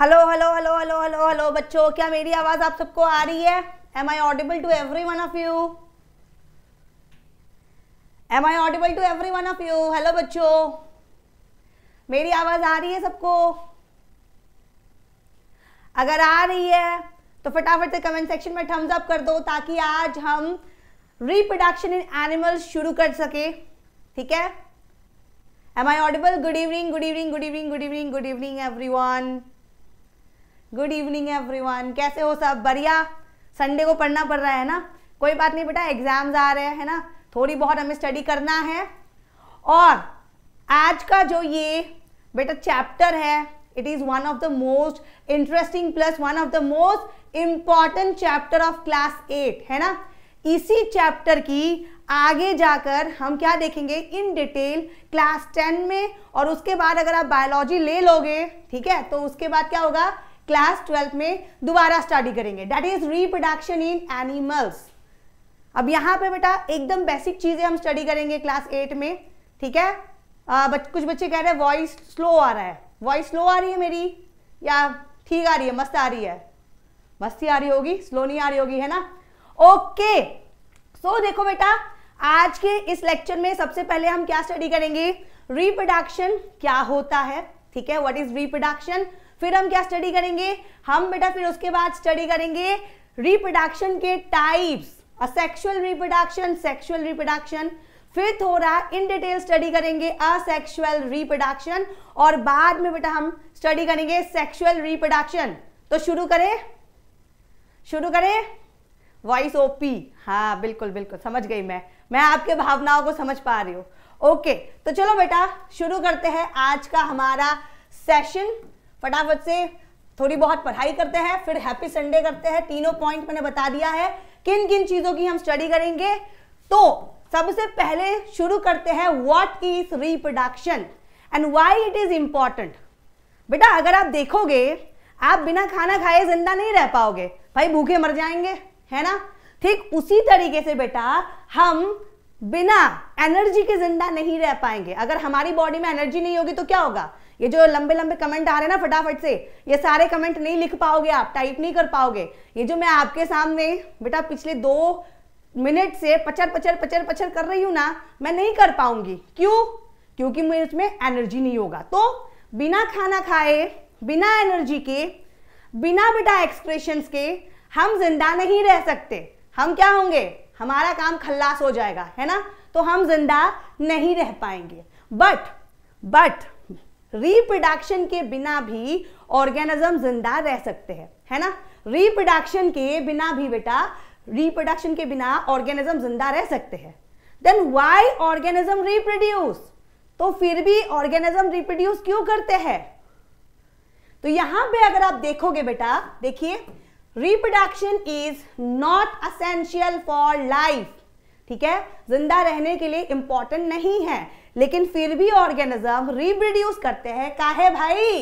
Hello hello hello hello hello hello बच्चों क्या मेरी आवाज़ आप सबको आ रही है am I audible to every one of you am I audible to every one of you hello बच्चों मेरी आवाज़ आ रही है सबको अगर आ रही है तो फटाफट से कमेंट सेक्शन में थम्स अप कर दो ताकि आज हम रिप्रोडक्शन इन एनिमल्स शुरू कर सके ठीक है am I audible good evening good evening good evening good evening good evening every one good evening everyone कैसे हो सब बढ़िया संडे को पढ़ना पड़ रहा है ना कोई बात नहीं बेटा एग्जाम्स आ रहे हैं ना थोड़ी बहुत हमें स्टडी करना है और आज का जो ये बेटा चैप्टर है it is one of the most interesting plus one of the most important chapter of class eight है ना इसी चैप्टर की आगे जाकर हम क्या देखेंगे इन डिटेल क्लास टेन में और उसके बाद अगर आप बायोलॉजी ले लोगे ठीक है तो उसके बाद क्या होगा क्लास ट्वेल्थ में दोबारा स्टडी करेंगे that is reproduction in animals अब यहां पे बेटा एकदम बेसिक चीजें हम स्टडी करेंगे क्लास एट में ठीक है आ, बच, कुछ बच्चे कह रहे हैं वॉइस स्लो आ रहा है वॉइस स्लो आ रही है मेरी या ठीक आ रही है मस्त आ रही है मस्ती आ रही होगी स्लो नहीं आ रही होगी है ना ओके सो so, देखो बेटा आज के इस लेक्चर में सबसे पहले हम क्या स्टडी करेंगे रिप्रोडक्शन क्या होता है ठीक है व्हाट इज रिप्रोडक्शन फिर हम क्या स्टडी करेंगे हम बेटा फिर उसके बाद स्टडी करेंगे रिप्रोडक्शन के types asexual reproduction sexual reproduction फिर थोड़ा इन डिटेल स्टडी करेंगे असेक्सुअल रिप्रोडक्शन और बाद में बेटा हम स्टडी करेंगे सेक्सुअल रिप्रोडक्शन तो शुरू करें शुरू करें वॉइस ओपी हाँ बिल्कुल बिल्कुल समझ गई मैं मैं आपके भावनाओं को समझ पा रही हूं ओके तो चलो बेटा शुरू करते हैं आज का हमारा सेशन फटाफट से थोड़ी बहुत पढ़ाई करते हैं फिर हैप्पी संडे करते हैं तीनों पॉइंट मैंने बता दिया है किन किन चीज़ों की हम स्टडी करेंगे तो सबसे पहले शुरू करते हैं what is reproduction and why it is important बेटा अगर आप देखोगे आप बिना खाना खाए जिंदा नहीं रह पाओगे भाई भूखे मर जाएंगे है ना ठीक उसी तरीके से बेटा हम बिना एनर्जी के जिंदा नहीं रह पाएंगे अगर हमारी बॉडी में एनर्जी नहीं होगी तो क्या होगा ये जो लंबे लंबे कमेंट आ रहे हैं ना फटाफट से ये सारे कमेंट नहीं लिख पाओगे आप टाइप नहीं कर पाओगे ये जो मैं आपके सामने बेटा पिछले दो मिनट से पचर पचर पचर पचर कर रही हूँ ना मैं नहीं कर पाऊंगी क्यों क्योंकि मुझे उसमें एनर्जी नहीं होगा तो बिना खाना खाए बिना एनर्जी के बिना बेटा एक्सप्रेशन के हम जिंदा नहीं रह सकते हम क्या होंगे हमारा काम खल्लास हो जाएगा है ना तो हम जिंदा नहीं रह पाएंगे बट बट रिप्रोडक्शन के बिना भी ऑर्गेनिज्म जिंदा रह सकते हैं है ना रिप्रोडक्शन के बिना भी बेटा रिप्रोडक्शन के बिना ऑर्गेनिज्म जिंदा रह सकते हैं देन वाई ऑर्गेनिज्म रिप्रोड्यूस तो फिर भी ऑर्गेनिज्म रिप्रोड्यूस क्यों करते हैं तो यहां पे अगर आप देखोगे बेटा देखिए reproduction is not essential for life ठीक है जिंदा रहने के लिए इंपॉर्टेंट नहीं है लेकिन फिर भी ऑर्गेनिज्म रिप्रोड्यूस करते हैं काहे भाई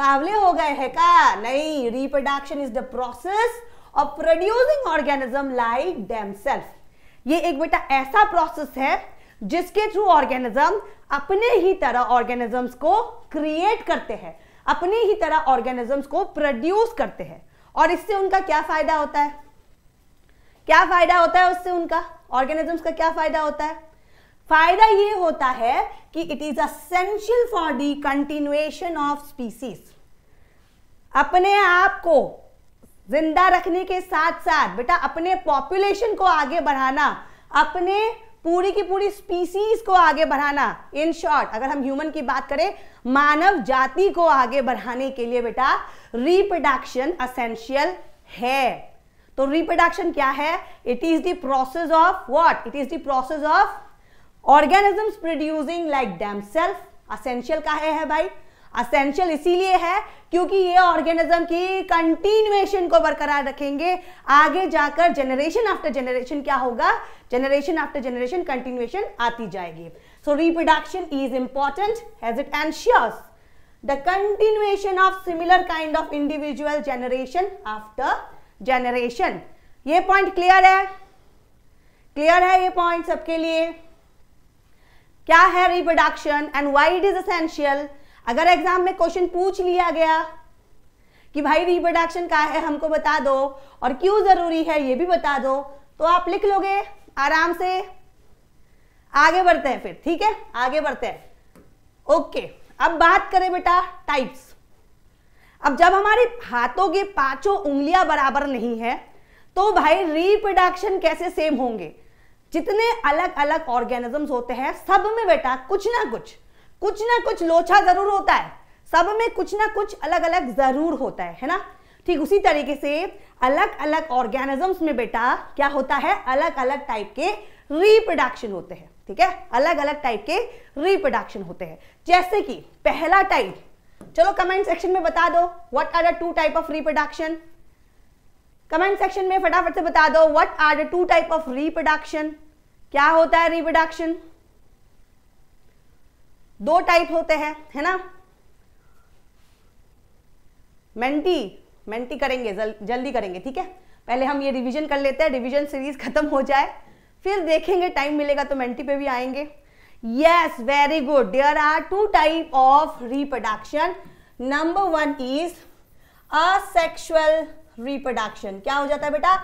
बावले हो गए हैं का नहीं reproduction is the process of producing organism like themselves ये एक बेटा ऐसा प्रोसेस है जिसके थ्रू ऑर्गेनिज्म अपने ही तरह ऑर्गेनिजम्स को क्रिएट करते हैं अपने ही तरह ऑर्गेनिजम्स को प्रोड्यूस करते हैं और इससे उनका क्या फायदा होता है क्या फायदा होता है उससे उनका ऑर्गेनिजम्स का क्या फायदा होता है फायदा ये होता है कि it is essential for the continuation of species अपने आप को जिंदा रखने के साथ साथ बेटा अपने पॉपुलेशन को आगे बढ़ाना अपने पूरी की पूरी स्पीसीज को आगे बढ़ाना इन शॉर्ट अगर हम ह्यूमन की बात करें मानव जाति को आगे बढ़ाने के लिए बेटा रिप्रोडक्शन असेंशियल है तो रिप्रोडक्शन क्या है it is the process of what it is the process of organisms producing like themselves essential का है भाई असेंशियल इसीलिए है क्योंकि ये ऑर्गेनिज्म की कंटिन्यूएशन को बरकरार रखेंगे आगे जाकर जनरेशन आफ्टर जनरेशन क्या होगा जनरेशन आफ्टर जनरेशन कंटिन्यूएशन आती जाएगी so reproduction is important as it ensures the continuation of similar kind of individual generation after generation ये पॉइंट क्लियर है क्लियर है ये पॉइंट सबके लिए क्या है reproduction and why it is essential अगर एग्जाम में क्वेश्चन पूछ लिया गया कि भाई रिप्रोडक्शन का है हमको बता दो और क्यों जरूरी है ये भी बता दो तो आप लिख लोगे आराम से आगे बढ़ते हैं फिर ठीक है आगे बढ़ते हैं ओके अब बात करें बेटा टाइप्स अब जब हमारे हाथों के पांचों उंगलियां बराबर नहीं है तो भाई रिप्रोडक्शन कैसे सेम होंगे जितने अलग अलग ऑर्गेनिजम्स होते हैं सब में बेटा कुछ ना कुछ कुछ ना कुछ लोचा जरूर होता है सब में कुछ ना कुछ अलग अलग जरूर होता है है ना ठीक उसी तरीके से अलग अलग ऑर्गेनिजम्स में बेटा क्या होता है अलग अलग टाइप के रिप्रोडक्शन होते हैं ठीक है अलग अलग टाइप के रिप्रोडक्शन होते हैं जैसे कि पहला टाइप चलो कमेंट सेक्शन में बता दो what are the two type of reproduction comment section में फटाफट से बता दो what are the two type of reproduction क्या होता है रिप्रोडक्शन दो टाइप होते हैं है ना मेंटी मेंटी करेंगे जल, जल्दी करेंगे ठीक है पहले हम ये रिवीजन कर लेते हैं रिवीजन सीरीज खत्म हो जाए फिर देखेंगे टाइम मिलेगा तो मेंटी पे भी आएंगे yes very good there are two type of reproduction number one is asexual reproduction क्या हो जाता है बेटा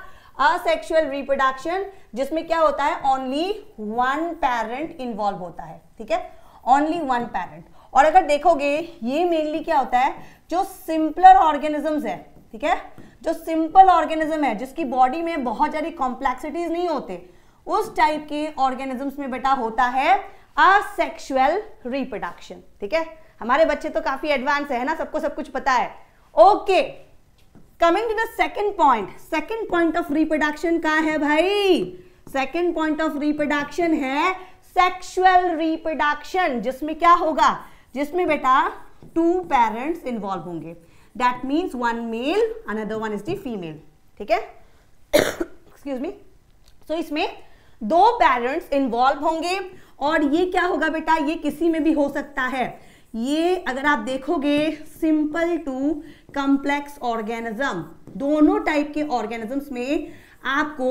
asexual reproduction जिसमें क्या होता है only one parent involve होता है ठीक है only one parent और अगर देखोगे ये mainly क्या होता है जो simpler organisms है ठीक है जो सिंपल ऑर्गेनिज्म है जिसकी बॉडी में बहुत ज्यादा कॉम्प्लेक्सिटीज नहीं होते उस टाइप के ऑर्गेनिजम्स में बेटा होता है असेक्सुअल रिप्रोडक्शन ठीक है हमारे बच्चे तो काफी एडवांस है ना सबको सब कुछ पता है okay coming to the second point second point of reproduction का है भाई सेकंड पॉइंट ऑफ रिप्रोडक्शन है सेक्सुअल रिप्रोडक्शन जिसमें क्या होगा जिसमें बेटा टू पेरेंट्स इन्वॉल्व होंगे that means one male another one is the female ठीक है एक्सक्यूज मी सो इसमें दो पेरेंट्स इन्वॉल्व होंगे और ये क्या होगा बेटा ये किसी में भी हो सकता है ये अगर आप देखोगे सिंपल टू कम्प्लेक्स ऑर्गेनिज्म दोनों टाइप के ऑर्गेनिजम्स में आपको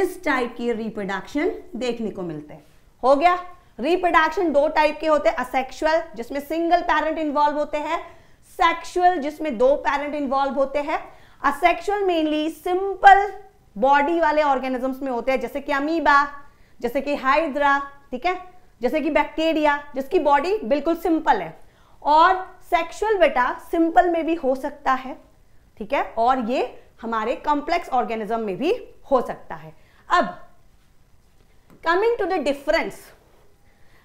इस टाइप की रिप्रोडक्शन देखने को मिलते हैं हो गया रिप्रोडक्शन दो टाइप के होते हैं असेक्सुअल जिसमें सिंगल पेरेंट इन्वॉल्व होते हैं सेक्सुअल जिसमें दो पेरेंट इन्वॉल्व होते हैं असेक्सुअल मेनली सिंपल बॉडी वाले ऑर्गेनिजम्स में होते हैं जैसे कि अमीबा जैसे कि हाइड्रा ठीक है जैसे कि बैक्टीरिया जिसकी बॉडी बिल्कुल सिंपल है और सेक्सुअल बेटा सिंपल में भी हो सकता है ठीक है और ये हमारे कॉम्प्लेक्स ऑर्गेनिज्म में भी हो सकता है अब कमिंग टू द डिफरेंस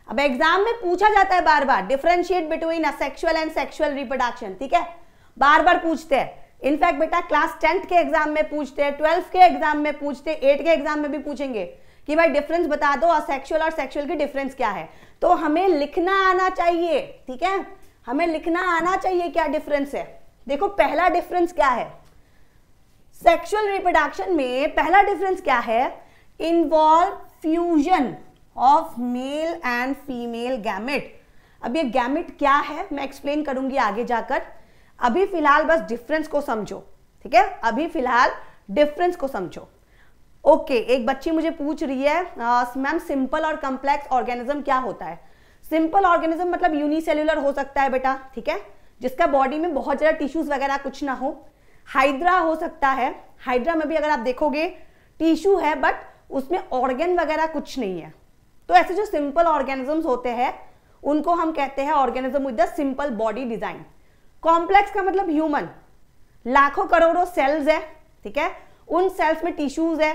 अब एग्जाम में पूछा जाता है बार बार differentiate between asexual and sexual reproduction ठीक है बार बार पूछते हैं इनफैक्ट बेटा क्लास टेंथ के एग्जाम में पूछते हैं ट्वेल्थ के एग्जाम में पूछते एट के एग्जाम में भी पूछेंगे कि भाई डिफरेंस बता दो असेक्सुअल और सेक्सुअल की डिफरेंस क्या है तो हमें लिखना आना चाहिए ठीक है हमें लिखना आना चाहिए क्या डिफरेंस है देखो पहला डिफरेंस क्या है सेक्सुअल रिप्रोडक्शन में पहला डिफरेंस क्या है involve fusion of male and female gamete अब ये गैमेट क्या है मैं एक्सप्लेन करूंगी आगे जाकर अभी फिलहाल बस डिफरेंस को समझो ठीक है अभी फिलहाल डिफरेंस को समझो ओके okay, एक बच्ची मुझे पूछ रही है मैम सिंपल और कम्प्लेक्स ऑर्गेनिज्म क्या होता है सिंपल ऑर्गेनिज्म मतलब यूनिसेल्युलर हो सकता है बेटा ठीक है जिसका बॉडी में बहुत ज़्यादा टिश्यूज वगैरह कुछ ना हो हाइड्रा हो सकता है हाइड्रा में भी अगर आप देखोगे टिश्यू है बट उसमें ऑर्गेन वगैरह कुछ नहीं है तो ऐसे जो सिंपल ऑर्गेनिजम्स होते हैं उनको हम कहते हैं organism with the simple body design complex का मतलब ह्यूमन लाखों करोड़ों सेल्स है ठीक है उन सेल्स में टिश्यूज है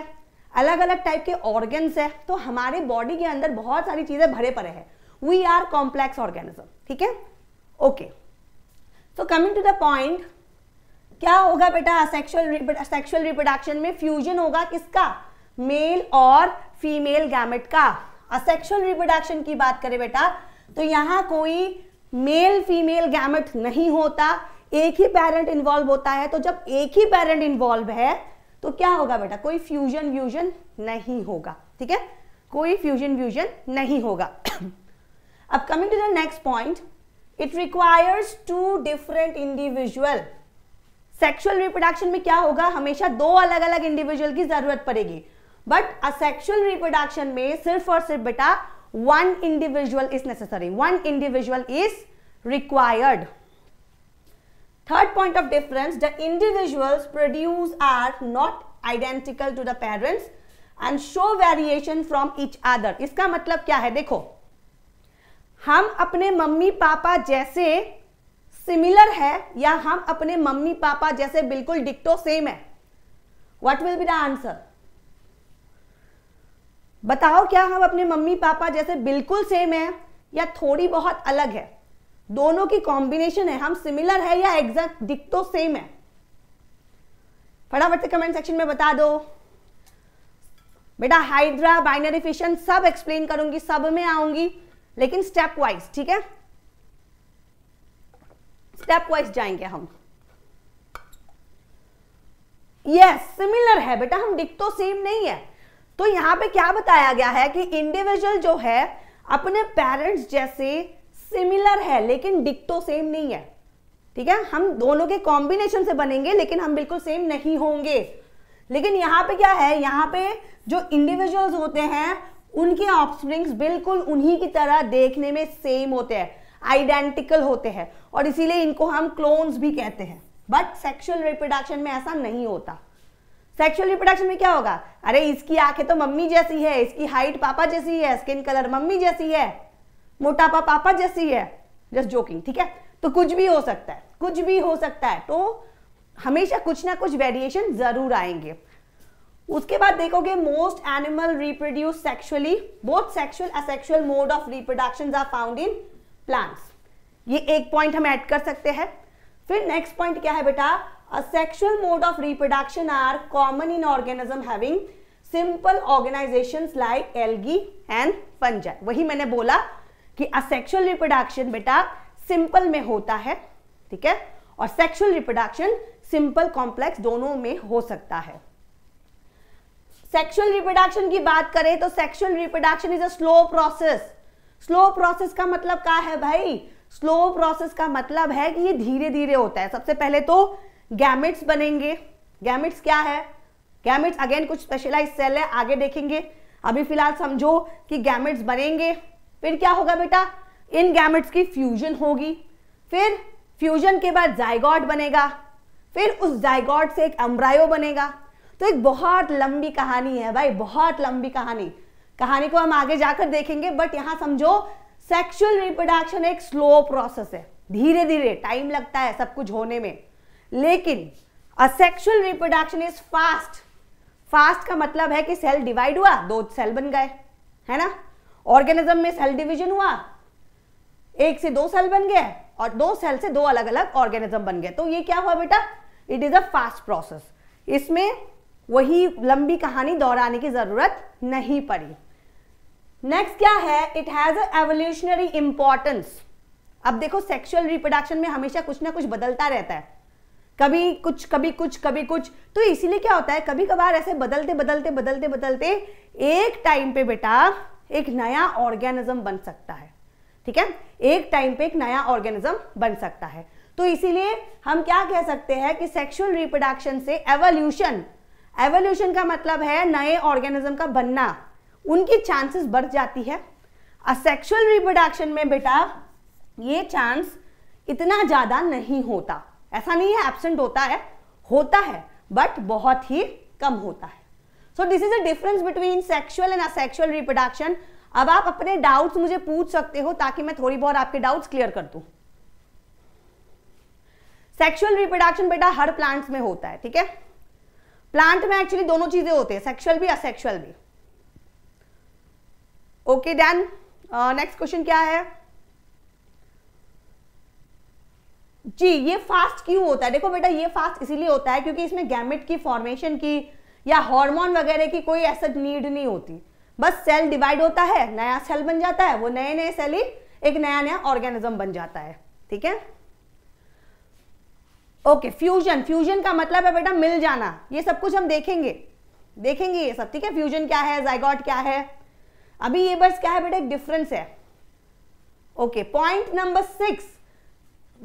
अलग अलग टाइप के ऑर्गन्स है तो हमारे बॉडी के अंदर बहुत सारी चीज़ें भरे पड़े हैं वी आर कॉम्प्लेक्स ऑर्गेनिज्म ठीक है okay so coming to the point क्या होगा बेटा सेक्शुअल सेक्शुअल रिप्रोडक्शन में फ्यूजन होगा किसका मेल और फीमेल गैमेट का असेक्शुअल रिप्रोडक्शन की बात करें बेटा तो यहां कोई मेल फीमेल गैमेट नहीं होता एक ही पेरेंट इन्वॉल्व होता है तो जब एक ही पेरेंट इन्वॉल्व है तो क्या होगा बेटा कोई फ्यूजन व्यूजन नहीं होगा ठीक है कोई फ्यूजन व्यूजन नहीं होगा अब coming to the next point it requires two different individual sexual reproduction में क्या होगा हमेशा दो अलग अलग इंडिविजुअल की जरूरत पड़ेगी बट असेक्सुअल रिप्रोडक्शन में सिर्फ और सिर्फ बेटा one individual is necessary one individual is required third point of difference the individuals produce are not identical to the parents and show variation from each other इसका मतलब क्या है देखो हम अपने मम्मी पापा जैसे सिमिलर है या हम अपने मम्मी पापा जैसे बिल्कुल डिक्टो सेम है what will be the answer बताओ क्या हम अपने मम्मी पापा जैसे बिल्कुल सेम है या थोड़ी बहुत अलग है दोनों की कॉम्बिनेशन है हम सिमिलर है या एग्जैक्ट दिख तो सेम है फटाफट से कमेंट सेक्शन में बता दो बेटा हाइड्रा बाइनरी फिशन सब एक्सप्लेन करूंगी सब में आऊंगी लेकिन स्टेप वाइज ठीक है स्टेप वाइज जाएंगे हम यस yes, सिमिलर है बेटा हम दिख तो सेम नहीं है तो यहां पे क्या बताया गया है कि इंडिविजुअल जो है अपने पेरेंट्स जैसे सिमिलर है लेकिन डिक्टो सेम नहीं है ठीक है हम दोनों के कॉम्बिनेशन से बनेंगे लेकिन हम बिल्कुल सेम नहीं होंगे लेकिन यहाँ पे क्या है यहाँ पे जो इंडिविजुअल्स होते हैं उनके ऑफस्प्रिंग्स बिल्कुल उन्हीं की तरह देखने में सेम होते हैं आइडेंटिकल होते हैं और इसीलिए इनको हम क्लोन्स भी कहते हैं बट सेक्सुअल रिप्रोडक्शन में ऐसा नहीं होता सेक्सुअल रिप्रोडक्शन में क्या होगा अरे इसकी आंखें तो मम्मी जैसी है इसकी हाइट पापा जैसी है स्किन कलर मम्मी जैसी है मोटापा पापा जैसी है जस्ट जोकिंग ठीक है तो कुछ भी हो सकता है कुछ भी हो सकता है तो हमेशा कुछ ना कुछ वेरिएशन जरूर आएंगे उसके बाद देखोगे most animal reproduce sexually both sexual asexual mode of reproduction are found in plants ये एक पॉइंट हम ऐड कर सकते हैं फिर नेक्स्ट पॉइंट क्या है बेटा asexual mode of reproduction are common in organism having simple organizations like algae and fungi वही मैंने बोला कि असेक्सुअल रिप्रोडक्शन बेटा सिंपल में होता है ठीक है और सेक्सुअल रिप्रोडक्शन सिंपल कॉम्प्लेक्स दोनों में हो सकता है सेक्सुअल रिप्रोडक्शन की बात करें तो sexual reproduction is a slow process slow process का मतलब क्या है भाई स्लो प्रोसेस का मतलब है कि ये धीरे धीरे होता है सबसे पहले तो गैमेट्स बनेंगे गैमेट्स क्या है गैमेट्स अगेन कुछ स्पेशलाइज सेल है आगे देखेंगे अभी फिलहाल समझो कि गैमेट्स बनेंगे फिर क्या होगा बेटा इन गैमेट्स की फ्यूजन होगी फिर फ्यूजन के बाद जायगॉड बनेगा फिर उस जायगॉड से एक अम्ब्रायो बनेगा तो एक बहुत लंबी कहानी है भाई बहुत लंबी कहानी कहानी को हम आगे जाकर देखेंगे बट यहाँ समझो सेक्सुअल रिप्रोडक्शन एक स्लो प्रोसेस है धीरे धीरे टाइम लगता है सब कुछ होने में लेकिन asexual reproduction is fast fast का मतलब है कि सेल डिवाइड हुआ दो सेल बन गए है ना ऑर्गेनिज्म में सेल डिवीजन हुआ एक से दो सेल बन गए और दो सेल से दो अलग अलग ऑर्गेनिज्म बन गए तो ये क्या हुआ बेटा it is a fast process इसमें वही लंबी कहानी दोहराने की जरूरत नहीं पड़ी नेक्स्ट क्या है इट हैज एवोल्यूशनरी इंपॉर्टेंस अब देखो सेक्सुअल रिप्रोडक्शन में हमेशा कुछ ना कुछ बदलता रहता है कभी कुछ कभी कुछ कभी कुछ तो इसीलिए क्या होता है कभी कभार ऐसे बदलते बदलते बदलते बदलते एक टाइम पे बेटा एक नया ऑर्गेनिज्म बन सकता है ठीक है एक टाइम पे एक नया ऑर्गेनिज्म बन सकता है तो इसीलिए हम क्या कह सकते हैं कि सेक्सुअल रिप्रोडक्शन से एवोल्यूशन एवोल्यूशन का मतलब है नए ऑर्गेनिज्म का बनना उनकी चांसेस बढ़ जाती है असेक्सुअल रिप्रोडक्शन में बेटा ये चांस इतना ज़्यादा नहीं होता ऐसा नहीं है एबसेंट होता है होता है बट बहुत ही कम होता है so this is a difference between sexual and asexual reproduction अब आप अपने डाउट्स मुझे पूछ सकते हो ताकि मैं थोड़ी बहुत आपके डाउट्स क्लियर कर दू सेक्शुअल रिप्रोडक्शन बेटा हर प्लांट्स में होता है ठीक है प्लांट में एक्चुअली दोनों चीजें होती है सेक्सुअल भी असेक्शुअल भी ओके डैन नेक्स्ट क्वेश्चन क्या है जी ये फास्ट क्यों होता है देखो बेटा ये फास्ट इसीलिए होता है क्योंकि इसमें गैमेट की फॉर्मेशन की या हार्मोन वगैरह की कोई ऐसा नीड नहीं होती बस सेल डिवाइड होता है नया सेल बन जाता है वो नए नए सेल ही एक नया नया ऑर्गेनिज्म बन जाता है ठीक है ओके फ्यूजन फ्यूजन का मतलब है बेटा मिल जाना ये सब कुछ हम देखेंगे देखेंगे ये सब ठीक है फ्यूजन क्या है जयगॉट क्या है अभी ये बस क्या है बेटा एक डिफरेंस है ओके पॉइंट नंबर सिक्स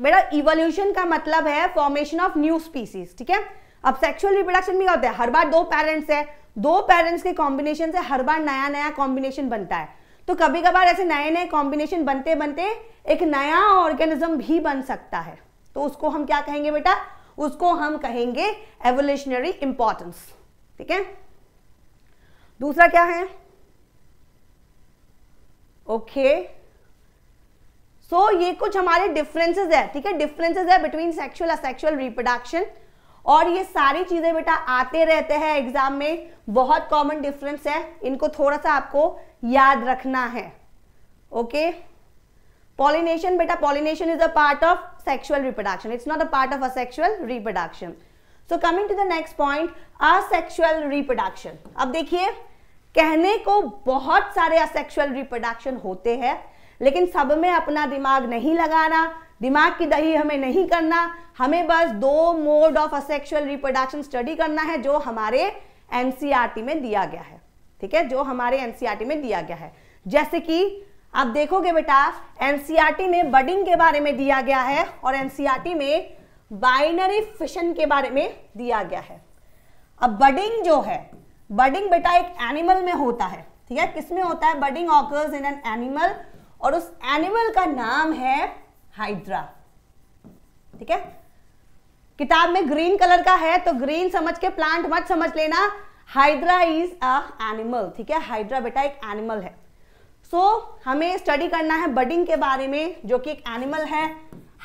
बेटा इवोल्यूशन का मतलब है फॉर्मेशन ऑफ न्यू स्पीसीज ठीक है अब सेक्सुअल रिप्रोडक्शन भी होता है हर बार दो पेरेंट्स है दो पेरेंट्स के कॉम्बिनेशन से हर बार नया नया कॉम्बिनेशन बनता है तो कभी कभार ऐसे नए नए कॉम्बिनेशन बनते बनते एक नया ऑर्गेनिज्म भी बन सकता है तो उसको हम क्या कहेंगे बेटा उसको हम कहेंगे एवोल्यूशनरी इंपॉर्टेंस ठीक है दूसरा क्या है ओके okay. सो so, ये कुछ हमारे डिफरेंसेस है ठीक है डिफरेंसेस है बिटवीन सेक्सुअल असेक्सुअल रिप्रोडक्शन और ये सारी चीज़ें बेटा आते रहते हैं एग्जाम में बहुत कॉमन डिफरेंस है इनको थोड़ा सा आपको याद रखना है ओके पॉलिनेशन बेटा pollination is a part of sexual reproduction it's not a part of a sexual reproduction so coming to the next point asexual reproduction अब देखिए कहने को बहुत सारे असेक्सुअल रिप्रोडक्शन होते हैं लेकिन सब में अपना दिमाग नहीं लगाना दिमाग की दही हमें नहीं करना हमें बस दो mode of asexual reproduction study करना है जो हमारे एनसीआरटी में दिया गया है ठीक है जो हमारे एनसीआरटी में दिया गया है जैसे कि आप देखोगे बेटा एनसीआरटी में बडिंग के बारे में दिया गया है और एनसीआरटी में बाइनरी फिशन के बारे में दिया गया है अब बडिंग जो है बडिंग बेटा एक एनिमल में होता है ठीक है किसमें होता है budding occurs in an animal और उस एनिमल का नाम है हाइड्रा ठीक है किताब में ग्रीन कलर का है तो ग्रीन समझ के प्लांट मत समझ लेना हाइड्रा इज अ एनिमल ठीक है हाइड्रा बेटा एक एनिमल है सो so, हमें स्टडी करना है बडिंग के बारे में जो कि एक एनिमल है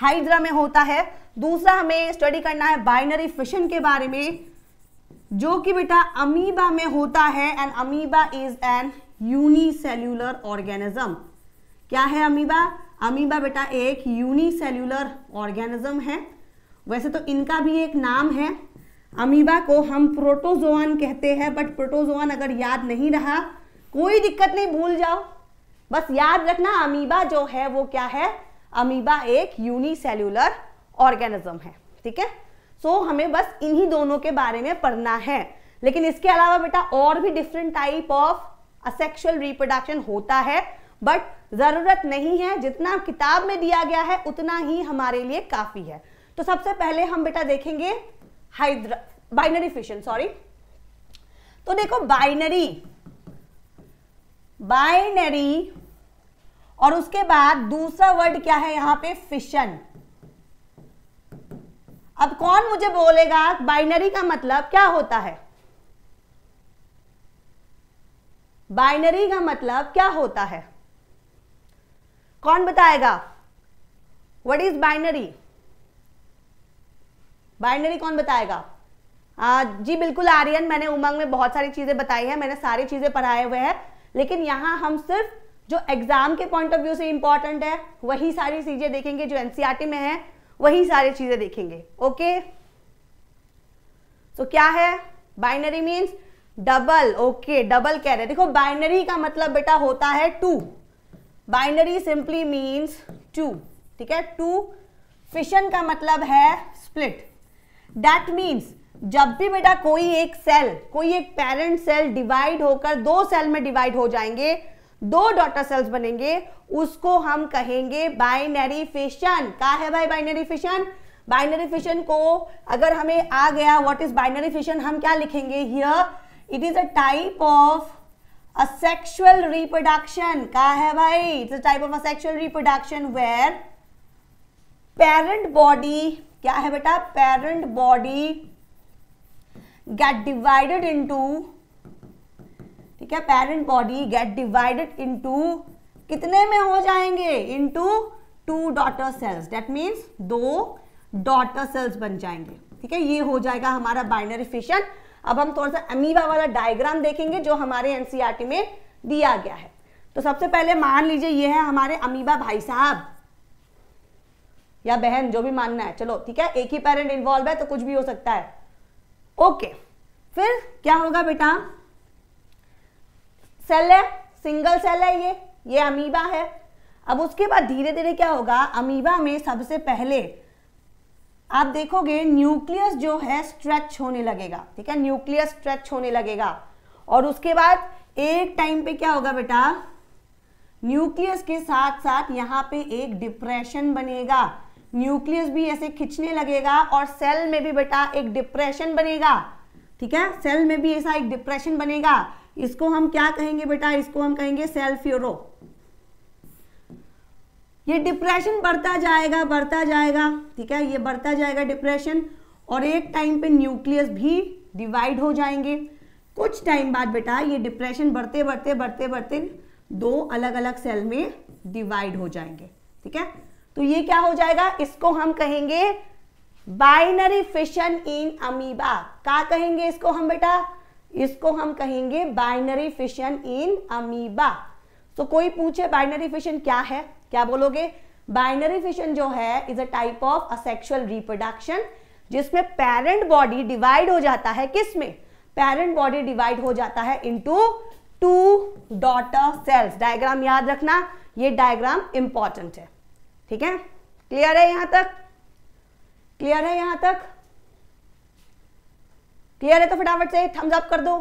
हाइड्रा में होता है दूसरा हमें स्टडी करना है बाइनरी फिशन के बारे में जो कि बेटा अमीबा में होता है and amoeba is an unicellular organism क्या है अमीबा अमीबा बेटा एक यूनिसेल्यूलर ऑर्गेनिज्म है वैसे तो इनका भी एक नाम है अमीबा को हम प्रोटोजोआन कहते हैं बट प्रोटोजोआन अगर याद नहीं रहा कोई दिक्कत नहीं भूल जाओ बस याद रखना अमीबा जो है वो क्या है अमीबा एक यूनिसेल्यूलर ऑर्गेनिज्म है ठीक है सो हमें बस इन्हीं दोनों के बारे में पढ़ना है लेकिन इसके अलावा बेटा और भी different type of asexual reproduction होता है बट ज़रूरत नहीं है जितना किताब में दिया गया है उतना ही हमारे लिए काफ़ी है तो सबसे पहले हम बेटा देखेंगे हाइड्रा बाइनरी फिशन सॉरी तो देखो बाइनरी बाइनरी और उसके बाद दूसरा वर्ड क्या है यहां पे फिशन अब कौन मुझे बोलेगा बाइनरी का मतलब क्या होता है बाइनरी का मतलब क्या होता है कौन बताएगा वट इज बाइनरी बाइनरी कौन बताएगा आ, जी बिल्कुल आर्यन मैंने उमंग में बहुत सारी चीज़ें बताई हैं मैंने सारी चीज़ें पढ़ाए हुए हैं लेकिन यहां हम सिर्फ जो एग्ज़ाम के पॉइंट ऑफ व्यू से इंपॉर्टेंट है वही सारी चीज़ें देखेंगे जो एनसीआरटी e में है वही सारी चीज़ें देखेंगे ओके तो so, क्या है binary means double okay double कह रहे हैं देखो बाइनरी का मतलब बेटा होता है two binary simply means two ठीक है टू फिशन का मतलब है स्प्लिट डेट मीन्स जब भी बेटा कोई एक सेल कोई एक पेरेंट सेल डिवाइड होकर दो सेल में डिवाइड हो जाएंगे दो डॉटर सेल्स बनेंगे उसको हम कहेंगे बाइनरी फिशन का है भाई बाइनरी फिशन बाइनरी फिशन को अगर हमें आ गया व्हाट इज बाइनरी फिशन हम क्या लिखेंगे here it is a type of a reproduction का है भाई it's a type of a reproduction where parent body क्या है बेटा parent body get divided into ठीक है parent body get divided into कितने में हो जाएंगे into two daughter cells that means दो डॉटर सेल्स बन जाएंगे ठीक है ये हो जाएगा हमारा बाइनरी फिशन अब हम थोड़ा सा अमीबा वाला डायग्राम देखेंगे जो हमारे एनसीईआरटी e में दिया गया है तो सबसे पहले मान लीजिए ये है हमारे अमीबा भाई साहब या बहन जो भी मानना है चलो ठीक है एक ही पेरेंट इन्वॉल्व है तो कुछ भी हो सकता है ओके फिर क्या होगा बेटा सेल है सिंगल सेल है ये ये अमीबा है अब उसके बाद धीरे धीरे क्या होगा अमीबा में सबसे पहले आप देखोगे न्यूक्लियस जो है स्ट्रेच होने लगेगा ठीक है न्यूक्लियस स्ट्रेच होने लगेगा और उसके बाद एक टाइम पे क्या होगा बेटा न्यूक्लियस के साथ साथ यहाँ पे एक डिप्रेशन बनेगा न्यूक्लियस भी ऐसे खिंचने लगेगा और सेल में भी बेटा एक डिप्रेशन बनेगा ठीक है सेल में भी ऐसा एक डिप्रेशन बनेगा इसको हम क्या कहेंगे बेटा इसको हम कहेंगे सेल्फ्यूरो ये डिप्रेशन बढ़ता जाएगा बढ़ता जाएगा ठीक है ये बढ़ता जाएगा डिप्रेशन और एक टाइम पे न्यूक्लियस भी डिवाइड हो जाएंगे कुछ टाइम बाद बेटा ये डिप्रेशन बढ़ते बढ़ते बढ़ते बढ़ते दो अलग अलग सेल में डिवाइड हो जाएंगे ठीक है तो ये क्या हो जाएगा इसको हम कहेंगे बाइनरी फिशन इन अमीबा क्या कहेंगे इसको हम बेटा इसको हम कहेंगे बाइनरी फिशन इन अमीबा तो कोई पूछे बाइनरी फिशन क्या है क्या बोलोगे बाइनरी फिशन जो है is a type of asexual reproduction जिसमें पेरेंट बॉडी डिवाइड हो जाता है किस में पेरेंट बॉडी डिवाइड हो जाता है into two daughter cells diagram याद रखना ये डायग्राम इंपॉर्टेंट है ठीक है क्लियर है यहां तक क्लियर है यहां तक क्लियर है तो फटाफट से थम्स अप कर दो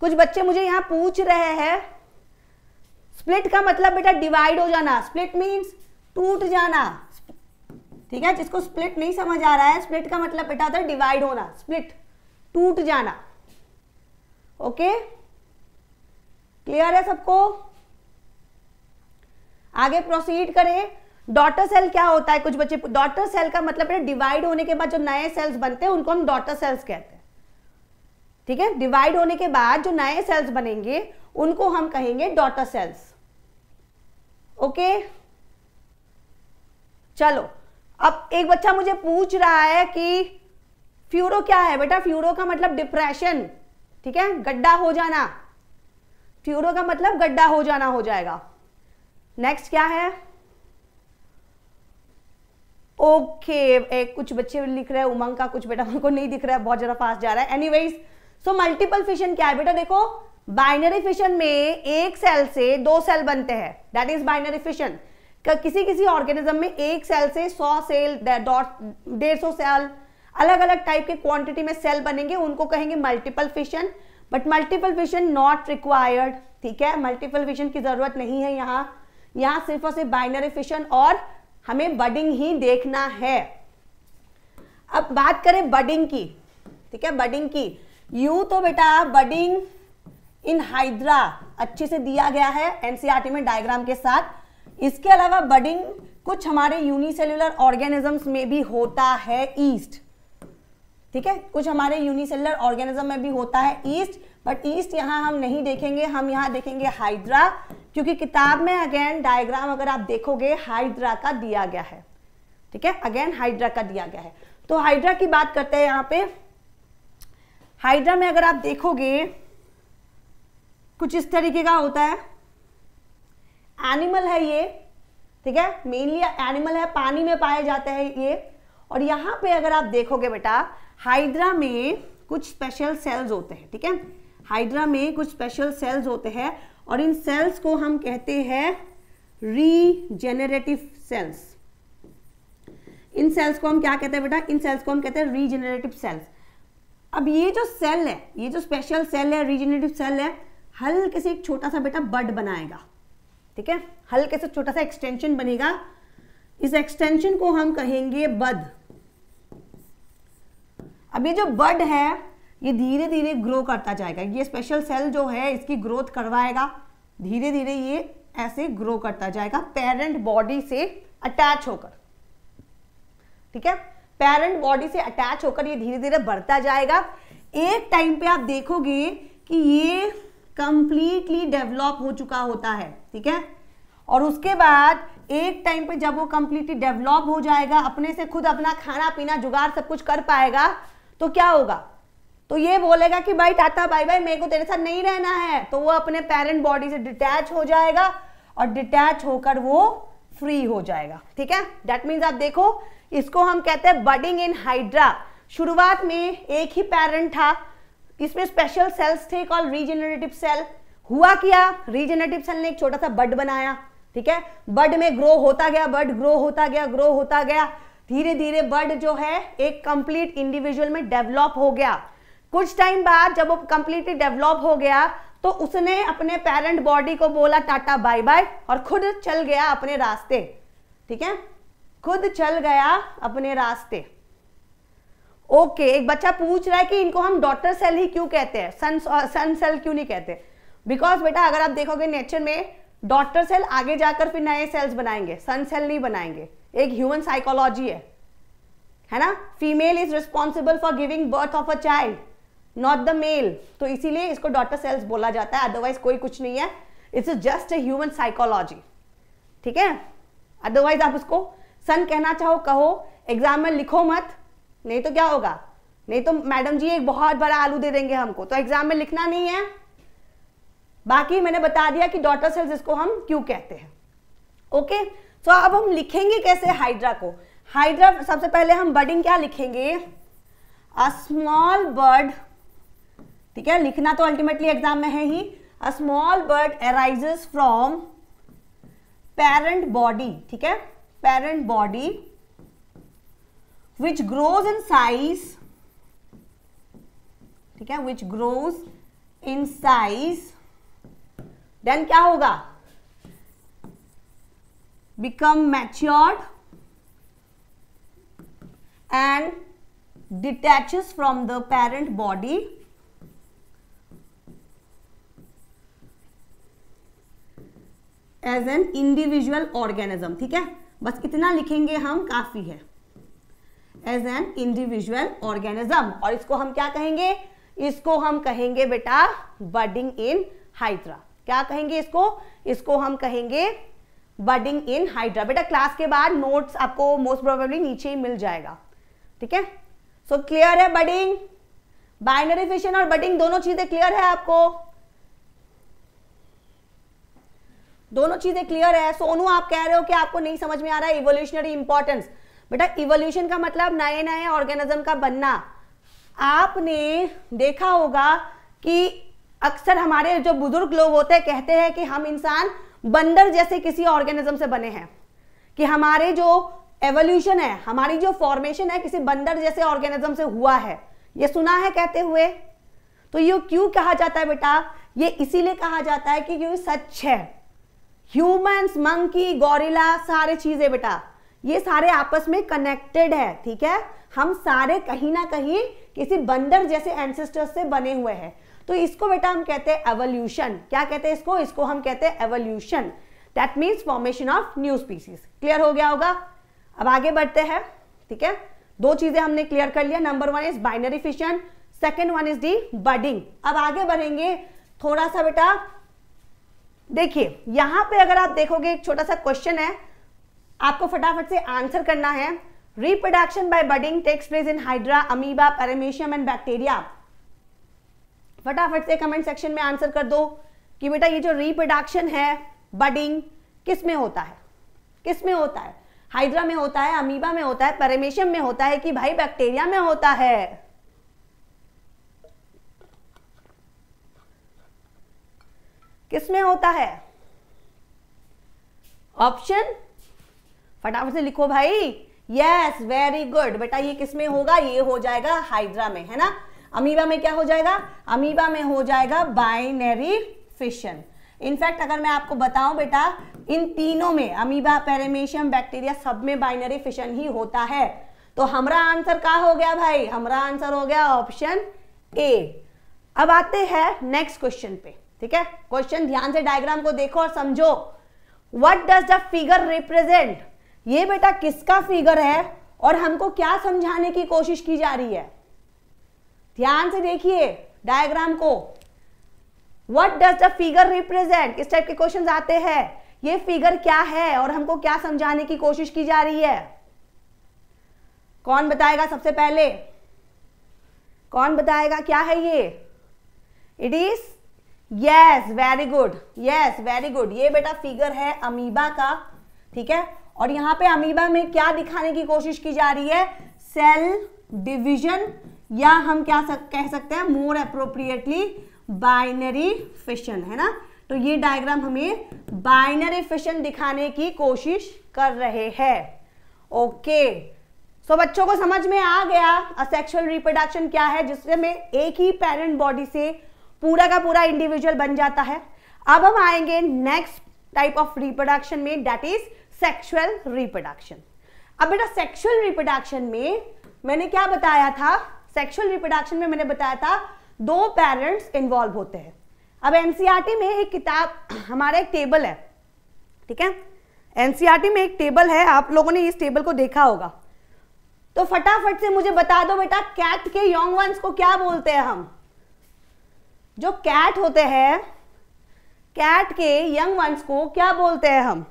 कुछ बच्चे मुझे यहां पूछ रहे हैं स्प्लिट का मतलब बेटा डिवाइड हो जाना स्प्लिट मीन्स टूट जाना ठीक है जिसको स्प्लिट नहीं समझ आ रहा है स्प्लिट का मतलब बेटा होता है डिवाइड होना स्प्लिट टूट जाना ओके क्लियर है सबको आगे प्रोसीड करें डॉटर सेल क्या होता है कुछ बच्चे डॉटर सेल का मतलब बेटा डिवाइड होने के बाद जो नए सेल्स बनते हैं उनको हम डॉटर सेल्स कहते हैं ठीक है डिवाइड होने के बाद जो नए सेल्स बनेंगे उनको हम कहेंगे डॉटर सेल्स ओके चलो अब एक बच्चा मुझे पूछ रहा है कि फ्यूरो क्या है बेटा फ्यूरो का मतलब डिप्रेशन ठीक है गड्ढा हो जाना फ्यूरो का मतलब गड्ढा हो जाना हो जाएगा नेक्स्ट क्या है ओके okay, एक कुछ बच्चे लिख रहे हैं उमंग का कुछ बेटा उनको नहीं दिख रहा है बहुत ज्यादा फास्ट जा रहा है एनीवेज सो मल्टीपल फिशन क्या है बेटा देखो बाइनरी फिशन में एक सेल से दो सेल बनते हैं दैट इज बाइनरी फिशन किसी किसी ऑर्गेनिज्म में एक सेल से सौ सेल डेढ़ सौ सेल अलग अलग टाइप के क्वांटिटी में सेल बनेंगे उनको कहेंगे multiple fission but multiple fission not required ठीक है मल्टीपल फिशन की जरूरत नहीं है यहाँ यहाँ सिर्फ और सिर्फ बाइनरी फिशन और हमें बडिंग ही देखना है अब बात करें बडिंग की ठीक है बडिंग की यू तो बेटा बडिंग इन हाइड्रा अच्छे से दिया गया है एनसीआरटी में डायग्राम के साथ इसके अलावा बडिंग कुछ हमारे यूनिसेल्युलर ऑर्गेनिजम्स में भी होता है ईस्ट ठीक है कुछ हमारे यूनिसेल्युलर ऑर्गेनिज्म में भी होता है ईस्ट बट ईस्ट यहां हम नहीं देखेंगे हम यहां देखेंगे हाइड्रा क्योंकि किताब में अगेन डायग्राम अगर आप देखोगे हाइड्रा का दिया गया है ठीक है अगेन हाइड्रा का दिया गया है तो हाइड्रा की बात करते हैं यहां पे हाइड्रा में अगर आप देखोगे कुछ इस तरीके का होता है एनिमल है ये ठीक है मेनली एनिमल है पानी में पाया जाते हैं ये और यहां पे अगर आप देखोगे बेटा हाइड्रा में कुछ स्पेशल सेल्स होते हैं ठीक है हाइड्रा में कुछ स्पेशल सेल्स होते हैं और इन सेल्स को हम कहते हैं रीजेनरेटिव सेल्स इन सेल्स को हम क्या कहते हैं बेटा इन सेल्स को हम कहते हैं रीजेनरेटिव सेल्स अब ये जो सेल है ये जो स्पेशल सेल है रीजेनरेटिव सेल है हल्के से एक छोटा सा बेटा बड बनाएगा ठीक है हल्के से छोटा सा एक्सटेंशन बनेगा इस एक्सटेंशन को हम कहेंगे बद अब ये जो बड है ये धीरे धीरे ग्रो करता जाएगा ये स्पेशल सेल जो है इसकी ग्रोथ करवाएगा धीरे धीरे ये ऐसे ग्रो करता जाएगा पेरेंट बॉडी से अटैच होकर ठीक है पेरेंट बॉडी से अटैच होकर ये धीरे धीरे बढ़ता जाएगा एक टाइम पे आप देखोगे कि ये कंप्लीटली डेवलप हो चुका होता है ठीक है और उसके बाद एक टाइम पे जब वो कंप्लीटली डेवलप हो जाएगा अपने से खुद अपना खाना पीना जुगाड़ सब कुछ कर पाएगा तो क्या होगा तो ये बोलेगा कि भाई टाटा बाय बाय मेरे को तेरे साथ नहीं रहना है तो वो अपने पेरेंट बॉडी से डिटैच हो जाएगा और डिटैच होकर वो फ्री हो जाएगा ठीक है डेट मीन्स आप देखो इसको हम कहते हैं बडिंग इन हाइड्रा शुरुआत में एक ही पेरेंट था इसमें स्पेशल सेल्स थे कॉल रीजेनरेटिव सेल हुआ क्या रीजेनरेटिव सेल ने एक छोटा सा बड बनाया ठीक है बड में ग्रो होता गया बड ग्रो होता गया ग्रो होता गया धीरे धीरे बड जो है एक कंप्लीट इंडिविजुअल में डेवलप हो गया कुछ टाइम बाद जब वो कंप्लीटली डेवलप हो गया तो उसने अपने पेरेंट बॉडी को बोला टाटा बाय बाय और खुद चल गया अपने रास्ते ठीक है खुद चल गया अपने रास्ते ओके एक बच्चा पूछ रहा है कि इनको हम डॉटर सेल ही क्यों कहते हैं सन सन सेल क्यों नहीं कहते बिकॉज बेटा अगर आप देखोगे नेचर में डॉटर सेल आगे जाकर फिर नए सेल्स बनाएंगे सन सेल नहीं बनाएंगे एक ह्यूमन साइकोलॉजी है है ना female is responsible for giving birth of a child not the male तो इसीलिए इसको डॉटर सेल्स बोला जाता है अदरवाइज कोई कुछ नहीं है it's just an human psychology ठीक है अदरवाइज आप उसको सन कहना चाहो कहो एग्जाम में लिखो मत नहीं तो क्या होगा नहीं तो मैडम जी एक बहुत बड़ा आलू दे देंगे हमको तो एग्जाम में लिखना नहीं है बाकी मैंने बता दिया कि डॉटर सेल्स इसको हम क्यों कहते हैं ओके सो so, अब हम लिखेंगे कैसे हाइड्रा को हाइड्रा सबसे पहले हम बर्डिंग क्या लिखेंगे अ स्मॉल बर्ड ठीक है लिखना तो अल्टीमेटली एग्जाम में है ही a small bird arises from parent body ठीक है parent body which grows in size ठीक है which grows in size then क्या होगा become matured and detaches from the parent body as an individual organism ठीक है बस इतना लिखेंगे हम काफी है एज एन इंडिविजुअल ऑर्गेनिज्म और इसको हम क्या कहेंगे इसको हम कहेंगे बेटा बडिंग इन हाइड्रा क्या कहेंगे इसको इसको हम कहेंगे बडिंग इन हाइड्रा बेटा क्लास के बाद नोट्स आपको मोस्ट प्रोबेबली नीचे ही मिल जाएगा ठीक है सो क्लियर है बडिंग बाइनरी फिशन और बडिंग दोनों चीजें क्लियर है आपको दोनों चीजें क्लियर है सोनू आप कह रहे हो कि आपको नहीं समझ में आ रहा है इवोल्यूशनरी इंपॉर्टेंस बेटा इवोल्यूशन का मतलब नए नए ऑर्गेनिज्म का बनना आपने देखा होगा कि अक्सर हमारे जो बुजुर्ग लोग होते हैं कहते हैं कि हम इंसान बंदर जैसे किसी ऑर्गेनिज्म से बने हैं कि हमारे जो एवोल्यूशन है हमारी जो फॉर्मेशन है किसी बंदर जैसे ऑर्गेनिज्म से हुआ है ये सुना है कहते हुए तो ये क्यों कहा जाता है बेटा ये इसीलिए कहा जाता है कि क्योंकि सच है ह्यूमंस मंकी गोरिला सारे चीजें बेटा ये सारे आपस में कनेक्टेड है ठीक है हम सारे कहीं ना कहीं किसी बंदर जैसे एंसेस्टर्स से बने हुए हैं तो इसको बेटा हम कहते हैं एवोल्यूशन क्या कहते हैं इसको इसको हम कहते हैं evolution that means formation of new species clear हो गया होगा अब आगे बढ़ते हैं ठीक है दो चीजें हमने क्लियर कर लिया number one is binary fission second one is the budding अब आगे बढ़ेंगे थोड़ा सा बेटा देखिए यहां पे अगर आप देखोगे एक छोटा सा क्वेश्चन है आपको फटाफट से आंसर करना है reproduction by budding takes place in hydra amoeba paramecium and bacteria फटाफट से कमेंट सेक्शन में आंसर कर दो कि बेटा ये जो रिप्रोडक्शन है बडिंग किस में होता है किस में होता है हाइड्रा में होता है अमीबा में होता है पैरामेशियम में होता है कि भाई बैक्टीरिया में होता है किस में होता है ऑप्शन फटाफट से लिखो भाई यस वेरी गुड बेटा ये किस में होगा ये हो जाएगा हाइड्रा में है ना अमीबा में क्या हो जाएगा अमीबा में हो जाएगा बाइनरी फिशन इनफैक्ट अगर मैं आपको बताऊं बेटा इन तीनों में अमीबा पेरेमेशियम बैक्टीरिया सब में बाइनरी फिशन ही होता है तो हमारा आंसर क्या हो गया भाई हमारा आंसर हो गया ऑप्शन ए अब आते हैं नेक्स्ट क्वेश्चन पे ठीक है क्वेश्चन ध्यान से डायग्राम को देखो और समझो what does the figure represent ये बेटा किसका फिगर है और हमको क्या समझाने की कोशिश की जा रही है ध्यान से देखिए डायग्राम को what does the figure represent इस टाइप के क्वेश्चन आते हैं ये फिगर क्या है और हमको क्या समझाने की कोशिश की जा रही है कौन बताएगा सबसे पहले कौन बताएगा क्या है ये it is yes very good yes very good ये बेटा फिगर है अमीबा का ठीक है और यहां पे अमीबा में क्या दिखाने की कोशिश की जा रही है सेल डिवीजन या हम क्या सक, कह सकते हैं मोर अप्रोप्रिएटली बाइनरी फिशन है ना तो ये डायग्राम हमें बाइनरी फिशन दिखाने की कोशिश कर रहे हैं ओके सो बच्चों को समझ में आ गया असेक्सुअल रिप्रोडक्शन क्या है जिससे में एक ही पेरेंट बॉडी से पूरा का पूरा इंडिविजुअल बन जाता है अब हम आएंगे नेक्स्ट टाइप ऑफ रिप्रोडक्शन में डेट इज सेक्सुअल रिप्रोडक्शन अब बेटा सेक्सुअल रिप्रोडक्शन में मैंने क्या बताया था सेक्सुअल रिप्रोडक्शन में मैंने बताया था दो पेरेंट्स इन्वॉल्व होते हैं अब एनसीईआरटी e में एक किताब हमारा एक टेबल है ठीक है एनसीईआरटी e में एक टेबल है आप लोगों ने इस टेबल को देखा होगा तो फटाफट से मुझे बता दो बेटा कैट के यंग वंस को क्या बोलते हैं हम जो कैट होते हैं कैट के यंग वंस को क्या बोलते हैं हम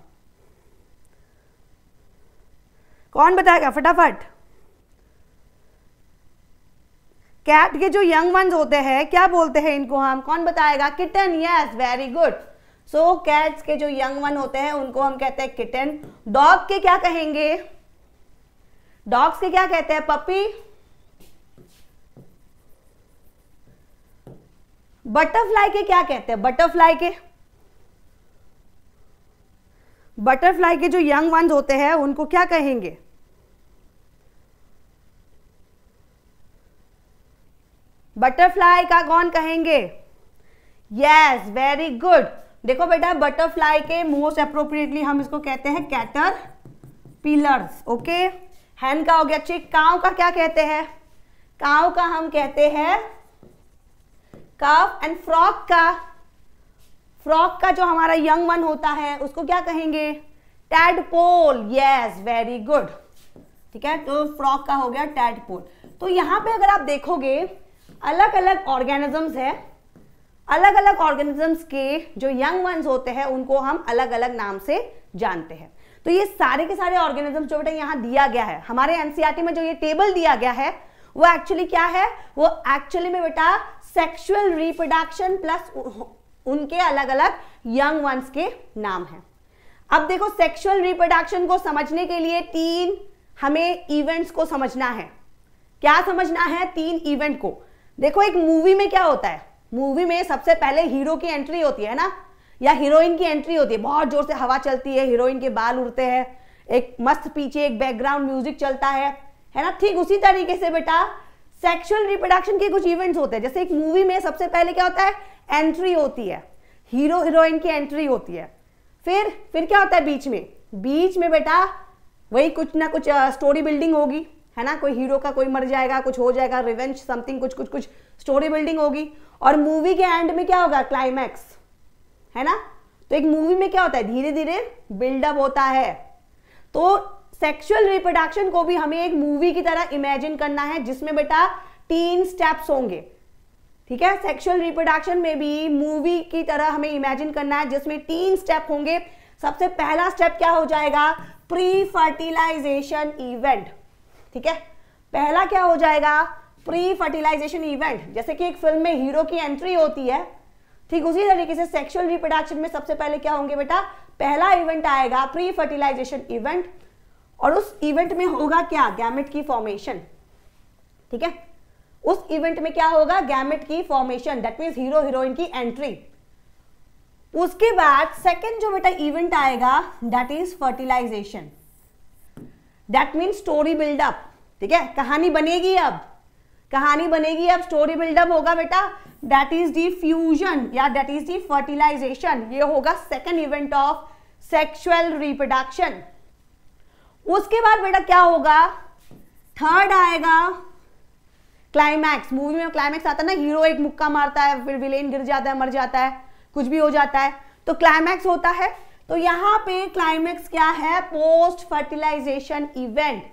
कौन बताएगा फटाफट कैट के जो यंग वंस होते हैं क्या बोलते हैं इनको हम कौन बताएगा kitten yes very good so cats के जो यंग वन होते हैं उनको हम कहते हैं किटन डॉग के क्या कहेंगे डॉग्स के क्या कहते हैं पपी बटरफ्लाई के क्या कहते हैं बटरफ्लाई के बटरफ्लाई के जो यंग वंस होते हैं उनको क्या कहेंगे बटरफ्लाई का कौन कहेंगे यस वेरी गुड देखो बेटा बटरफ्लाई के मोस्ट अप्रोप्रिएटली हम इसको कहते हैं कैटर पिलर्स ओके हैन का हो गया चिक काव का क्या कहते हैं काव का हम कहते हैं काव एंड फ्रॉक का फ्रॉक का जो हमारा यंग वन होता है उसको क्या कहेंगे टैडपोल यस वेरी गुड ठीक है तो फ्रॉक का हो गया टैडपोल तो यहाँ पे अगर आप देखोगे अलग अलग ऑर्गेनिजम्स है अलग अलग ऑर्गेनिजम्स के जो यंग वंस होते हैं उनको हम अलग अलग नाम से जानते हैं तो ये सारे के सारे ऑर्गेनिज्म जो बेटा यहाँ दिया गया है हमारे एनसीआरटी e में जो ये टेबल दिया गया है वो एक्चुअली क्या है वो एक्चुअली में बेटा सेक्सुअल रिप्रोडक्शन प्लस उनके अलग अलग यंग वंस के नाम हैं अब देखो सेक्सुअल रिप्रोडक्शन को समझने के लिए तीन हमें इवेंट्स को समझना है क्या समझना है तीन इवेंट को देखो एक मूवी में क्या होता है मूवी में सबसे पहले हीरो की एंट्री होती है ना या हीरोइन की एंट्री होती है बहुत जोर से हवा चलती है हीरोइन के बाल उड़ते हैं एक मस्त पीछे एक बैकग्राउंड म्यूजिक चलता है है ना ठीक उसी तरीके से बेटा सेक्सुअल रिप्रोडक्शन के कुछ इवेंट्स होते हैं जैसे एक मूवी में सबसे पहले क्या होता है एंट्री होती है हीरो हीरोइन की एंट्री होती है फिर फिर क्या होता है बीच में बीच में बेटा वही कुछ ना कुछ स्टोरी बिल्डिंग होगी है ना कोई हीरो का कोई मर जाएगा कुछ हो जाएगा रिवेंज समथिंग कुछ कुछ कुछ स्टोरी बिल्डिंग होगी और मूवी के एंड में क्या होगा क्लाइमैक्स है ना तो एक मूवी में क्या होता है धीरे धीरे बिल्डअप होता है तो सेक्सुअल रिप्रोडक्शन को भी हमें एक मूवी की तरह इमेजिन करना है जिसमें बेटा तीन स्टेप्स होंगे ठीक है सेक्सुअल रिप्रोडक्शन में भी मूवी की तरह हमें इमेजिन करना है जिसमें तीन स्टेप होंगे सबसे पहला स्टेप क्या हो जाएगा प्री फर्टिलाइजेशन इवेंट ठीक है पहला क्या हो जाएगा प्री फर्टिलाइजेशन इवेंट जैसे कि एक फिल्म में हीरो की एंट्री होती है ठीक उसी तरीके से सेक्सुअल रिप्रोडक्शन में सबसे पहले क्या होंगे बेटा पहला इवेंट आएगा प्री फर्टिलाइजेशन इवेंट और उस इवेंट में होगा क्या गैमेट की फॉर्मेशन ठीक है उस इवेंट में क्या होगा गैमेट की formation that mean hero heroine की एंट्री उसके बाद सेकेंड जो बेटा इवेंट आएगा that is fertilization that mean story buildup ठीक है कहानी बनेगी अब कहानी बनेगी अब स्टोरी बिल्डअप होगा बेटा दैट इज दी फ्यूजन या दैट इज दी फर्टिलाइजेशन ये होगा second event of sexual reproduction उसके बाद बेटा क्या होगा थर्ड आएगा क्लाइमैक्स मूवी में क्लाइमैक्स आता है ना हीरो एक मुक्का मारता है फिर विलेन गिर जाता है मर जाता है कुछ भी हो जाता है तो क्लाइमैक्स होता है तो यहां पे क्लाइमैक्स क्या है पोस्ट फर्टिलाइजेशन इवेंट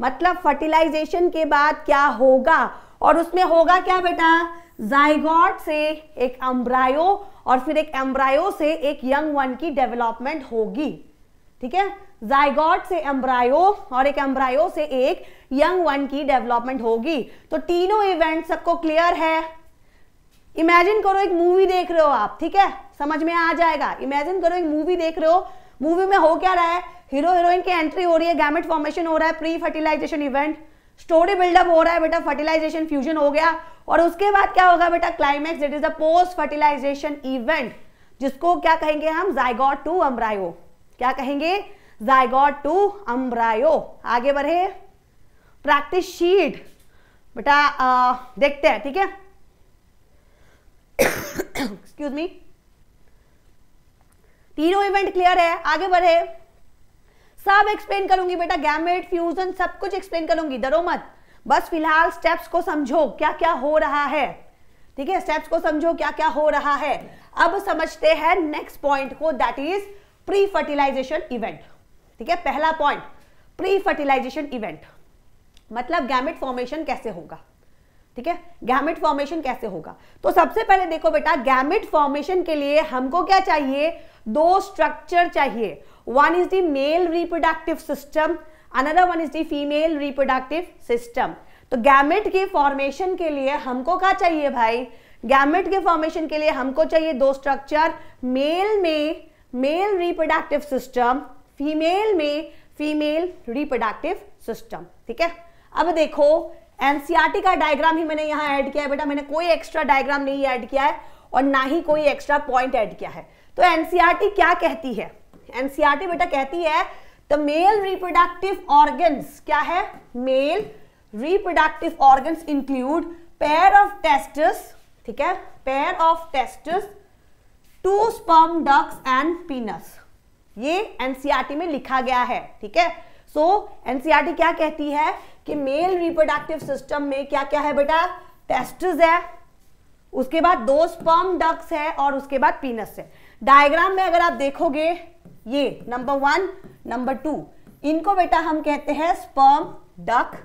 मतलब फर्टिलाइजेशन के बाद क्या होगा और उसमें होगा क्या बेटा जाइगॉट से एक एम्ब्रायो और फिर एक एम्ब्रायो से एक यंग वन की डेवलपमेंट होगी ठीक है जायगॉट से एम्ब्रायो और एक एम्ब्रायो से एक यंग वन की डेवलपमेंट होगी तो तीनों इवेंट सबको क्लियर है इमेजिन करो एक मूवी देख रहे हो आप ठीक है समझ में आ जाएगा इमेजिन करो एक मूवी देख रहे हो मूवी में हो क्या रहा है हीरो हीरोइन की एंट्री हो रही है गैमेट फॉर्मेशन हो रहा है pre fertilization event story buildup हो रहा है बेटा फर्टिलाइजेशन फ्यूजन हो गया और उसके बाद क्या होगा बेटा climax it is a post fertilization event जिसको क्या कहेंगे हम जायगॉट टू अम्ब्रायो क्या कहेंगे जायगॉट टू अम्ब्रायो आगे बढ़े प्रैक्टिस शीट बेटा देखते हैं ठीक है एक्सक्यूज मी तीनों इवेंट क्लियर है आगे बढ़े सब एक्सप्लेन करूंगी बेटा गैमेट फ्यूजन सब कुछ एक्सप्लेन करूंगी डरो मत बस फिलहाल स्टेप्स को समझो क्या क्या हो रहा है ठीक है स्टेप्स को समझो क्या क्या हो रहा है अब समझते हैं नेक्स्ट पॉइंट को that is pre fertilization event ठीक है पहला पॉइंट प्री फर्टिलाइजेशन इवेंट मतलब गैमेट फॉर्मेशन कैसे होगा ठीक है गैमेट फॉर्मेशन कैसे होगा तो सबसे पहले देखो बेटा गैमेट फॉर्मेशन के लिए हमको क्या चाहिए दो स्ट्रक्चर चाहिए one is the male reproductive system another one is the female reproductive system तो गैमेट के फॉर्मेशन के लिए हमको क्या चाहिए भाई गैमेट के फॉर्मेशन के लिए हमको चाहिए दो स्ट्रक्चर मेल में मेल रिप्रोडक्टिव सिस्टम फीमेल में फीमेल रिप्रोडक्टिव सिस्टम ठीक है अब देखो एनसीआरटी का डायग्राम ही मैंने यहां ऐड किया है बेटा मैंने कोई एक्स्ट्रा डायग्राम नहीं ऐड किया है और ना ही कोई एक्स्ट्रा पॉइंट ऐड किया है तो एनसीआरटी क्या कहती है एनसीआरटी बेटा कहती है द मेल रिप्रोडक्टिव ऑर्गन्स क्या है male reproductive organs include pair of testes ठीक है pair of testes two sperm ducts and penis ये एनसीआरटी e में लिखा गया है ठीक है सो एनसीआरटी e क्या कहती है कि मेल रिप्रोडक्टिव सिस्टम में क्या क्या है बेटा टेस्टिस है उसके बाद दो स्पर्म डक्स है और उसके बाद पीनस है डायग्राम में अगर आप देखोगे ये नंबर वन नंबर टू इनको बेटा हम कहते हैं स्पर्म डक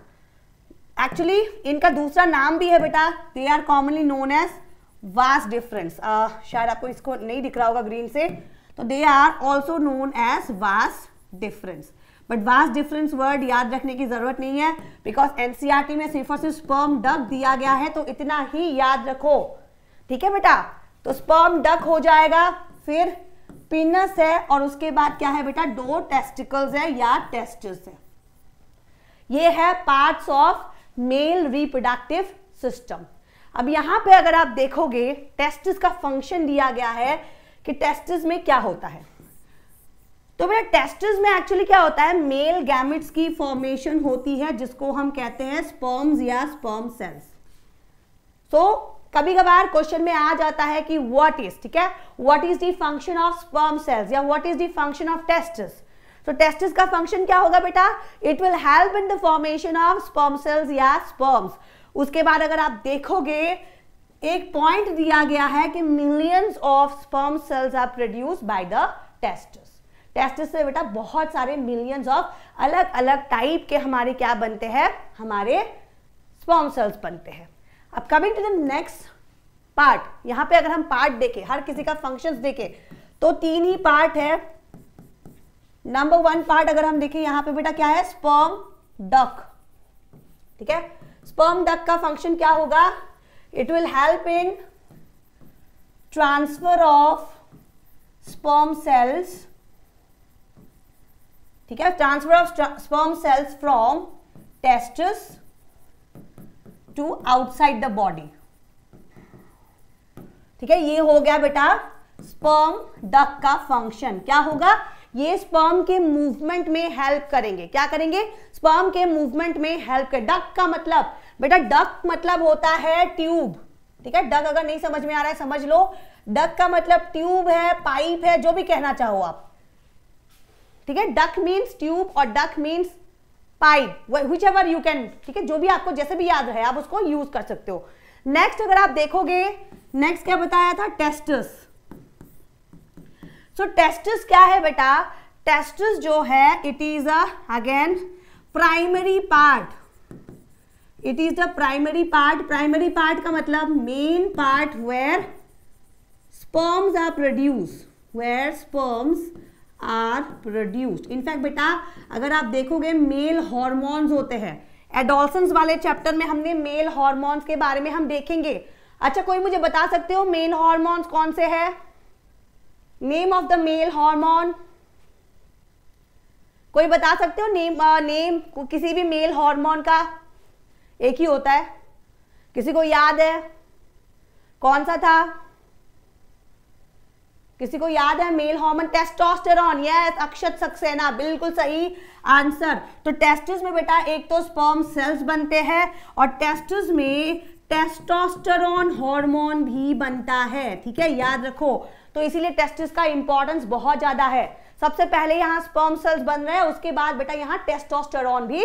एक्चुअली इनका दूसरा नाम भी है बेटा they are commonly known as vas deferens uh, शायद आपको इसको नहीं दिख रहा होगा ग्रीन से तो they are also known as vas deferens but vas deferens word याद रखने की जरूरत नहीं है बिकॉज एनसीआरटी e में सिर्फ और सिर्फ स्पर्म डक दिया गया है तो इतना ही याद रखो ठीक है बेटा तो स्पर्म डक हो जाएगा फिर पिनस है और उसके बाद क्या है बेटा दो टेस्टिकल्स है या टेस्टिस है ये है parts of male reproductive system अब यहां पे अगर आप देखोगे टेस्टिस का फंक्शन दिया गया है कि टेस्टिस में क्या होता है तो बेटा टेस्टिस में एक्चुअली क्या होता है मेल गैमिट्स की फॉर्मेशन होती है जिसको हम कहते हैं स्पर्म्स या स्पर्म सेल्स सो कभी कभार क्वेश्चन में आ जाता है कि व्हाट इज ठीक है what is the function of sperm cells या what is the function of testis तो टेस्टिस का फंक्शन क्या होगा बेटा it will help in the formation of sperm cells या स्पर्म्स उसके बाद अगर आप देखोगे एक पॉइंट दिया गया है कि millions of sperm cells are produce by the testis testis से बेटा बहुत सारे मिलियंस ऑफ अलग अलग टाइप के हमारे क्या बनते हैं हमारे स्पॉम सेल्स बनते हैं अब coming to the next part यहां पे अगर हम पार्ट देखें हर किसी का फंक्शन देखें तो तीन ही पार्ट है नंबर वन पार्ट अगर हम देखें यहां पे बेटा क्या है स्पर्म डक ठीक है स्पर्म डक का फंक्शन क्या होगा it will help in transfer of sperm cells ठीक है transfer of sperm cells from testes to outside the body ठीक है ये हो गया बेटा स्पर्म डक का फंक्शन क्या होगा ये स्पर्म के मूवमेंट में हेल्प करेंगे क्या करेंगे स्पर्म के मूवमेंट में हेल्प कर डक का मतलब बेटा डक मतलब होता है ट्यूब ठीक है डक अगर नहीं समझ में आ रहा है समझ लो डक का मतलब ट्यूब है पाइप है जो भी कहना चाहो आप ठीक है डक मीन्स ट्यूब और duct means pipe whichever you can ठीक है जो भी आपको जैसे भी याद रहे आप उसको यूज कर सकते हो नेक्स्ट अगर आप देखोगे नेक्स्ट क्या बताया था टेस्टस सो टेस्टस क्या है बेटा टेस्टस जो है it is again primary part it is the primary part primary part का मतलब main part where sperms are produced where sperms are produce in fact बेटा अगर आप देखोगे मेल हॉर्मोन्स होते हैं एडोल्सन वाले चैप्टर में हमने मेल हॉर्मोन्स के बारे में हम देखेंगे अच्छा कोई मुझे बता सकते हो मेल हॉर्मोन्स कौन से है name of the male hormone कोई बता सकते हो नेम आ, नेम किसी भी मेल हार्मोन का एक ही होता है किसी को याद है कौन सा था किसी को याद है male hormone testosterone yes Akshat Saxena बिल्कुल सही आंसर तो टेस्टिस में बेटा एक तो स्पर्म सेल्स बनते हैं और टेस्टिस में टेस्टोस्टेरॉन हार्मोन भी बनता है ठीक है याद रखो तो इसीलिए टेस्टिस का इंपॉर्टेंस बहुत ज्यादा है सबसे पहले यहाँ स्पर्म सेल्स बन रहे हैं उसके बाद बेटा यहाँ टेस्टोस्टर भी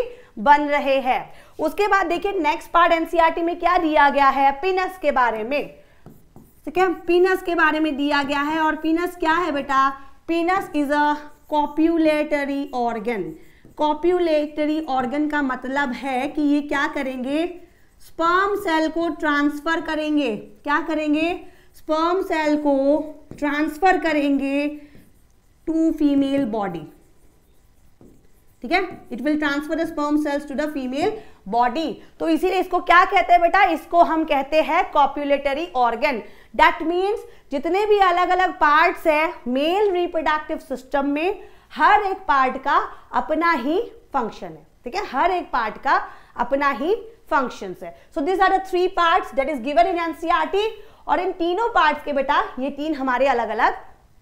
बन रहे हैं उसके बाद देखिए नेक्स्ट पार्ट एनसीआरटी में क्या दिया गया है पिनस के बारे में ठीक है पिनस के बारे में दिया गया है और पिनस क्या है बेटा penis is a copulatory organ copulatory organ का मतलब है कि ये क्या करेंगे स्पर्म सेल को ट्रांसफर करेंगे क्या करेंगे स्पर्म सेल को ट्रांसफर करेंगे टू फीमेल बॉडी ठीक है it will transfer sperm cells to the female body तो इसीलिए इसको क्या कहते हैं बेटा इसको हम कहते हैं कॉप्यूलेटरी ऑर्गन डैट मीन्स जितने भी अलग अलग पार्ट्स है मेल रिप्रोडक्टिव सिस्टम में हर एक पार्ट का अपना ही फंक्शन है ठीक है हर एक पार्ट का अपना ही फंक्शन है so this are the three part that is given in NCERT और इन तीनों पार्ट के बेटा ये तीन हमारे अलग अलग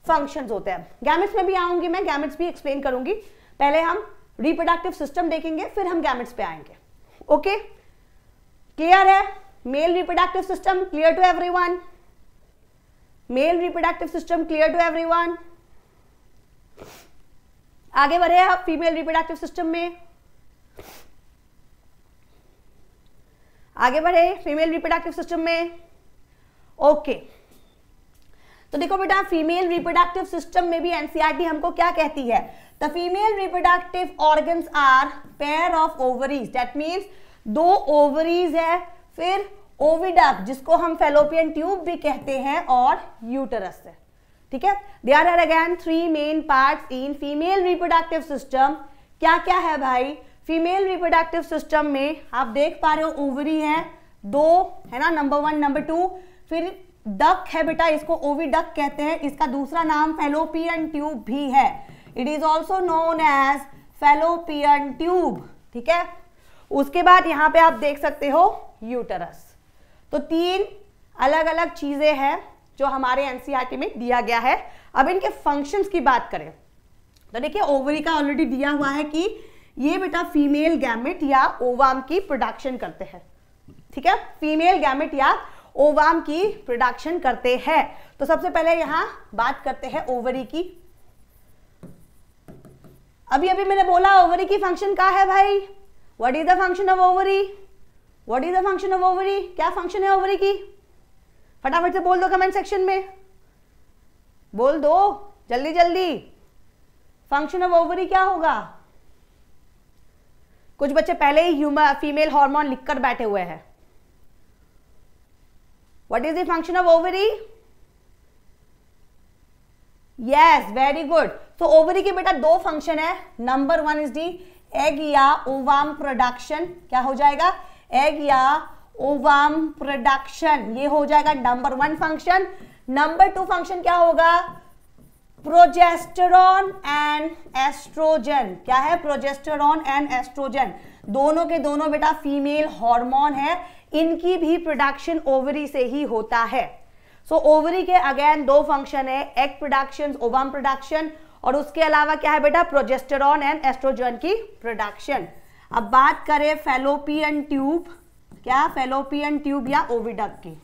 फंक्शंस होते हैं गैमेट्स में भी आऊंगी मैं गैमेट्स भी एक्सप्लेन करूंगी पहले हम रिप्रोडक्टिव सिस्टम देखेंगे फिर हम गैमेट्स पे आएंगे ओके क्लियर है male reproductive system clear to everyone male reproductive system clear to everyone आगे बढ़े हैं आप फीमेल रिप्रोडक्टिव सिस्टम में आगे बढ़े फीमेल रिप्रोडक्टिव सिस्टम में ओके okay. तो देखो बेटा फीमेल रिप्रोडक्टिव सिस्टम में भी एनसीआरटी e हमको क्या कहती है the female reproductive organs are pair of ovaries that means दो ओवरीज है फिर ओविडक जिसको हम फेलोपियन ट्यूब भी कहते हैं और यूटरस है ठीक है they are are again three main part in female reproductive system क्या क्या है भाई फीमेल रिप्रोडक्टिव सिस्टम में आप देख पा रहे हो ओवरी है दो है ना नंबर वन नंबर टू फिर डक है बेटा इसको ओवी डक कहते हैं इसका दूसरा नाम फेलोपियन ट्यूब भी है it is also known as fallopian tube ठीक है उसके बाद यहां पे आप देख सकते हो यूटरस तो तीन अलग अलग चीजें हैं जो हमारे एनसीईआरटी e में दिया गया है अब इनके फंक्शंस की बात करें तो देखिए ओवरी का ऑलरेडी दिया हुआ है कि ये बेटा फीमेल गैमेट या ओवाम की प्रोडक्शन करते हैं ठीक है फीमेल गैमेट या ओवाम की प्रोडक्शन करते हैं तो सबसे पहले यहां बात करते हैं ओवरी की अभी अभी मैंने बोला ओवरी की फंक्शन क्या है भाई what is the function of ovary what is the function of ovary क्या फंक्शन है ओवरी की फटाफट से बोल दो कमेंट सेक्शन में बोल दो जल्दी जल्दी फंक्शन ऑफ ओवरी क्या होगा कुछ बच्चे पहले ही फीमेल हार्मोन लिखकर बैठे हुए हैं what is the function of ovary yes very good so ovary के बेटा दो function है number one is the egg या ovum production क्या हो जाएगा egg या ovum production ये हो जाएगा number one function number two function क्या होगा प्रोजेस्टेरॉन एंड एस्ट्रोजन क्या है प्रोजेस्टेरॉन एंड एस्ट्रोजन दोनों के दोनों बेटा फीमेल हार्मोन है इनकी भी प्रोडक्शन ओवरी से ही होता है सो so, ओवरी के अगेन दो फंक्शन है एग प्रोडक्शन ओवम प्रोडक्शन और उसके अलावा क्या है बेटा प्रोजेस्टेरॉन एंड एस्ट्रोजन की प्रोडक्शन अब बात करें फेलोपियन ट्यूब क्या फेलोपियन ट्यूब या ओविडक की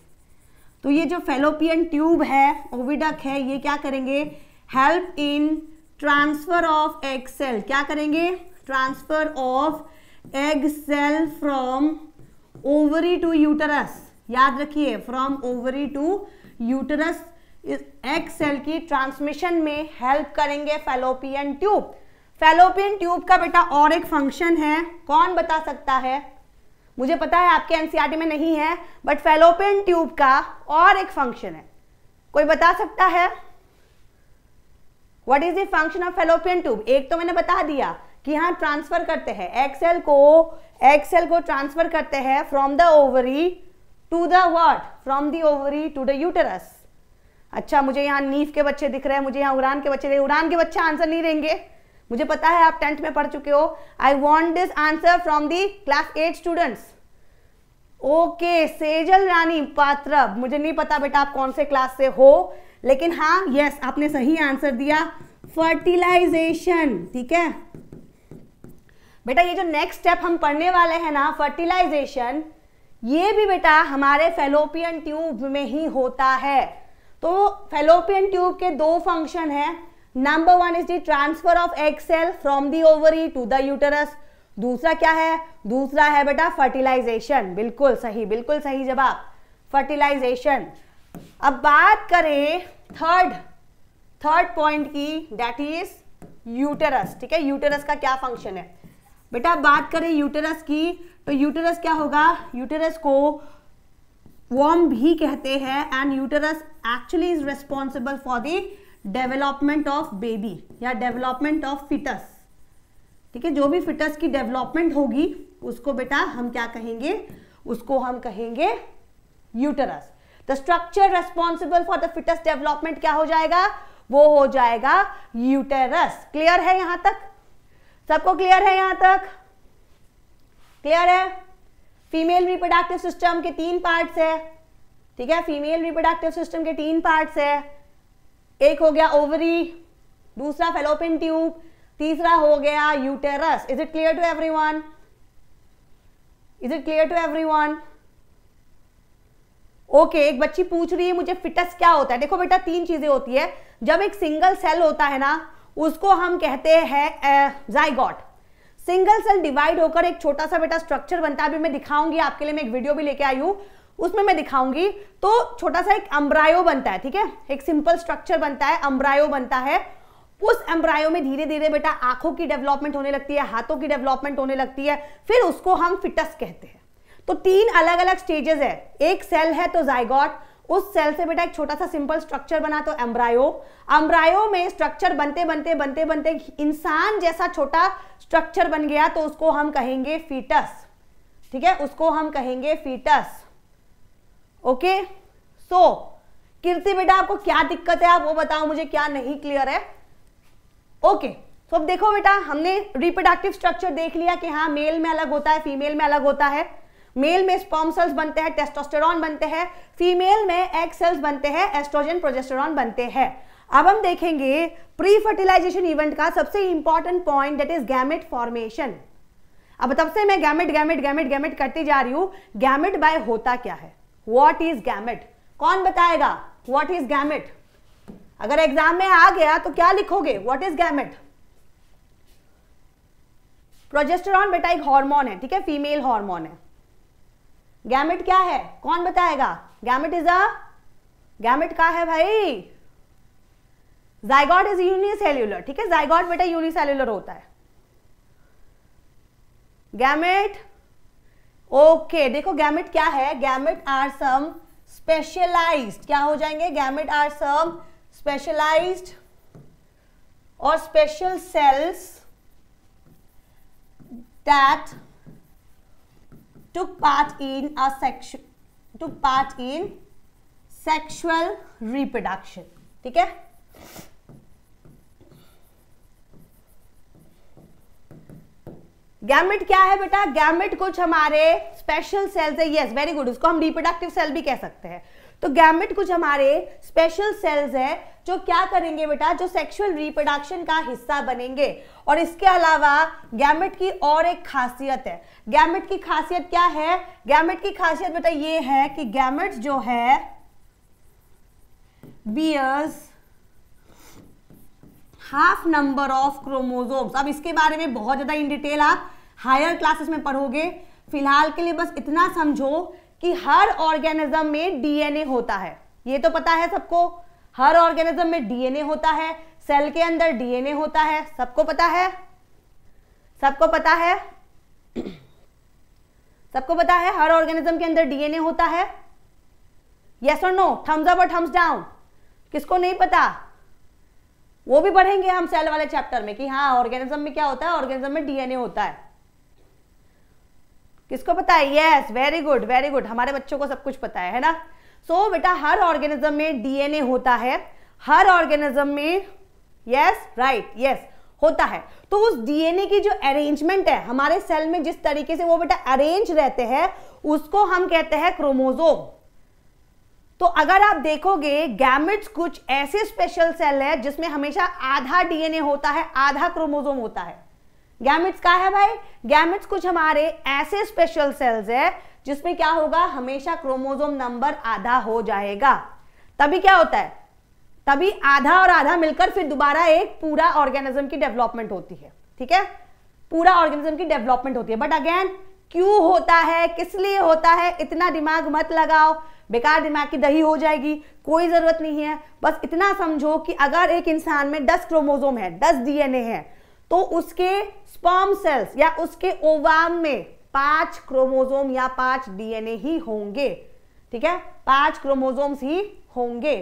तो ये जो फेलोपियन ट्यूब है ओविडक है ये क्या करेंगे help in transfer of egg cell क्या करेंगे transfer of egg cell from ovary to uterus याद रखिए from ovary to uterus egg cell की ट्रांसमिशन में हेल्प करेंगे फेलोपियन ट्यूब फेलोपियन ट्यूब का बेटा और एक फंक्शन है कौन बता सकता है मुझे पता है आपके एनसीईआरटी e में नहीं है बट फेलोपियन ट्यूब का और एक फंक्शन है कोई बता सकता है what is the function of fallopian tube एक तो मैंने बता दिया कि हाँ ट्रांसफर करते हैं एक्सेल को एक्सेल को ट्रांसफर करते हैं from the ovary to the word from the ovary to the uterus अच्छा मुझे यहाँ नीफ के बच्चे दिख रहे हैं मुझे यहाँ उड़ान के बच्चे उड़ान के बच्चे आंसर नहीं देंगे मुझे पता है आप टेंथ में पढ़ चुके हो I want this answer from the class eight students okay Sejal Rani Patra मुझे नहीं पता बेटा आप कौन से क्लास से हो लेकिन हाँ यस आपने सही आंसर दिया फर्टिलाइजेशन ठीक है बेटा ये जो नेक्स्ट स्टेप हम पढ़ने वाले हैं ना फर्टिलाइजेशन ये भी बेटा हमारे फेलोपियन ट्यूब में ही होता है तो फेलोपियन ट्यूब के दो फंक्शन है number one is the transfer of egg cell from the ovary to the uterus दूसरा क्या है दूसरा है बेटा फर्टिलाइजेशन बिल्कुल सही बिल्कुल सही जवाब फर्टिलाइजेशन अब बात करें थर्ड थर्ड पॉइंट की डेट इज यूटरस ठीक है यूटेरस का क्या फंक्शन है बेटा बात करें यूटेरस की तो यूटेरस क्या होगा यूटेरस को वॉम भी कहते हैं and uterus actually is responsible for the development of baby या डेवलपमेंट ऑफ फिटस ठीक है जो भी फिटस की डेवलपमेंट होगी उसको बेटा हम क्या कहेंगे उसको हम कहेंगे uterus the structure responsible for the fetus development क्या हो जाएगा वो हो जाएगा यूटेरस क्लियर है यहां तक सबको क्लियर है यहां तक क्लियर है फीमेल रिप्रोडक्टिव सिस्टम के तीन पार्ट्स है ठीक है फीमेल रिप्रोडक्टिव सिस्टम के तीन पार्ट्स है एक हो गया ओवरी दूसरा फेलोपिन ट्यूब तीसरा हो गया uterus is it clear to one is it clear to one okay एक बच्ची पूछ रही है मुझे फिटस क्या होता है देखो बेटा तीन चीजें होती है जब एक सिंगल सेल होता है ना उसको हम कहते हैं जाइगॉट सिंगल सेल डिवाइड होकर एक छोटा सा बेटा स्ट्रक्चर बनता है अभी मैं दिखाऊंगी आपके लिए मैं एक वीडियो भी लेके आई हूँ उसमें मैं दिखाऊंगी तो छोटा सा एक अम्ब्रायो बनता है ठीक है एक सिंपल स्ट्रक्चर बनता है अम्ब्रायो बनता है उस एम्ब्रायो में धीरे धीरे बेटा आंखों की डेवलपमेंट होने लगती है हाथों की डेवलपमेंट होने लगती है फिर उसको हम फिटस कहते हैं तो तीन अलग अलग स्टेजेस है एक सेल है तो जाइगॉट उस सेल से बेटा एक छोटा सा सिंपल स्ट्रक्चर बना तो एम्ब्रायो एम्ब्रायो में स्ट्रक्चर बनते बनते बनते बनते इंसान जैसा छोटा स्ट्रक्चर बन गया तो उसको हम कहेंगे फीटस ठीक है उसको हम कहेंगे फीटस ओके सो कीर्ति बेटा आपको क्या दिक्कत है आप वो बताओ मुझे क्या नहीं क्लियर है ओके okay. तो so, अब देखो बेटा हमने रिप्रोडक्टिव स्ट्रक्चर देख लिया कि हाँ मेल में अलग होता है फीमेल में अलग होता है मेल में स्पॉम सेल्स बनते हैं टेस्टोस्टेरॉन बनते हैं फीमेल में एग सेल्स बनते हैं एस्ट्रोजन प्रोजेस्टेरॉन बनते हैं अब हम देखेंगे प्री फर्टिलाइजेशन इवेंट का सबसे important point that is gamete formation अब तब से मैं गैमेट गैमेट गैमेट गैमेट करती जा रही हूं गैमेट बाय होता क्या है वॉट इज गैमेट कौन बताएगा वॉट इज गैमेट अगर एग्जाम में आ गया तो क्या लिखोगे वॉट इज गैमेट प्रोजेस्टेरॉन बेटा एक हार्मोन है ठीक है फीमेल हार्मोन है गैमेट क्या है कौन बताएगा गैमेट इज अ गैमेट का है भाई जायगॉड इज यूनिसेल्यूलर ठीक है जायगॉड बेटा यूनिसेल्यूलर होता है गैमेट ओके okay, देखो गैमेट क्या है गैमेट आर सम स्पेशलाइज्ड क्या हो जाएंगे गैमेट आर सम स्पेशलाइज्ड और special cells that took part in a sexual took part in sexual reproduction ठीक है गैमेट क्या है बेटा गैमेट कुछ हमारे स्पेशल सेल्स है यस वेरी गुड उसको हम रिप्रोडक्टिव सेल भी कह सकते हैं तो गैमिट कुछ हमारे स्पेशल सेल्स हैं जो क्या करेंगे बेटा जो सेक्सुअल रिप्रोडक्शन का हिस्सा बनेंगे और इसके अलावा गैमिट की और एक खासियत है गैमेट की खासियत क्या है गैमिट की खासियत बेटा ये है कि गैमिट जो है bears half number of chromosomes अब इसके बारे में बहुत ज़्यादा इन डिटेल आप हायर क्लासेस में पढ़ोगे फिलहाल के लिए बस इतना समझो कि हर ऑर्गेनिज्म में डीएनए होता है ये तो पता है सबको हर ऑर्गेनिज्म में डीएनए होता है सेल के अंदर डीएनए होता है सबको पता है सबको पता है सबको पता है हर ऑर्गेनिज्म के अंदर डीएनए होता है यस और नो थम्स अप और थम्स डाउन किसको नहीं पता वो भी पढ़ेंगे हम सेल वाले चैप्टर में कि हाँ ऑर्गेनिज्म में क्या होता है ऑर्गेनिज्म में डीएनए होता है किसको पता है yes very good very good हमारे बच्चों को सब कुछ पता है है ना सो so, बेटा हर ऑर्गेनिज्म में डीएनए होता है हर ऑर्गेनिज्म में यस राइट यस होता है तो उस डीएनए की जो अरेंजमेंट है हमारे सेल में जिस तरीके से वो बेटा अरेंज रहते हैं उसको हम कहते हैं क्रोमोजोम तो अगर आप देखोगे गैमिट्स कुछ ऐसे स्पेशल सेल है जिसमें हमेशा आधा डीएनए होता है आधा क्रोमोजोम होता है गैमिट्स का है भाई गैमिट्स कुछ हमारे ऐसे स्पेशल सेल्स है जिसमें क्या होगा हमेशा क्रोमोजोम नंबर आधा हो जाएगा तभी क्या होता है तभी आधा और आधा मिलकर फिर दोबारा एक पूरा ऑर्गेनिज्म की डेवलपमेंट होती है ठीक है पूरा ऑर्गेनिज्म की डेवलपमेंट होती है बट अगेन क्यों होता है किस लिए होता है इतना दिमाग मत लगाओ बेकार दिमाग की दही हो जाएगी कोई ज़रूरत नहीं है बस इतना समझो कि अगर एक इंसान में दस क्रोमोजोम है दस डीएनए है तो उसके स्पर्म सेल्स या उसके ओवाम में पांच क्रोमोजोम या पांच डीएनए ही होंगे ठीक है पांच क्रोमोजोम्स ही होंगे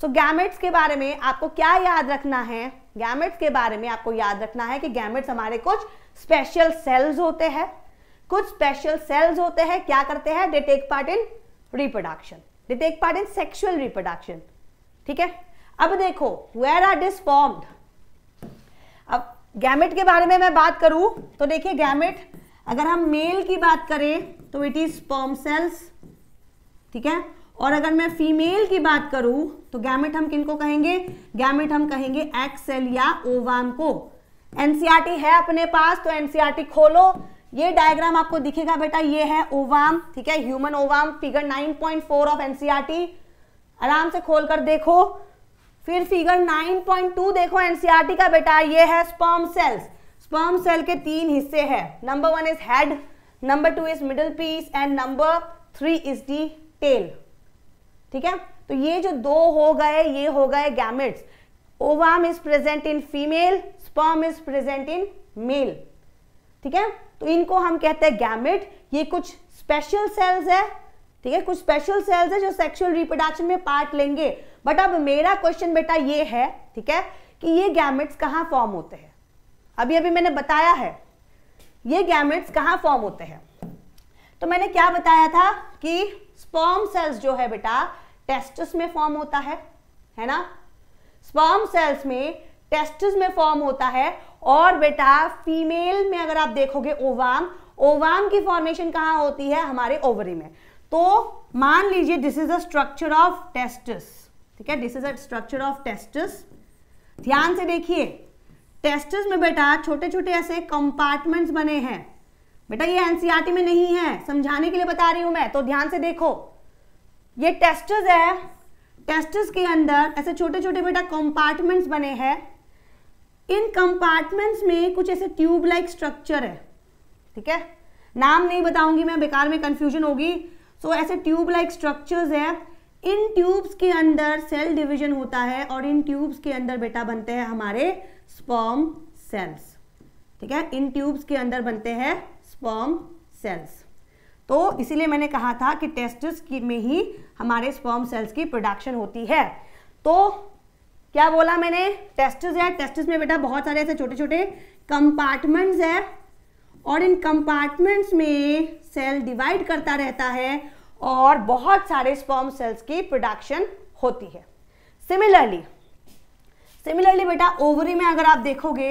सो so, गैमेट्स के बारे में आपको क्या याद रखना है गैमेट्स के बारे में आपको याद रखना है कि गैमेट्स हमारे कुछ स्पेशल सेल्स होते हैं कुछ स्पेशल सेल्स होते हैं क्या करते हैं they take part in reproduction they take part in sexual reproduction ठीक है अब देखो वेर आर डिस फॉर्म्ड अब गैमेट के बारे में मैं बात करूं तो देखिए गैमेट अगर हम मेल की बात करें तो इट इज स्पर्म सेल्स ठीक है और अगर मैं फीमेल की बात करूं तो गैमेट हम किनको कहेंगे गैमेट हम कहेंगे एक्स सेल या ओवाम को एनसीआरटी है अपने पास तो एनसीआरटी e खोलो ये डायग्राम आपको दिखेगा बेटा ये है ओवाम ठीक है human ovum figure 9.4 of NCERT आराम से खोलकर देखो फिर फिगर 9.2 देखो एनसीआरटी e का बेटा ये है स्पर्म सेल्स स्पर्म सेल के तीन हिस्से हैं number one is head number two is middle piece and number three is the tail ठीक है तो ये जो दो हो गए ये हो गए gametes ovum is present in female sperm is present in male ठीक है तो इनको हम कहते हैं गैमेट ये कुछ स्पेशल सेल्स है ठीक है कुछ स्पेशल सेल्स है जो सेक्सुअल रिप्रोडक्शन में पार्ट लेंगे बट अब मेरा क्वेश्चन बेटा ये है ठीक है कि ये गैमेट्स कहाँ फॉर्म होते हैं अभी अभी मैंने बताया है ये गैमेट्स कहाँ फॉर्म होते हैं तो मैंने क्या बताया था कि स्पॉम सेल्स जो है बेटा टेस्टिस में फॉर्म होता है है ना स्पॉम सेल्स में टेस्टिस में फॉर्म होता है और बेटा फीमेल में अगर आप देखोगे ओवाम ओवाम की फॉर्मेशन कहाँ होती है हमारे ओवरी में तो मान लीजिए this is the structure of testis ठीक है this is a structure of testis ध्यान से देखिए टेस्टिस में बेटा छोटे छोटे ऐसे कंपार्टमेंट्स बने हैं बेटा ये एनसीईआरटी e में नहीं है समझाने के लिए बता रही हूं मैं तो ध्यान से देखो ये टेस्टिस है टेस्टिस के अंदर ऐसे छोटे छोटे बेटा कंपार्टमेंट्स बने हैं इन कंपार्टमेंट्स में कुछ ऐसे ट्यूब लाइक स्ट्रक्चर है ठीक है नाम नहीं बताऊंगी मैं बेकार में कंफ्यूजन होगी सो so, ऐसे ट्यूब लाइक स्ट्रक्चर्स है इन ट्यूब्स के अंदर सेल डिवीजन होता है और इन ट्यूब्स के अंदर बेटा बनते हैं हमारे स्पॉम सेल्स ठीक है इन ट्यूब्स के अंदर बनते हैं स्पॉम सेल्स तो इसीलिए मैंने कहा था कि टेस्टिस की में ही हमारे स्पॉम सेल्स की प्रोडक्शन होती है तो क्या बोला मैंने टेस्टिस है टेस्टिस में बेटा बहुत सारे ऐसे छोटे छोटे कंपार्टमेंट्स है और इन कंपार्टमेंट्स में सेल डिवाइड करता रहता है और बहुत सारे स्पर्म सेल्स की प्रोडक्शन होती है सिमिलरली सिमिलरली बेटा ओवरी में अगर आप देखोगे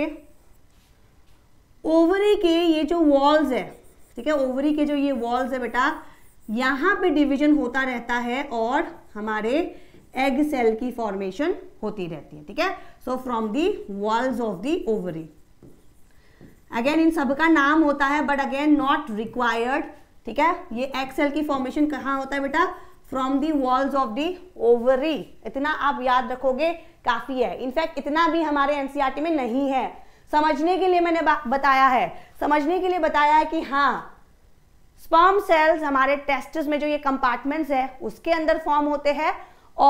ओवरी के ये जो वॉल्स है ठीक है ओवरी के जो ये वॉल्स है बेटा यहां पे डिवीजन होता रहता है और हमारे एग सेल की फॉर्मेशन होती रहती है ठीक है so from the walls of the ovary again इन सब का नाम होता है बट अगेन नॉट रिक्वायर्ड ठीक है ये एक्सेल की फॉर्मेशन कहाँ होता है बेटा from the walls of the ovary इतना आप याद रखोगे काफी है इनफैक्ट इतना भी हमारे एनसीईआरटी e में नहीं है समझने के लिए मैंने बताया है समझने के लिए बताया है कि हाँ स्पर्म सेल्स हमारे टेस्टिस में जो ये कंपार्टमेंट्स है उसके अंदर फॉर्म होते हैं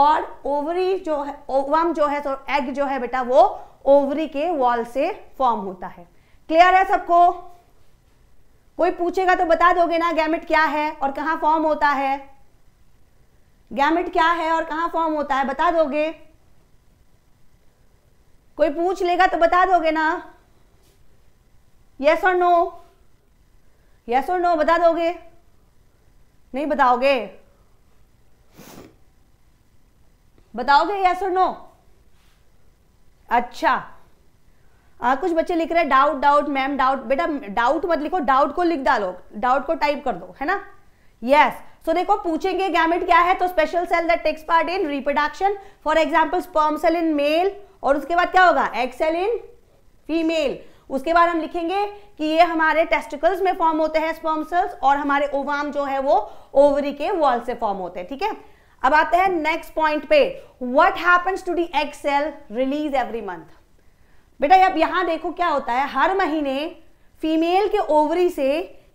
और ओवरी जो है ओवम जो है तो एग जो है बेटा वो ओवरी के वॉल से फॉर्म होता है क्लियर है सबको कोई पूछेगा तो बता दोगे ना गैमेट क्या है और कहाँ फॉर्म होता है गैमेट क्या है और कहाँ फॉर्म होता है बता दोगे कोई पूछ लेगा तो बता दोगे ना यस और नो यस और नो बता दोगे नहीं बताओगे बताओगे यस और नो अच्छा आ, हाँ, कुछ बच्चे लिख रहे हैं डाउट डाउट मैम डाउट बेटा डाउट मत लिखो डाउट को लिख डालो डाउट को टाइप कर दो है ना यस yes. सो so, देखो पूछेंगे गैमेट क्या है तो special cell that takes part in reproduction for example sperm cell in male और उसके बाद क्या होगा एग सेल इन फीमेल उसके बाद हम लिखेंगे कि ये हमारे टेस्टिकल्स में फॉर्म होते हैं स्पर्म सेल्स और हमारे ओवाम जो है वो ओवरी के वॉल से फॉर्म होते हैं ठीक है थीके? अब आते हैं नेक्स्ट पॉइंट पे what happens to the egg cell release every month बेटा अब यहां देखो क्या होता है हर महीने फीमेल के ओवरी से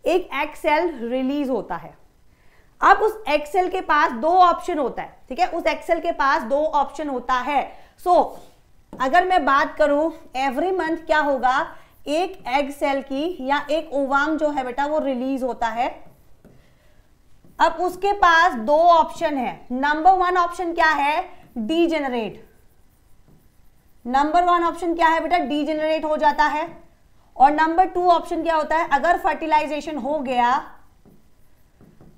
एक एक्सेल रिलीज होता है अब उस एक्सेल के पास दो ऑप्शन होता है ठीक है उस एक्सेल के पास दो ऑप्शन होता है सो so, अगर मैं बात करूं एवरी मंथ क्या होगा एक एग सेल की या एक ओवाम जो है बेटा वो रिलीज होता है अब उसके पास दो ऑप्शन है नंबर वन ऑप्शन क्या है degenerate number one option क्या है बेटा डी जेनरेट हो जाता है और नंबर टू ऑप्शन क्या होता है अगर फर्टिलाइजेशन हो गया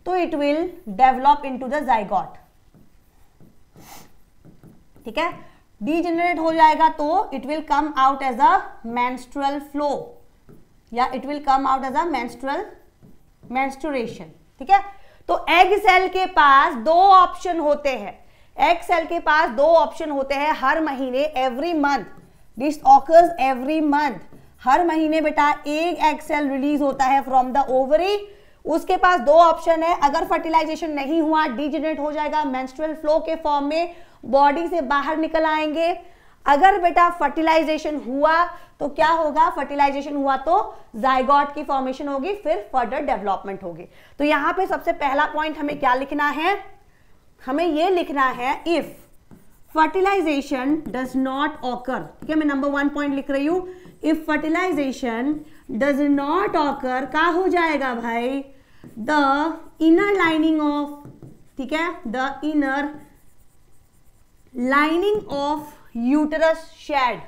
तो it will develop into the zygote ठीक है डी जेनरेट हो जाएगा तो it will come out as a menstrual flow या it will come out as a menstrual menstruation ठीक है तो एग सेल के पास दो ऑप्शन होते हैं एक्सएल के पास दो ऑप्शन होते हैं हर महीने every month this occurs every month हर महीने बेटा एक एक्सएल रिलीज होता है फ्रॉम द ओवरी उसके पास दो ऑप्शन है अगर फर्टिलाइजेशन नहीं हुआ डिजिनेट हो जाएगा मेंस्ट्रुअल फ्लो के फॉर्म में बॉडी से बाहर निकल आएंगे अगर बेटा फर्टिलाइजेशन हुआ तो क्या होगा फर्टिलाइजेशन हुआ तो जायगॉट की फॉर्मेशन होगी फिर फर्दर डेवलपमेंट होगी तो यहां पे सबसे पहला पॉइंट हमें क्या लिखना है हमें ये लिखना है if fertilization does not occur ठीक है मैं नंबर वन पॉइंट लिख रही हूं if fertilization does not occur का हो जाएगा भाई द इनर लाइनिंग ऑफ ठीक है the inner lining of uterus shed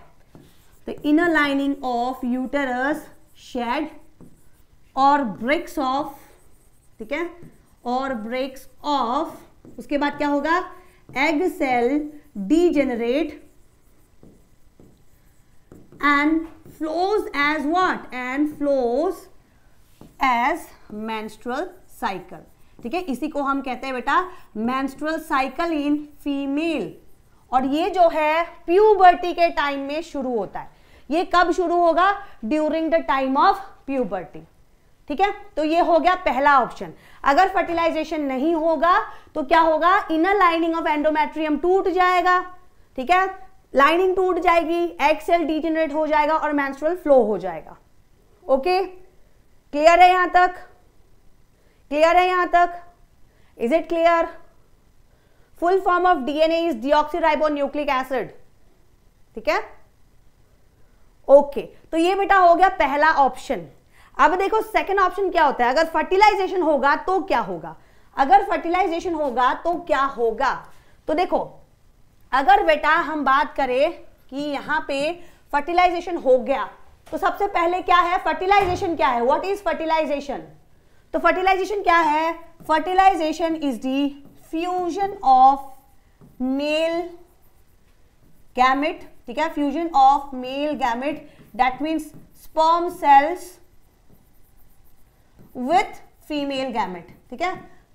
the inner lining of uterus shed और ब्रेक्स ऑफ ठीक है और ब्रेक्स ऑफ उसके बाद क्या होगा egg cell degenerate and flows as what and flows as menstrual cycle ठीक है इसी को हम कहते हैं बेटा मैंस्ट्रल साइकिल इन फीमेल और ये जो है प्यूबर्टी के टाइम में शुरू होता है ये कब शुरू होगा during the time of puberty ठीक है तो ये हो गया पहला ऑप्शन अगर फर्टिलाइजेशन नहीं होगा तो क्या होगा इनर लाइनिंग ऑफ एंडोमेट्रियम टूट जाएगा ठीक है लाइनिंग टूट जाएगी एक्सेल डिजेनरेट हो जाएगा और मैंस्ट्रल फ्लो हो जाएगा ओके क्लियर है यहां तक क्लियर है यहां तक is it clear full form of DNA is deoxyribonucleic acid ठीक है ओके okay, तो ये बेटा हो गया पहला ऑप्शन अब देखो सेकेंड ऑप्शन क्या होता है अगर फर्टिलाइजेशन होगा तो क्या होगा अगर फर्टिलाइजेशन होगा तो क्या होगा तो देखो अगर बेटा हम बात करें कि यहां पे फर्टिलाइजेशन हो गया तो सबसे पहले क्या है फर्टिलाइजेशन क्या है व्हाट इज फर्टिलाइजेशन तो फर्टिलाइजेशन क्या है fertilization is the fusion of male gamete ठीक है fusion of male gamete that means sperm cells with female gamete ठीक है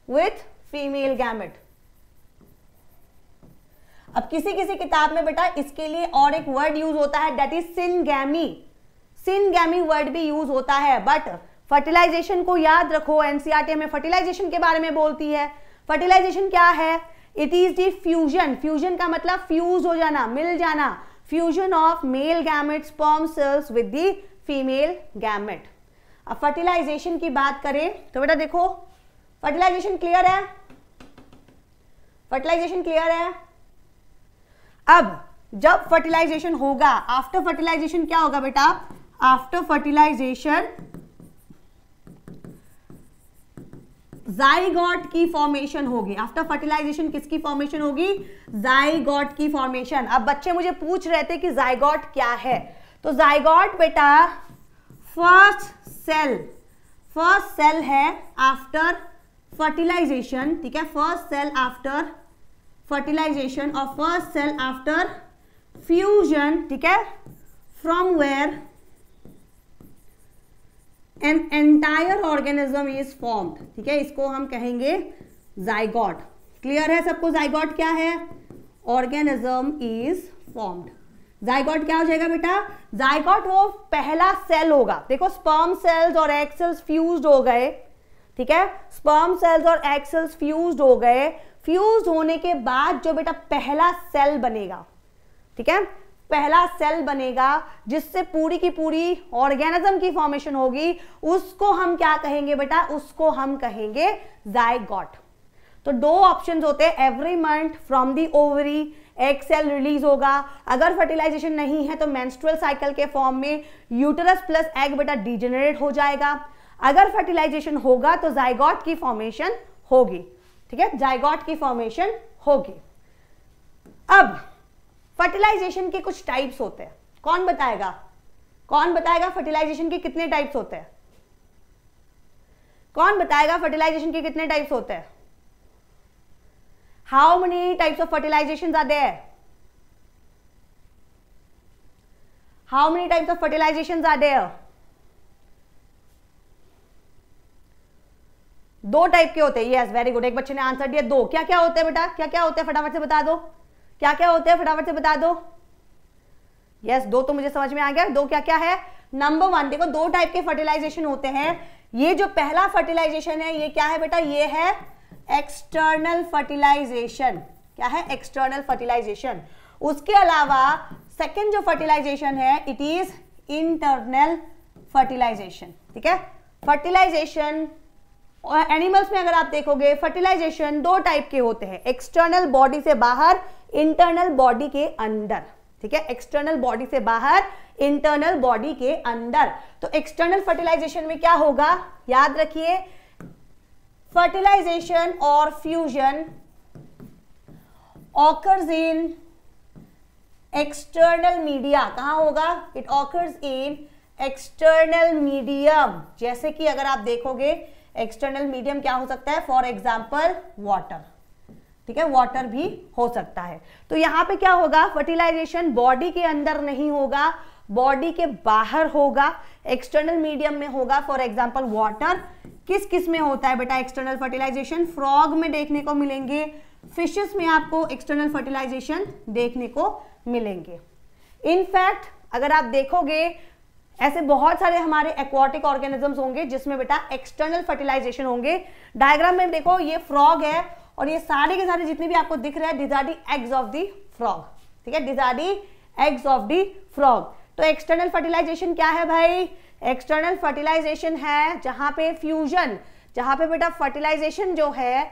विथ फीमेल गैमेट अब किसी किसी किताब में बेटा इसके लिए और एक वर्ड यूज होता है that is syngamy syngamy word भी यूज होता है बट फर्टिलाइजेशन को याद रखो एनसीआरटी में फर्टिलाइजेशन के बारे में बोलती है फर्टिलाइजेशन क्या है it is the fusion fusion का मतलब फ्यूज हो जाना मिल जाना fusion of male gamete sperm cells with the female gamete अब फर्टिलाइजेशन की बात करें तो बेटा देखो फर्टिलाइजेशन क्लियर है फर्टिलाइजेशन क्लियर है अब जब फर्टिलाइजेशन होगा आफ्टर फर्टिलाइजेशन क्या होगा बेटा आफ्टर फर्टिलाइजेशन जाइगॉट की फॉर्मेशन होगी आफ्टर फर्टिलाइजेशन किसकी फॉर्मेशन होगी जाइगॉट की फॉर्मेशन अब बच्चे मुझे पूछ रहे थे कि जाइगॉट क्या है तो जाइगॉट बेटा फर्स्ट सेल फर्स्ट सेल है आफ्टर फर्टिलाइजेशन ठीक है फर्स्ट सेल आफ्टर फर्टिलाइजेशन और फर्स्ट सेल आफ्टर फ्यूजन ठीक है from where an entire organism is formed ठीक है इसको हम कहेंगे जाइगॉट क्लियर है सबको जाइगॉट क्या है ऑर्गेनिज्म इज फॉर्म्ड जाइगॉट क्या हो जाएगा बेटा जाइगॉट वो पहला सेल होगा देखो स्पर्म सेल्स और एक्सेल्स सेल्स फ्यूज हो गए ठीक है स्पर्म सेल्स और एक्सेल्स सेल्स फ्यूज हो गए फ्यूज होने के बाद जो बेटा पहला सेल बनेगा ठीक है पहला सेल बनेगा जिससे पूरी की पूरी ऑर्गेनिज्म की फॉर्मेशन होगी उसको हम क्या कहेंगे बेटा उसको हम कहेंगे जायगॉट तो दो ऑप्शंस होते हैं every month from the ovary egg cell release होगा अगर फर्टिलाइजेशन नहीं है तो मैंस्ट्रल साइकिल के फॉर्म में यूटरस प्लस एग बेटा डिजेनरेट हो जाएगा अगर फर्टिलाइजेशन होगा तो जायगॉट की फॉर्मेशन होगी ठीक है जायगॉट की फॉर्मेशन होगी अब फर्टिलाइजेशन के कुछ टाइप्स होते हैं कौन बताएगा कौन बताएगा फर्टिलाइजेशन के कितने टाइप्स होते हैं कौन बताएगा फर्टिलाइजेशन के कितने टाइप्स होते हैं how many types of fertilizations are there how many types of fertilizations are there दो टाइप के होते हैं यस वेरी गुड एक बच्चे ने आंसर दिया दो क्या क्या होते हैं बेटा क्या क्या होते हैं फटाफट से बता दो क्या क्या होते हैं फटाफट से बता दो यस yes, दो तो मुझे समझ में आ गया दो क्या क्या है नंबर वन देखो दो टाइप के फर्टिलाइजेशन होते हैं ये जो पहला फर्टिलाइजेशन है ये क्या है बेटा ये है एक्सटर्नल फर्टिलाइजेशन क्या है एक्सटर्नल फर्टिलाइजेशन उसके अलावा सेकेंड जो फर्टिलाइजेशन है इट इज इंटरनल फर्टिलाइजेशन ठीक है फर्टिलाइजेशन एनिमल्स में अगर आप देखोगे फर्टिलाइजेशन दो टाइप के होते हैं एक्सटर्नल बॉडी से बाहर इंटरनल बॉडी के अंदर ठीक है एक्सटर्नल बॉडी से बाहर इंटरनल बॉडी के अंदर तो एक्सटर्नल फर्टिलाइजेशन में क्या होगा याद रखिए फर्टिलाइजेशन और fusion occurs in external media कहा होगा it occurs in external medium जैसे कि अगर आप देखोगे एक्सटर्नल मीडियम क्या हो सकता है फॉर एग्जाम्पल वॉटर ठीक है वॉटर भी हो सकता है तो यहां पे क्या होगा फर्टिलाइजेशन बॉडी के अंदर नहीं होगा बॉडी के बाहर होगा एक्सटर्नल मीडियम में होगा फॉर एग्जाम्पल वाटर किस किस में होता है बेटा एक्सटर्नल फर्टिलाइजेशन फ्रॉग में देखने को मिलेंगे फिशेस में आपको एक्सटर्नल फर्टिलाइजेशन देखने को मिलेंगे इनफैक्ट अगर आप देखोगे ऐसे बहुत सारे हमारे एक्वाटिक ऑर्गेनिजम्स होंगे जिसमें बेटा एक्सटर्नल फर्टिलाइजेशन होंगे डायग्राम में देखो ये फ्रॉग है और ये सारे के सारे जितने भी आपको दिख रहे हैं डिजाडी एग्स ऑफ दी फ्रॉग ठीक है डिजाडी एग्स ऑफ दी फ्रॉग तो एक्सटर्नल फर्टिलाइजेशन क्या है भाई एक्सटर्नल फर्टिलाइजेशन है जहां पे फ्यूजन जहां पे बेटा फर्टिलाइजेशन जो है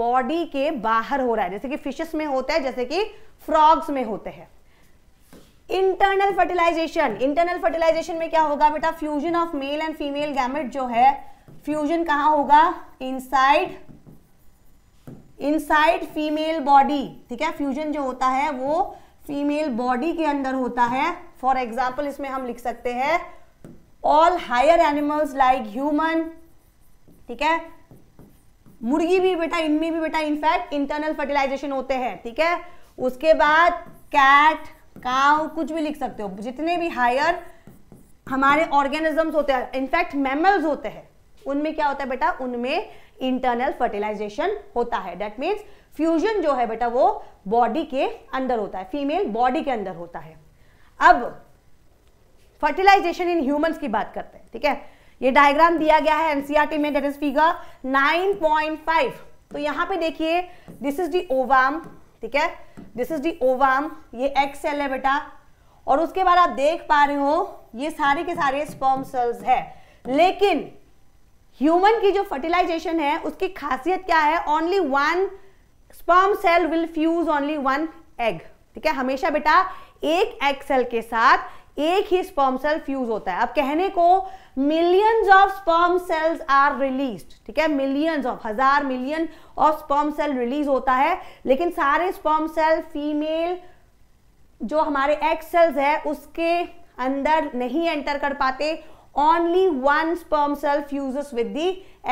बॉडी के बाहर हो रहा है जैसे कि फिशेस में होता है जैसे कि फ्रॉग्स में होते हैं इंटरनल फर्टिलाइजेशन इंटरनल फर्टिलाइजेशन में क्या होगा बेटा fusion of male and female gamete जो है फ्यूजन कहाँ होगा इनसाइड इनसाइड फीमेल बॉडी ठीक है फ्यूजन जो होता है वो फीमेल बॉडी के अंदर होता है फॉर एग्जाम्पल इसमें हम लिख सकते हैं all higher animals like human ठीक है मुर्गी भी बेटा इनमें भी बेटा इनफैक्ट इंटरनल फर्टिलाइजेशन होते हैं ठीक है उसके बाद कैट काउ कुछ भी लिख सकते हो जितने भी हायर हमारे ऑर्गेनिजम्स होते हैं इनफैक्ट मैमल्स होते हैं उनमें क्या होता है बेटा उनमें इंटरनल फर्टिलाइजेशन होता है डेट मीन्स फ्यूजन जो है बेटा वो बॉडी के अंदर होता है फीमेल बॉडी के अंदर होता है अब फर्टिलाइजेशन इन ह्यूमंस की बात करते हैं ठीक है ये डायग्राम दिया गया है एनसीआरटी e में डेट इज फिगर 9.5 तो यहां पे देखिए दिस इज दी ओवाम ठीक है दिस इज दी ओवाम ये एक्स सेल है बेटा और उसके बाद आप देख पा रहे हो ये सारे के सारे स्पॉम सेल्स है लेकिन ह्यूमन की जो फर्टिलाइजेशन है उसकी खासियत क्या है only one sperm cell will fuse only one egg ठीक है हमेशा बेटा एक एग सेल के साथ एक ही स्पर्म सेल फ्यूज होता है अब कहने को millions of sperm cells are released ठीक है मिलियंस ऑफ हजार million of sperm cell release होता है लेकिन सारे स्पर्म सेल फीमेल जो हमारे एक्स सेल्स है उसके अंदर नहीं एंटर कर पाते only one sperm cell fuse with the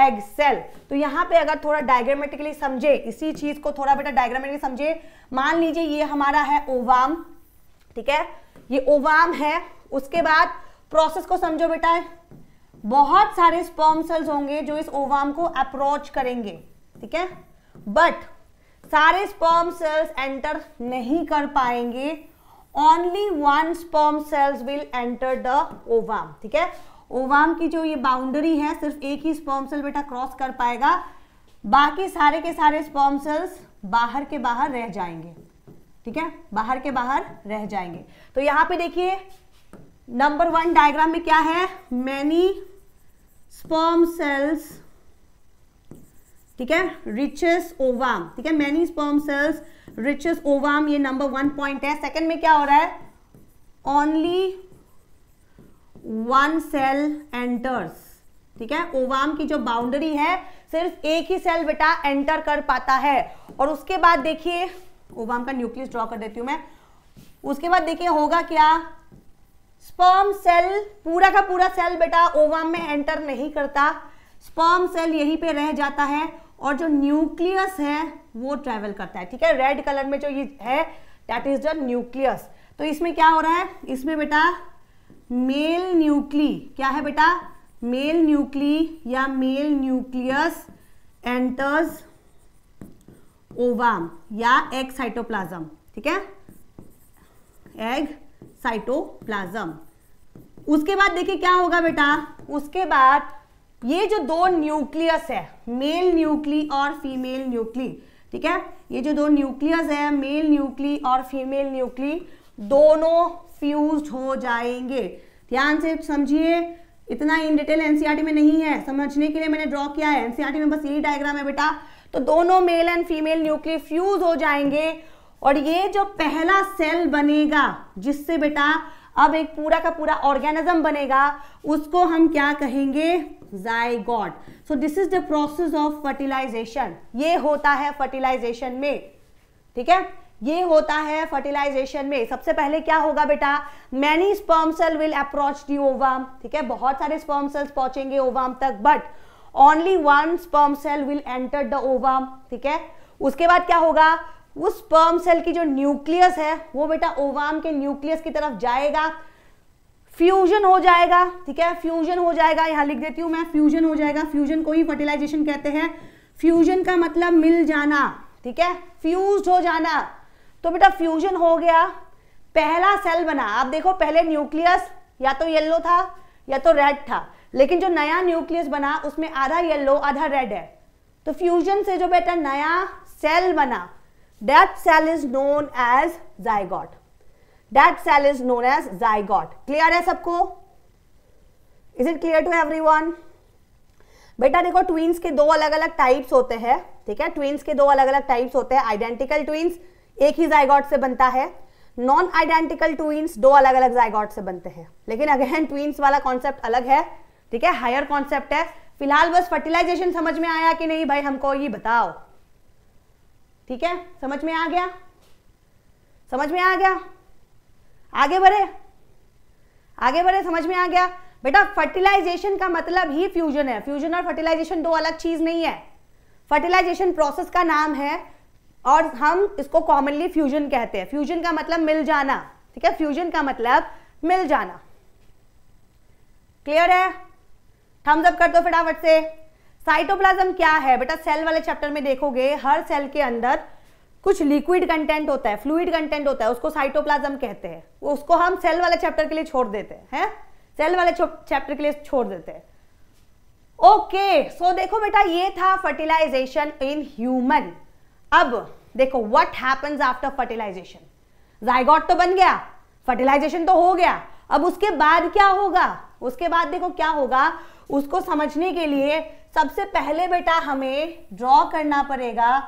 egg cell तो यहां पे अगर थोड़ा डायग्रामेटिकली समझे इसी चीज को थोड़ा बेटा डायग्रामेटिकली समझे मान लीजिए ये हमारा है ओवाम ठीक है ये ओवाम है उसके बाद प्रोसेस को समझो बेटा बहुत सारे स्पर्म सेल्स होंगे जो इस ओवाम को अप्रोच करेंगे ठीक है बट सारे स्पर्म सेल्स एंटर नहीं कर पाएंगे only one sperm cells will enter the ovum ठीक है ओवाम की जो ये बाउंड्री है सिर्फ एक ही स्पर्म सेल बेटा क्रॉस कर पाएगा बाकी सारे के सारे स्पर्म सेल्स बाहर के बाहर रह जाएंगे ठीक है बाहर के बाहर रह जाएंगे तो यहां पे देखिए नंबर वन डायग्राम में क्या है मैनी स्पर्म सेल्स ठीक है रिचेस ओवाम ठीक है many sperm cells reaches ovum ये नंबर वन पॉइंट है सेकंड में क्या हो रहा है ओनली वन सेल एंटर्स ठीक है ओवाम की जो बाउंड्री है सिर्फ एक ही सेल बेटा एंटर कर पाता है और उसके बाद देखिए ओवाम का न्यूक्लियस ड्रॉ कर देती हूँ मैं उसके बाद देखिए होगा क्या स्पर्म सेल पूरा का पूरा सेल बेटा ओवाम में एंटर नहीं करता स्पर्म सेल यहीं पे रह जाता है और जो न्यूक्लियस है वो ट्रेवल करता है ठीक है रेड कलर में जो ये है दैट इज द न्यूक्लियस तो इसमें क्या हो रहा है इसमें बेटा मेल न्यूक्ली क्या है बेटा मेल न्यूक्ली या मेल न्यूक्लियस एंटर्स ओवाम या एग साइटोप्लाज्म ठीक है एग साइटोप्लाज्म उसके बाद देखिए क्या होगा बेटा उसके बाद ये जो दो न्यूक्लियस है मेल न्यूक्ली और फीमेल न्यूक्ली ठीक है ये जो दो न्यूक्लियस है मेल न्यूक्ली और फीमेल न्यूक्ली दोनों फ्यूज हो जाएंगे ध्यान से समझिए इतना इन डिटेल एनसीआरटी में नहीं है समझने के लिए मैंने ड्रॉ किया है एनसीआरटी e में बस यही डायग्राम है बेटा तो दोनों male and female nucleus fuse हो जाएंगे और ये जो पहला सेल बनेगा जिससे बेटा अब एक पूरा का पूरा ऑर्गेनिज्म बनेगा उसको हम क्या कहेंगे zygote so this is the process of fertilization ये होता है फर्टिलाइजेशन में ठीक है ये होता है फर्टिलाइजेशन में सबसे पहले क्या होगा बेटा many sperm cell will approach the ovum ठीक है बहुत सारे स्पर्म सेल्स पहुंचेंगे ओवाम तक but only one sperm cell will enter the ova ठीक है उसके बाद क्या होगा उस स्पर्म सेल की जो न्यूक्लियस है वो बेटा ओवाम के न्यूक्लियस की तरफ जाएगा फ्यूजन हो जाएगा ठीक है फ्यूजन हो जाएगा यहां लिख देती हूं मैं फ्यूजन हो जाएगा फ्यूजन को ही फर्टिलाइजेशन कहते हैं फ्यूजन का मतलब मिल जाना ठीक है फ्यूज हो जाना तो बेटा फ्यूजन हो गया पहला सेल बना आप देखो पहले न्यूक्लियस या तो येलो था या तो रेड था लेकिन जो नया न्यूक्लियस बना उसमें आधा येलो आधा रेड है तो फ्यूजन से जो बेटा नया सेल बना that cell is known as zygote that cell is known as zygote clear है सबको is it clear to every बेटा देखो ट्वींस के दो अलग अलग टाइप्स होते हैं ठीक है ट्वींस के दो अलग अलग टाइप्स होते हैं आइडेंटिकल ट्वींस एक ही जायगॉट से बनता है नॉन आइडेंटिकल ट्वींस दो अलग अलग जायगॉट से बनते हैं लेकिन अगेन ट्वींस वाला कॉन्सेप्ट अलग है ठीक है हायर कॉन्सेप्ट है फिलहाल बस फर्टिलाइजेशन समझ में आया कि नहीं भाई हमको ये बताओ ठीक है समझ में आ गया समझ में आ गया आगे बढ़े आगे बढ़े समझ में आ गया बेटा फर्टिलाइजेशन का मतलब ही फ्यूजन है फ्यूजन और फर्टिलाइजेशन दो अलग चीज नहीं है फर्टिलाइजेशन प्रोसेस का नाम है और हम इसको कॉमनली फ्यूजन कहते हैं फ्यूजन का मतलब मिल जाना ठीक है फ्यूजन का मतलब मिल जाना क्लियर है थम्स अप कर दो फटाफट से साइटोप्लाज्म क्या है बेटा सेल वाले चैप्टर में देखोगे हर सेल के अंदर कुछ लिक्विड कंटेंट होता है फ्लूइड कंटेंट होता है उसको साइटोप्लाज्म कहते हैं उसको हम सेल वाले चैप्टर के लिए छोड़ देते हैं है? सेल वाले चैप्टर के लिए छोड़ देते हैं ओके सो देखो बेटा ये था फर्टिलाइजेशन इन ह्यूमन अब देखो what happens after fertilization zygote तो बन गया फर्टिलाइजेशन तो हो गया अब उसके बाद क्या होगा उसके बाद देखो क्या होगा उसको समझने के लिए सबसे पहले बेटा हमें ड्रॉ करना पड़ेगा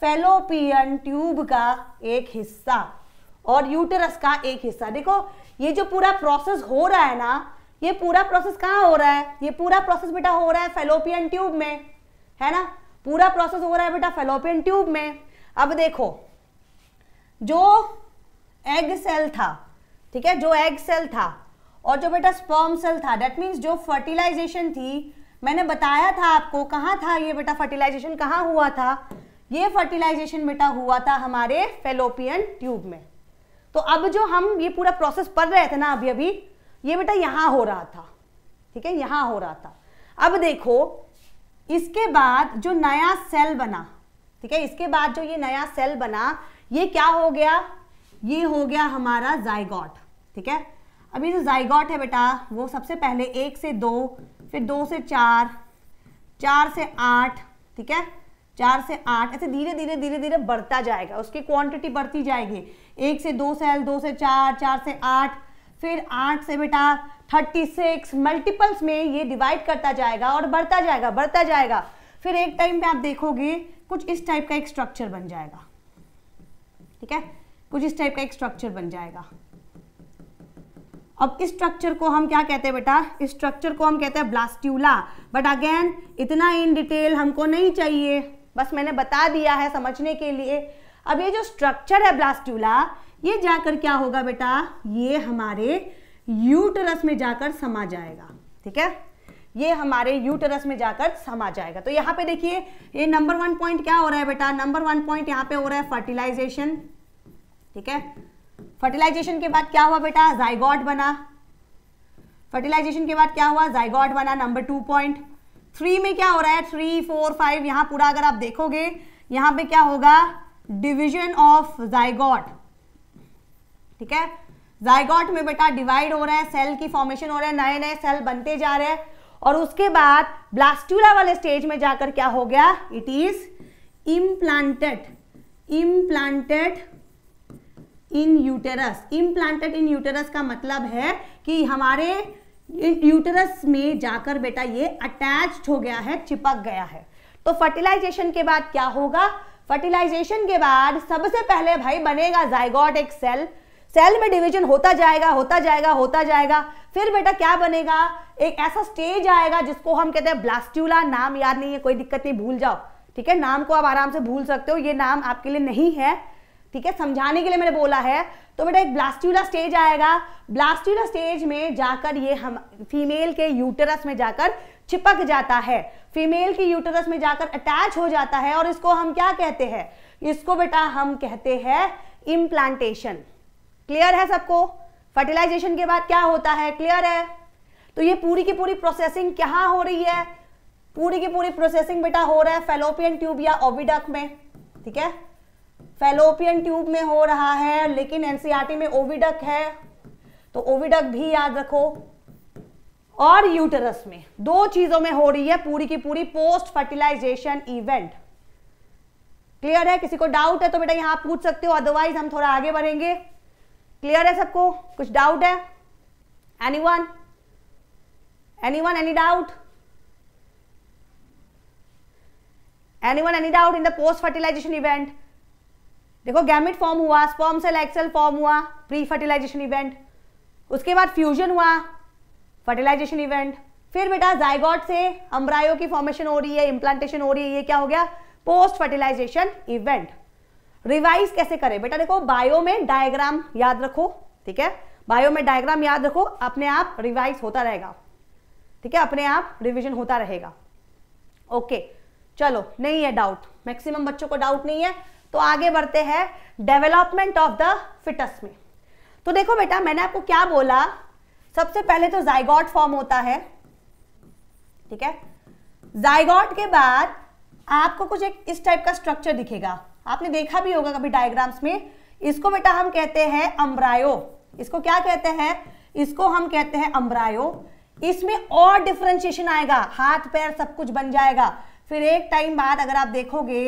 फेलोपियन ट्यूब का एक हिस्सा और यूटरस का एक हिस्सा देखो ये जो पूरा प्रोसेस हो रहा है ना ये पूरा प्रोसेस कहाँ हो रहा है ये पूरा प्रोसेस बेटा हो रहा है फेलोपियन ट्यूब में है ना पूरा प्रोसेस हो रहा है बेटा फेलोपियन ट्यूब में अब देखो जो एग सेल था ठीक है जो एग सेल था और जो बेटा स्पर्म सेल था डेट मीन्स जो फर्टिलाइजेशन थी मैंने बताया था आपको कहाँ था ये बेटा फर्टिलाइजेशन कहाँ हुआ था ये फर्टिलाइजेशन बेटा हुआ था हमारे फेलोपियन ट्यूब में तो अब जो हम ये पूरा प्रोसेस पढ़ रहे थे ना अभी अभी ये बेटा यहाँ हो रहा था ठीक है यहाँ हो रहा था अब देखो इसके बाद जो नया सेल बना ठीक है इसके बाद जो ये नया सेल बना ये क्या हो गया ये हो गया हमारा जायगॉट ठीक है अभी जो तो जाइगॉट है बेटा वो सबसे पहले एक से दो फिर दो से चार चार से आठ ठीक है चार से आठ ऐसे धीरे धीरे धीरे धीरे बढ़ता जाएगा उसकी क्वांटिटी बढ़ती जाएगी एक से दो सेल दो से चार चार से आठ फिर आठ से बेटा थर्टी सिक्स मल्टीपल्स में ये डिवाइड करता जाएगा और बढ़ता जाएगा बढ़ता जाएगा फिर एक टाइम पे आप देखोगे कुछ इस टाइप का एक स्ट्रक्चर बन जाएगा ठीक है कुछ इस टाइप का एक स्ट्रक्चर बन जाएगा अब इस स्ट्रक्चर को हम क्या कहते हैं बेटा इस स्ट्रक्चर को हम कहते हैं ब्लास्ट्यूला बट अगेन इतना इन डिटेल हमको नहीं चाहिए बस मैंने बता दिया है समझने के लिए अब ये जो स्ट्रक्चर है ब्लास्ट्यूला ये जाकर क्या होगा बेटा ये हमारे यूटरस में जाकर समा जाएगा ठीक है ये हमारे यूटरस में जाकर समा जाएगा तो यहाँ पे देखिए ये नंबर वन पॉइंट क्या हो रहा है बेटा नंबर वन पॉइंट यहाँ पे हो रहा है फर्टिलाइजेशन ठीक है फर्टिलाइजेशन के बाद क्या हुआ बेटा जाइगॉट बना फर्टिलाइजेशन के बाद क्या हुआ जाइगॉट बना नंबर टू पॉइंट थ्री में क्या हो रहा है थ्री फोर फाइव यहां पूरा अगर आप देखोगे यहां पे क्या होगा डिवीजन ऑफ जाइगॉट ठीक है जाइगॉट में बेटा डिवाइड हो रहा है सेल की फॉर्मेशन हो रहा है नए नए सेल बनते जा रहे हैं और उसके बाद ब्लास्टूला वाले स्टेज में जाकर क्या हो गया it is implanted implanted in uterus implanted in uterus का मतलब है कि हमारे यूटेरस में जाकर बेटा ये अटैच्ड हो गया है चिपक गया है तो फर्टिलाइजेशन के बाद क्या होगा फर्टिलाइजेशन के बाद सबसे पहले भाई बनेगा जाइगॉट एक सेल सेल में डिवीजन होता जाएगा होता जाएगा होता जाएगा फिर बेटा क्या बनेगा एक ऐसा स्टेज आएगा जिसको हम कहते हैं ब्लास्ट्यूला नाम याद नहीं है कोई दिक्कत नहीं भूल जाओ ठीक है नाम को आप आराम से भूल सकते हो ये नाम आपके लिए नहीं है ठीक है समझाने के लिए मैंने बोला है तो बेटा एक ब्लास्ट्यूला स्टेज आएगा ब्लास्ट्यूला स्टेज में जाकर ये हम फीमेल के यूटरस में जाकर चिपक जाता है फीमेल के यूटेरस में जाकर अटैच हो जाता है और इसको हम क्या कहते हैं इसको बेटा हम कहते हैं इम्प्लांटेशन क्लियर है सबको फर्टिलाइजेशन के बाद क्या होता है क्लियर है तो ये पूरी की पूरी प्रोसेसिंग क्या हो रही है पूरी की पूरी प्रोसेसिंग बेटा हो रहा है फेलोपियन ट्यूब या ओविडक में ठीक है फेलोपियन ट्यूब में हो रहा है लेकिन एनसीआरटी e में ओविडक है तो ओविडक भी याद रखो और यूटरस में दो चीजों में हो रही है पूरी की पूरी पोस्ट फर्टिलाइजेशन इवेंट क्लियर है किसी को डाउट है तो बेटा यहां पूछ सकते हो अदरवाइज हम थोड़ा आगे बढ़ेंगे क्लियर है सबको कुछ डाउट है any one any one any doubt any one any doubt in the post fertilization event देखो गैमिट फॉर्म हुआ स्पॉम सेल एक्सेल फॉर्म हुआ प्री फर्टिलाइजेशन इवेंट उसके बाद फ्यूजन हुआ फर्टिलाइजेशन इवेंट फिर बेटा जायगॉट से अम्ब्रायो की फॉर्मेशन हो रही है इम्प्लांटेशन हो रही है ये क्या हो गया पोस्ट फर्टिलाइजेशन इवेंट रिवाइज कैसे करें बेटा देखो बायो में डायग्राम याद रखो ठीक है बायो में डायग्राम याद रखो अपने आप रिवाइज होता रहेगा ठीक है अपने आप रिविजन होता रहेगा ओके चलो नहीं है डाउट मैक्सिमम बच्चों को डाउट नहीं है तो आगे बढ़ते हैं डेवलपमेंट ऑफ द फिटस में तो देखो बेटा मैंने आपको क्या बोला सबसे पहले तो जाइगॉट फॉर्म होता है ठीक है जाइगॉट के बाद आपको कुछ एक इस टाइप का स्ट्रक्चर दिखेगा आपने देखा भी होगा कभी डायग्राम्स में इसको बेटा हम कहते हैं अम्ब्रायो इसको क्या कहते हैं इसको हम कहते हैं अम्ब्रायो इसमें और डिफ्रेंशिएशन आएगा हाथ पैर सब कुछ बन जाएगा फिर एक टाइम बाद अगर आप देखोगे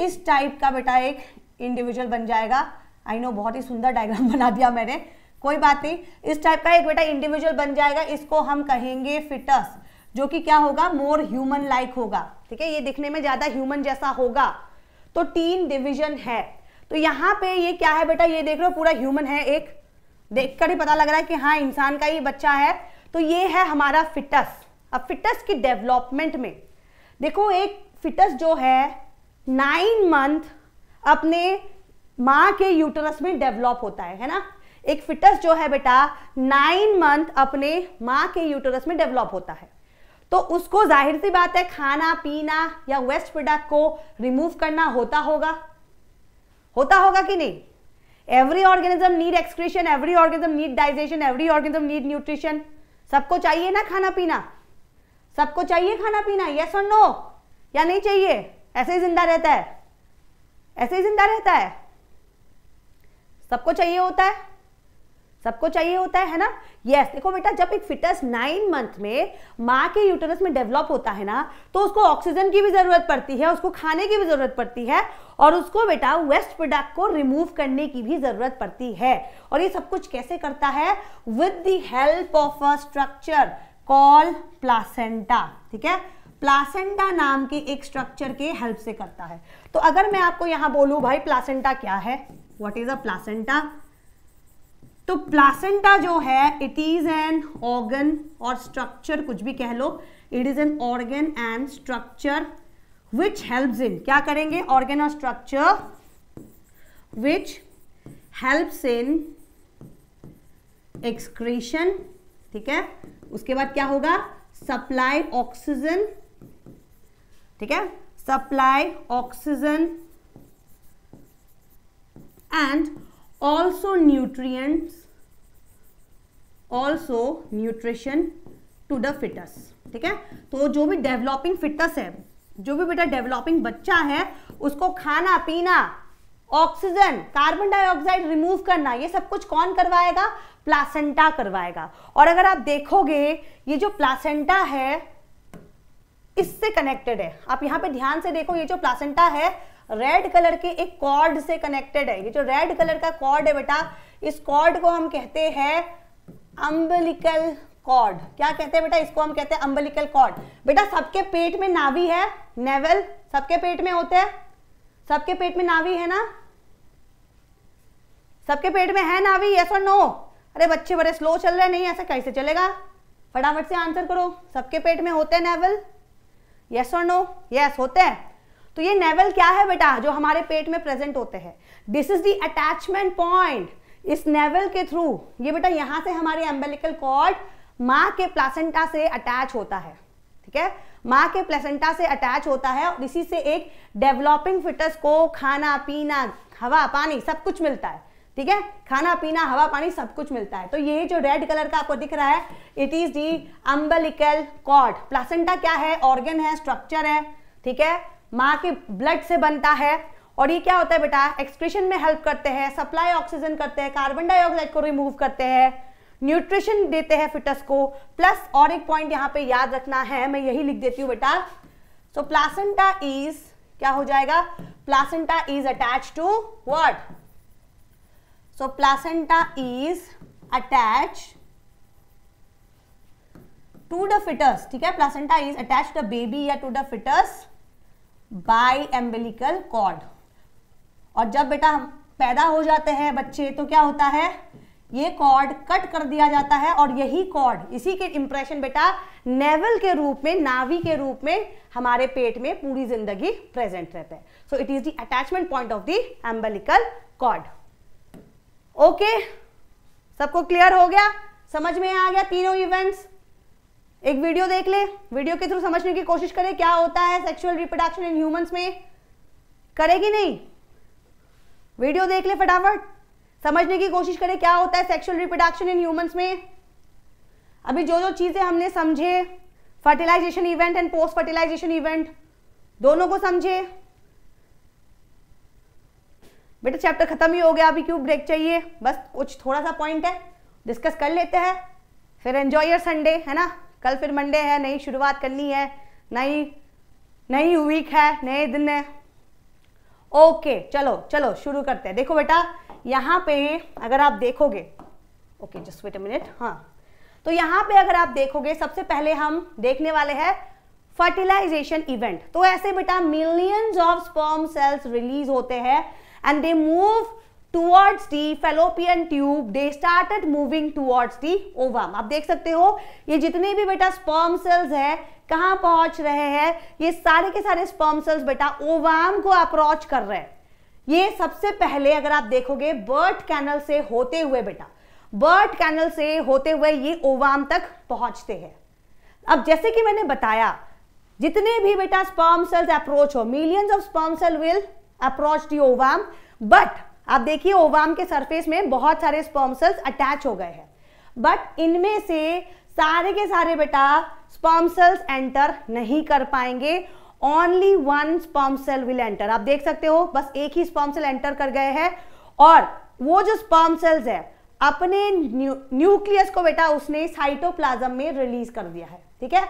इस टाइप का बेटा एक इंडिविजुअल बन जाएगा आई नो बहुत ही सुंदर डायग्राम बना दिया मैंने कोई बात नहीं इस टाइप का एक बेटा इंडिविजुअल बन जाएगा इसको हम कहेंगे फिटस जो कि क्या होगा मोर ह्यूमन लाइक होगा ठीक है ये दिखने में ज्यादा ह्यूमन जैसा होगा तो तीन डिविजन है तो यहाँ पे ये क्या है बेटा ये देख रहे हो पूरा ह्यूमन है एक देखकर ही पता लग रहा है कि हाँ इंसान का ही बच्चा है तो ये है हमारा फिटस अब फिटस की डेवलपमेंट में देखो एक फिटस जो है नाइन मंथ अपने माँ के यूटरस में डेवलप होता है है ना एक फिटस जो है बेटा नाइन मंथ अपने माँ के यूटरस में डेवलप होता है तो उसको जाहिर सी बात है खाना पीना या वेस्ट प्रोडक्ट को रिमूव करना होता होगा होता होगा कि नहीं every organism need excretion every organism need digestion every organism need nutrition सबको चाहिए ना खाना पीना सबको चाहिए खाना पीना येस और नो या नहीं चाहिए ऐसे ही जिंदा रहता है ऐसे ही जिंदा रहता है सबको चाहिए होता है सबको चाहिए होता है है ना यस yes, देखो बेटा जब एक फिटस नाइन मंथ में माँ के यूटरस में डेवलप होता है ना तो उसको ऑक्सीजन की भी ज़रूरत पड़ती है उसको खाने की भी ज़रूरत पड़ती है और उसको बेटा वेस्ट प्रोडक्ट को रिमूव करने की भी ज़रूरत पड़ती है और ये सब कुछ कैसे करता है with the help of a structure call placenta ठीक है प्लासेंटा नाम के एक स्ट्रक्चर के हेल्प से करता है तो अगर मैं आपको यहां बोलू भाई प्लासेंटा क्या है वॉट इज अ प्लासेंटा तो प्लासेंटा जो है इट इज एन ऑर्गन और स्ट्रक्चर कुछ भी कह लो it is an organ and structure which help in क्या करेंगे ऑर्गन और structure which help in excretion ठीक है उसके बाद क्या होगा सप्लाई ऑक्सीजन ठीक है supply oxygen and also nutrients also nutrition to the fetus ठीक है तो जो भी डेवलपिंग फिटस है जो भी बेटा डेवलपिंग बच्चा है उसको खाना पीना ऑक्सीजन कार्बन डाइऑक्साइड रिमूव करना ये सब कुछ कौन करवाएगा प्लासेंटा करवाएगा और अगर आप देखोगे ये जो प्लासेंटा है इससे कनेक्टेड है आप यहाँ पे ध्यान से देखो ये जो प्लासेंटा है रेड कलर के एक कॉर्ड से कनेक्टेड है ये जो रेड कलर का कॉर्ड है बेटा इस कॉर्ड को हम कहते हैं अम्बलिकल कॉर्ड क्या कहते हैं बेटा इसको हम कहते हैं अम्बलिकल कॉर्ड बेटा सबके पेट में नावी है नेवल सबके पेट में होते हैं सबके पेट में नावी है ना सबके पेट में है नावी यस और नो अरे बच्चे बड़े स्लो चल रहे हैं नहीं ऐसा कैसे चलेगा फटाफट से आंसर करो सबके पेट में होते हैं नेवल यस और नो यस होते हैं तो ये नेवल क्या है बेटा जो हमारे पेट में प्रेजेंट होते हैं this is the attachment point इस नेवल के थ्रू ये बेटा यहाँ से हमारे एम्बेलिकल कॉर्ड माँ के प्लासेंटा से अटैच होता है ठीक है माँ के प्लेसेंटा से अटैच होता है और इसी से एक डेवलपिंग फिटस को खाना पीना हवा पानी सब कुछ मिलता है ठीक है खाना पीना हवा पानी सब कुछ मिलता है तो ये जो रेड कलर का आपको दिख रहा है it is the umbilical cord placenta क्या है ऑर्गन है स्ट्रक्चर है ठीक है माँ के ब्लड से बनता है और ये क्या होता है बेटा एक्सक्रीशन में हेल्प करते हैं सप्लाई ऑक्सीजन करते हैं कार्बन डाइऑक्साइड को रिमूव करते हैं न्यूट्रिशन देते हैं फिटस को प्लस और एक पॉइंट यहाँ पे याद रखना है मैं यही लिख देती हूँ बेटा सो प्लासेंटा इज क्या हो जाएगा placenta is attach to word so placenta is attached to the fetus ठीक है placenta is attached to the baby या to the fetus by umbilical cord और जब बेटा पैदा हो जाते हैं बच्चे तो क्या होता है ये कॉर्ड कट कर दिया जाता है और यही कॉर्ड इसी के इम्प्रेशन बेटा नेवल के रूप में नावी के रूप में हमारे पेट में पूरी जिंदगी प्रेजेंट रहता है so it is the attachment point of the umbilical cord okay सबको क्लियर हो गया समझ में आ गया तीनों इवेंट्स एक वीडियो देख ले वीडियो के थ्रू समझने की कोशिश करें क्या होता है सेक्सुअल रिप्रोडक्शन इन ह्यूमंस में करेगी नहीं वीडियो देख ले फटाफट समझने की कोशिश करें क्या होता है सेक्सुअल रिप्रोडक्शन इन ह्यूमंस में अभी जो जो चीज़ें हमने समझे fertilization event and post fertilization event दोनों को समझे बेटा चैप्टर खत्म ही हो गया अभी क्यों ब्रेक चाहिए बस कुछ थोड़ा सा पॉइंट है डिस्कस कर लेते हैं फिर एंजॉय योर संडे है ना कल फिर मंडे है नई शुरुआत करनी है नई नई वीक है नए दिन है ओके चलो चलो शुरू करते हैं देखो बेटा यहाँ पे अगर आप देखोगे okay just wait a minute हाँ तो यहाँ पे अगर आप देखोगे सबसे पहले हम देखने वाले हैं फर्टिलाइजेशन इवेंट तो ऐसे बेटा millions of sperm cells release होते हैं and they move towards the fallopian tube they started moving towards the ovum आप देख सकते हो ये जितने भी बेटा sperm cells है कहाँ पहुंच रहे हैं ये सारे के सारे sperm cells बेटा ओवाम को अप्रोच कर रहे हैं ये सबसे पहले अगर आप देखोगे बर्ट कैनल से होते हुए बेटा बर्ट कैनल से होते हुए ये ओवाम तक पहुंचते हैं अब जैसे कि मैंने बताया जितने भी बेटा स्पर्म सेल्स अप्रोच हो millions of sperm cell will approach the ovum but आप देखिए ओवाम के सरफेस में बहुत सारे स्पर्म सेल्स अटैच हो गए हैं बट इनमें से सारे के सारे बेटा स्पर्म सेल्स एंटर नहीं कर पाएंगे only one sperm cell will enter आप देख सकते हो बस एक ही स्पर्म सेल एंटर कर गए हैं और वो जो स्पर्म सेल्स है अपने न्यूक्लियस को बेटा उसने साइटोप्लाज्म में रिलीज कर दिया है ठीक है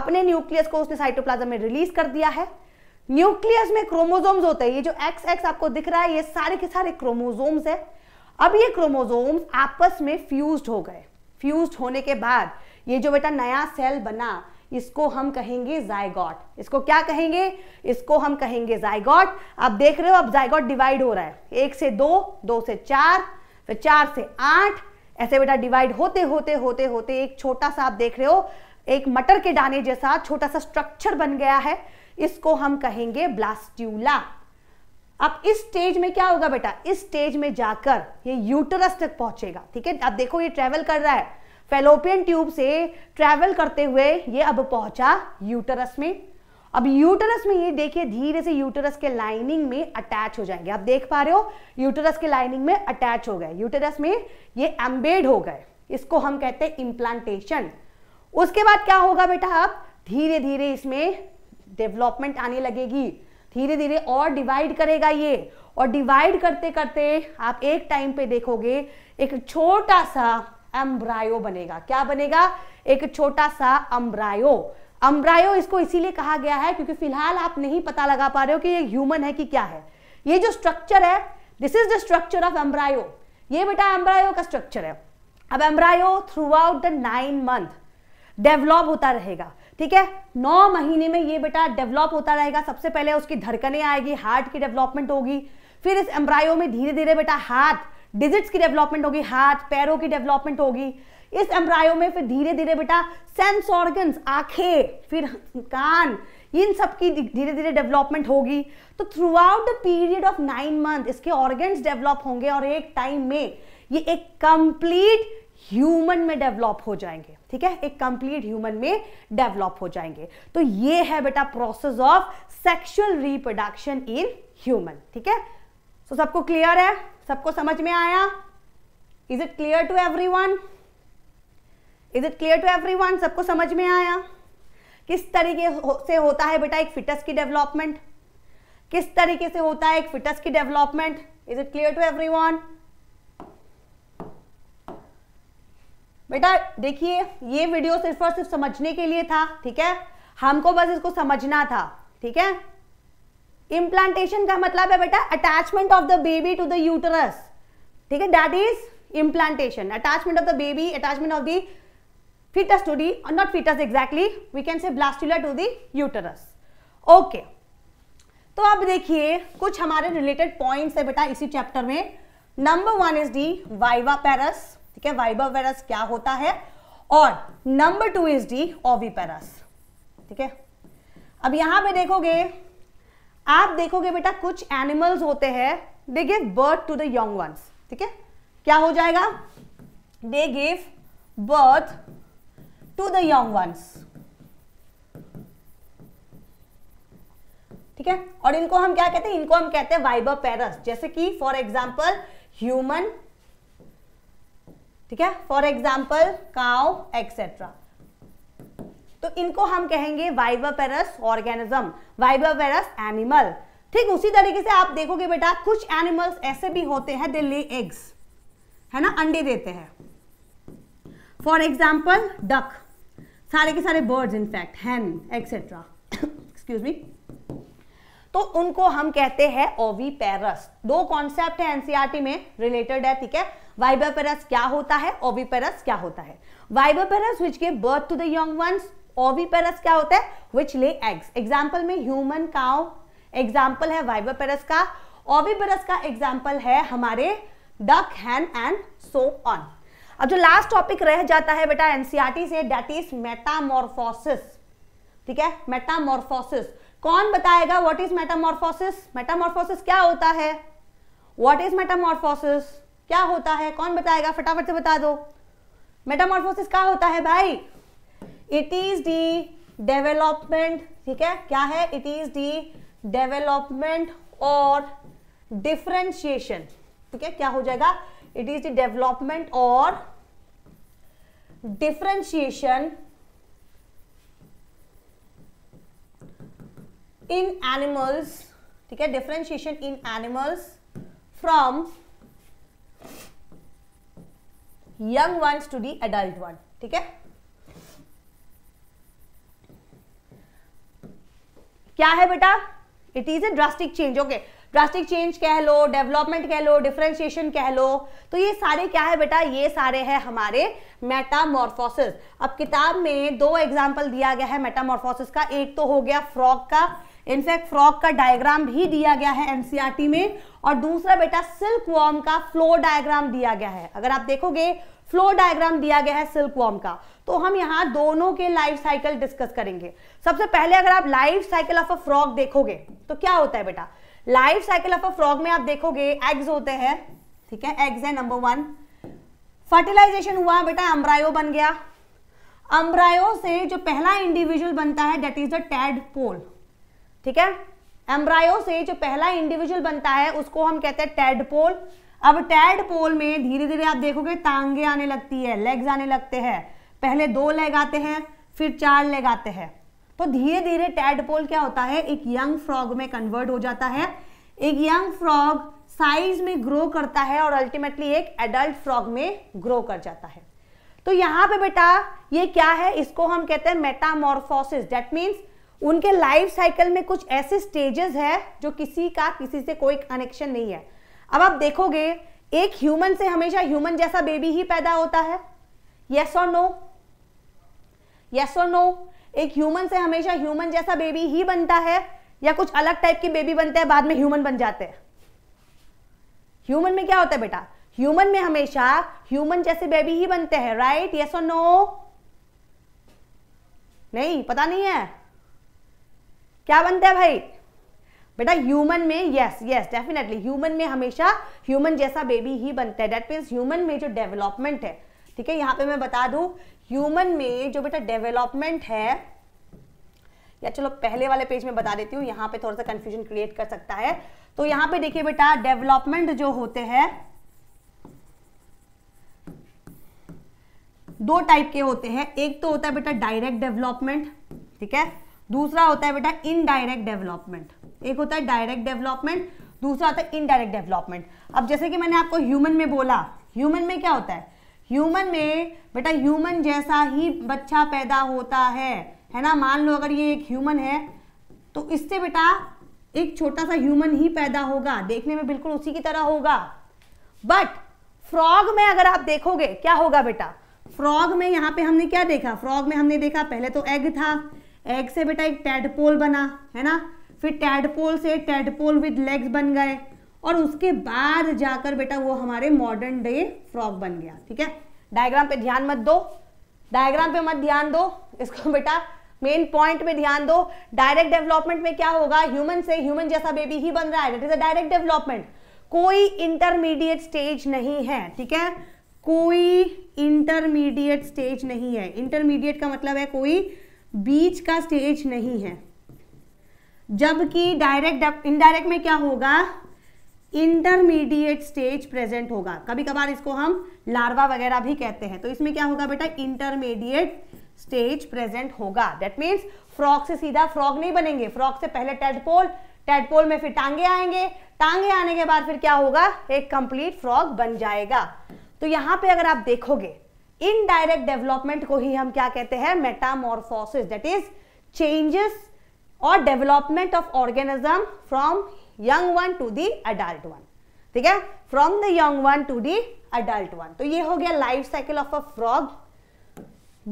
अपने न्यूक्लियस को उसने साइटोप्लाज्म में रिलीज कर दिया है न्यूक्लियस में क्रोमोजोम्स होते हैं ये जो एक्स एक्स आपको दिख रहा है ये सारे के सारे क्रोमोजोम्स है अब ये क्रोमोजोम्स आपस में फ्यूज्ड हो गए फ्यूज्ड होने के बाद ये जो बेटा नया सेल बना इसको हम कहेंगे जायगॉट इसको क्या कहेंगे इसको हम कहेंगे जायगॉट आप देख रहे हो अब जायगॉट डिवाइड हो रहा है एक से दो दो से चार फिर चार से आठ ऐसे बेटा डिवाइड होते होते होते होते एक छोटा सा आप देख रहे हो एक मटर के दाने जैसा छोटा सा स्ट्रक्चर बन गया है इसको हम कहेंगे ब्लास्ट्यूला अब इस स्टेज में क्या होगा बेटा इस स्टेज में जाकर ये यूटरस तक पहुंचेगा ठीक है अब देखो ये ट्रेवल कर रहा है फेलोपियन ट्यूब से ट्रेवल करते हुए ये अब पहुंचा यूटरस में अब यूटरस में ये देखिए धीरे से यूटरस के लाइनिंग में अटैच हो जाएंगे आप देख पा रहे हो यूटरस के लाइनिंग में अटैच हो गए यूटरस में ये एम्बेड हो गए इसको हम कहते हैं इम्प्लांटेशन उसके बाद क्या होगा बेटा आप धीरे धीरे इसमें डेवलपमेंट आने लगेगी धीरे धीरे और डिवाइड करेगा ये और डिवाइड करते करते आप एक टाइम पे देखोगे एक छोटा सा एम्ब्रायो बनेगा क्या बनेगा एक छोटा सा अम्ब्रायो अम्ब्रायो इसको इसीलिए कहा गया है क्योंकि फिलहाल आप नहीं पता लगा पा रहे हो कि ये ह्यूमन है कि क्या है ये जो स्ट्रक्चर है this is the structure of embryo ये बेटा एम्ब्रायो का स्ट्रक्चर है अब embryo throughout the nine month develop होता रहेगा ठीक है नौ महीने में ये बेटा डेवलप होता रहेगा सबसे पहले उसकी धड़कने आएगी हार्ट की डेवलपमेंट होगी फिर इस एम्ब्रायो में धीरे धीरे बेटा हाथ डिजिट्स की डेवलपमेंट होगी हाथ पैरों की डेवलपमेंट होगी इस एम्ब्रायो में फिर धीरे धीरे बेटा सेंस ऑर्गन आंखें फिर कान इन सब की धीरे धीरे डेवलपमेंट होगी तो throughout the period of nine month इसके ऑर्गन डेवलप होंगे और एक टाइम में ये एक कंप्लीट ह्यूमन में डेवलप हो जाएंगे ठीक है एक कंप्लीट ह्यूमन में डेवलप हो जाएंगे तो ये है बेटा process of sexual reproduction in human ठीक है सो सबको क्लियर है सबको समझ में आया is it clear to every everyone is it clear to every everyone सबको समझ में आया किस तरीके से होता है बेटा एक फिटस की डेवलपमेंट किस तरीके से होता है एक फिटस की development is it clear to every everyone बेटा देखिए ये वीडियो सिर्फ और सिर्फ समझने के लिए था ठीक है हमको बस इसको समझना था ठीक है इम्प्लांटेशन का मतलब है बेटा attachment of the baby to the uterus ठीक है that is implantation attachment of the baby attachment of the fetus to the or not fetus exactly we can say blastula to the तो अब देखिए कुछ हमारे रिलेटेड पॉइंट्स है बेटा इसी चैप्टर में number one is the viviparous ठीक है वाइबर वेरस क्या होता है और number two is the oviparous ठीक है अब यहां पे देखोगे आप देखोगे बेटा कुछ एनिमल्स होते हैं they give birth to the young ones ठीक है क्या हो जाएगा they give birth to the young ones ठीक है और इनको हम क्या कहते हैं इनको हम कहते हैं वाइबर पेरस जैसे कि फॉर एग्जाम्पल ह्यूमन ठीक है फॉर एग्जाम्पल काउ एक्सेट्रा तो इनको हम कहेंगे वाइवापेरस ऑर्गेनिज्म वाइवापेरस एनिमल ठीक उसी तरीके से आप देखोगे बेटा कुछ एनिमल्स ऐसे भी होते हैं दे ले एग्स है ना अंडे देते हैं फॉर एग्जाम्पल डक सारे के सारे birds in fact hen et cetera excuse me तो उनको हम कहते हैं ओवीपेरस दो कॉन्सेप्ट है एनसीआरटी में रिलेटेड है ठीक है वाइबर क्या होता है ओवीपेरस क्या होता है वाइबर which give birth to the young ones ओवी क्या होता है विच ले एग्स एग्जाम्पल में ह्यूमन काउ एग्जाम्पल है वाइबर का ओवीपेरस का एग्जाम्पल है हमारे duck hen and so on अब जो लास्ट टॉपिक रह जाता है बेटा एनसीआरटी e से डेट इज मेटामोरफोसिस ठीक है मेटामोरफोसिस कौन बताएगा व्हाट इज मेटामॉर्फोसिस मेटामॉर्फोसिस क्या होता है व्हाट इज मेटामॉर्फोसिस क्या होता है कौन बताएगा फटाफट से बता दो मेटामॉर्फोसिस क्या होता है भाई इट इज दी डेवलपमेंट ठीक है क्या है इट इज दी डेवलपमेंट और डिफ्रेंशिएशन ठीक है क्या हो जाएगा इट इज द डेवलपमेंट और डिफ्रेंशिएशन इन एनिमल्स ठीक है differentiation in animals from young one to the adult one ठीक है क्या है बेटा it is a drastic change okay drastic change कह लो डेवलपमेंट कह लो डिफ्रेंशिएशन कह लो तो ये सारे क्या है बेटा ये सारे हैं हमारे मेटामॉर्फोसिस अब किताब में दो एग्जाम्पल दिया गया है मेटामॉर्फोसिस का एक तो हो गया फ्रॉक का इनफैक्ट फ्रॉक का डायग्राम भी दिया गया है एनसीईआरटी में और दूसरा बेटा सिल्क वॉर्म का फ्लो डायग्राम दिया गया है अगर आप देखोगे फ्लो डायग्राम दिया गया है सिल्क वॉर्म का तो हम यहाँ दोनों के लाइफ साइकिल डिस्कस करेंगे सबसे पहले अगर आप life cycle of a frog देखोगे तो क्या होता है बेटा life cycle of a frog में आप देखोगे एग्स होते हैं ठीक है एग्स है नंबर वन फर्टिलाइजेशन हुआ बेटा अम्ब्रायो बन गया अम्ब्रायो से जो पहला इंडिविजुअल बनता है that is the tadpole ठीक है एम्ब्रायो से जो पहला इंडिविजुअल बनता है उसको हम कहते हैं टेडपोल अब टेडपोल में धीरे धीरे आप देखोगे टांगे आने लगती है लेग्स आने लगते हैं पहले दो लेग आते हैं फिर चार लेग आते हैं तो धीरे धीरे टेडपोल क्या होता है एक यंग फ्रॉग में कन्वर्ट हो जाता है एक यंग फ्रॉग साइज में ग्रो करता है और अल्टीमेटली एक एडल्ट फ्रॉग में ग्रो कर जाता है तो यहां पे बेटा ये क्या है इसको हम कहते हैं मेटामोरफोसिस डेट मीन्स उनके लाइफ साइकिल में कुछ ऐसे स्टेजेस है जो किसी का किसी से कोई कनेक्शन नहीं है अब आप देखोगे एक ह्यूमन से हमेशा ह्यूमन जैसा बेबी ही पैदा होता है यस और नो यस और नो एक ह्यूमन से हमेशा ह्यूमन जैसा बेबी ही बनता है या कुछ अलग टाइप के बेबी बनते हैं बाद में ह्यूमन बन जाते हैं ह्यूमन में क्या होता है बेटा ह्यूमन में हमेशा ह्यूमन जैसे बेबी ही बनते हैं राइट यस और नो नहीं पता नहीं है क्या बनता है भाई बेटा ह्यूमन में यस यस डेफिनेटली ह्यूमन में हमेशा ह्यूमन जैसा बेबी ही बनता है डेट मीन्स ह्यूमन में जो डेवलपमेंट है ठीक है यहाँ पे मैं बता दू ह्यूमन में जो बेटा डेवलपमेंट है या चलो पहले वाले पेज में बता देती हूँ यहाँ पे थोड़ा सा कंफ्यूजन क्रिएट कर सकता है तो यहाँ पे देखिए बेटा डेवलपमेंट जो होते हैं दो टाइप के होते हैं एक तो होता है बेटा डायरेक्ट डेवलपमेंट ठीक है दूसरा होता है बेटा इनडायरेक्ट डेवलपमेंट एक होता है डायरेक्ट डेवलपमेंट दूसरा होता है इनडायरेक्ट डेवलपमेंट अब जैसे कि मैंने आपको ह्यूमन में बोला ह्यूमन में क्या होता है ह्यूमन में बेटा ह्यूमन जैसा ही बच्चा पैदा होता है है ना मान लो अगर ये एक ह्यूमन है तो इससे बेटा एक छोटा सा ह्यूमन ही पैदा होगा देखने में बिल्कुल उसी की तरह होगा बट फ्रॉग में अगर आप देखोगे क्या होगा बेटा फ्रॉग में यहाँ पे हमने क्या देखा फ्रॉग में हमने देखा पहले तो एग था एग से बेटा एक टेडपोल बना है ना फिर टेडपोल से टेडपोल विद लेग्स बन गए और उसके बाद जाकर बेटा वो हमारे मॉडर्न डे फ्रॉक बन गया ठीक है डायग्राम पे ध्यान मत दो डायग्राम पे मत ध्यान दो इसको बेटा मेन पॉइंट पे ध्यान दो डायरेक्ट डेवलपमेंट में क्या होगा ह्यूमन से ह्यूमन जैसा बेबी ही बन रहा है that is a direct development कोई इंटरमीडिएट स्टेज नहीं है ठीक है कोई इंटरमीडिएट स्टेज नहीं है इंटरमीडिएट का मतलब है कोई बीच का स्टेज नहीं है जबकि डायरेक्ट इनडायरेक्ट में क्या होगा इंटरमीडिएट स्टेज प्रेजेंट होगा कभी कभार इसको हम लार्वा वगैरह भी कहते हैं तो इसमें क्या होगा बेटा इंटरमीडिएट स्टेज प्रेजेंट होगा दैट मीन्स फ्रॉक से सीधा फ्रॉक नहीं बनेंगे फ्रॉक से पहले टेडपोल टेडपोल में फिर टांगे आएंगे टांगे आने के बाद फिर क्या होगा एक कंप्लीट फ्रॉक बन जाएगा तो यहां पे अगर आप देखोगे इनडायरेक्ट डेवलपमेंट को ही हम क्या कहते हैं मेटामोरफोसिस दैट इज चेंजेस और development of organism from young one to the adult one ठीक है from the young one to the adult one तो ये हो गया life cycle of a frog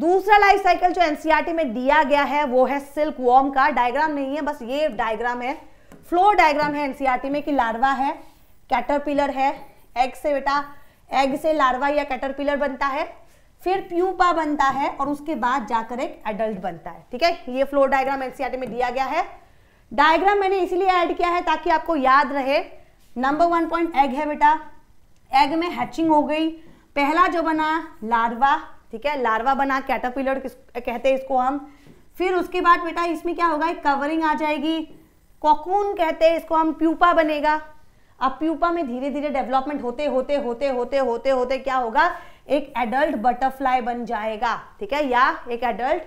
दूसरा लाइफ साइकिल जो एनसीईआरटी e में दिया गया है वो है सिल्क वॉर्म का डायग्राम नहीं है बस ये डायग्राम है फ्लो डायग्राम है एनसीईआरटी e में कि लार्वा है कैटरपिलर है एग से बेटा एग से लार्वा या कैटरपिलर बनता है फिर प्यूपा बनता है और उसके बाद जाकर एक एडल्ट बनता है ठीक है ये फ्लोर डायग्राम एनसीआर में दिया गया है डायग्राम मैंने इसलिए ऐड किया है ताकि आपको याद रहे नंबर वन पॉइंट एग है बेटा एग में हैचिंग हो गई पहला जो बना लार्वा ठीक है लार्वा बना कैटरपिलर कहते हैं इसको हम फिर उसके बाद बेटा इसमें क्या होगा कवरिंग आ जाएगी कॉकून कहते हैं इसको हम प्यूपा बनेगा अब प्यूपा में धीरे धीरे डेवलपमेंट होते होते होते होते होते होते क्या होगा एक एडल्ट बटरफ्लाई बन जाएगा ठीक है या एक एडल्ट